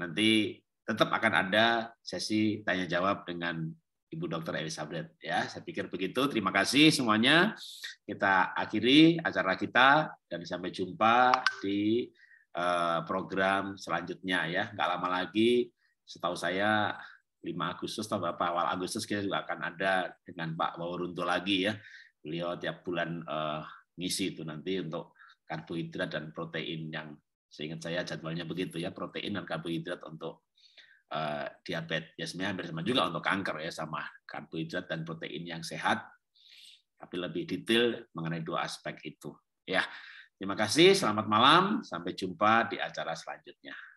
nanti tetap akan ada sesi tanya jawab dengan Ibu Dr. Elizabeth ya saya pikir begitu terima kasih semuanya kita akhiri acara kita dan sampai jumpa di eh, program selanjutnya ya Enggak lama lagi setahu saya 5 Agustus atau berapa awal Agustus kita juga akan ada dengan Pak Waurunto lagi ya. Beliau tiap bulan uh, ngisi itu nanti untuk karbohidrat dan protein yang seingat saya jadwalnya begitu ya, protein dan karbohidrat untuk uh, diabetes. Ya sebenarnya hampir sama juga untuk kanker ya sama karbohidrat dan protein yang sehat. Tapi lebih detail mengenai dua aspek itu. Ya. Terima kasih, selamat malam, sampai jumpa di acara selanjutnya.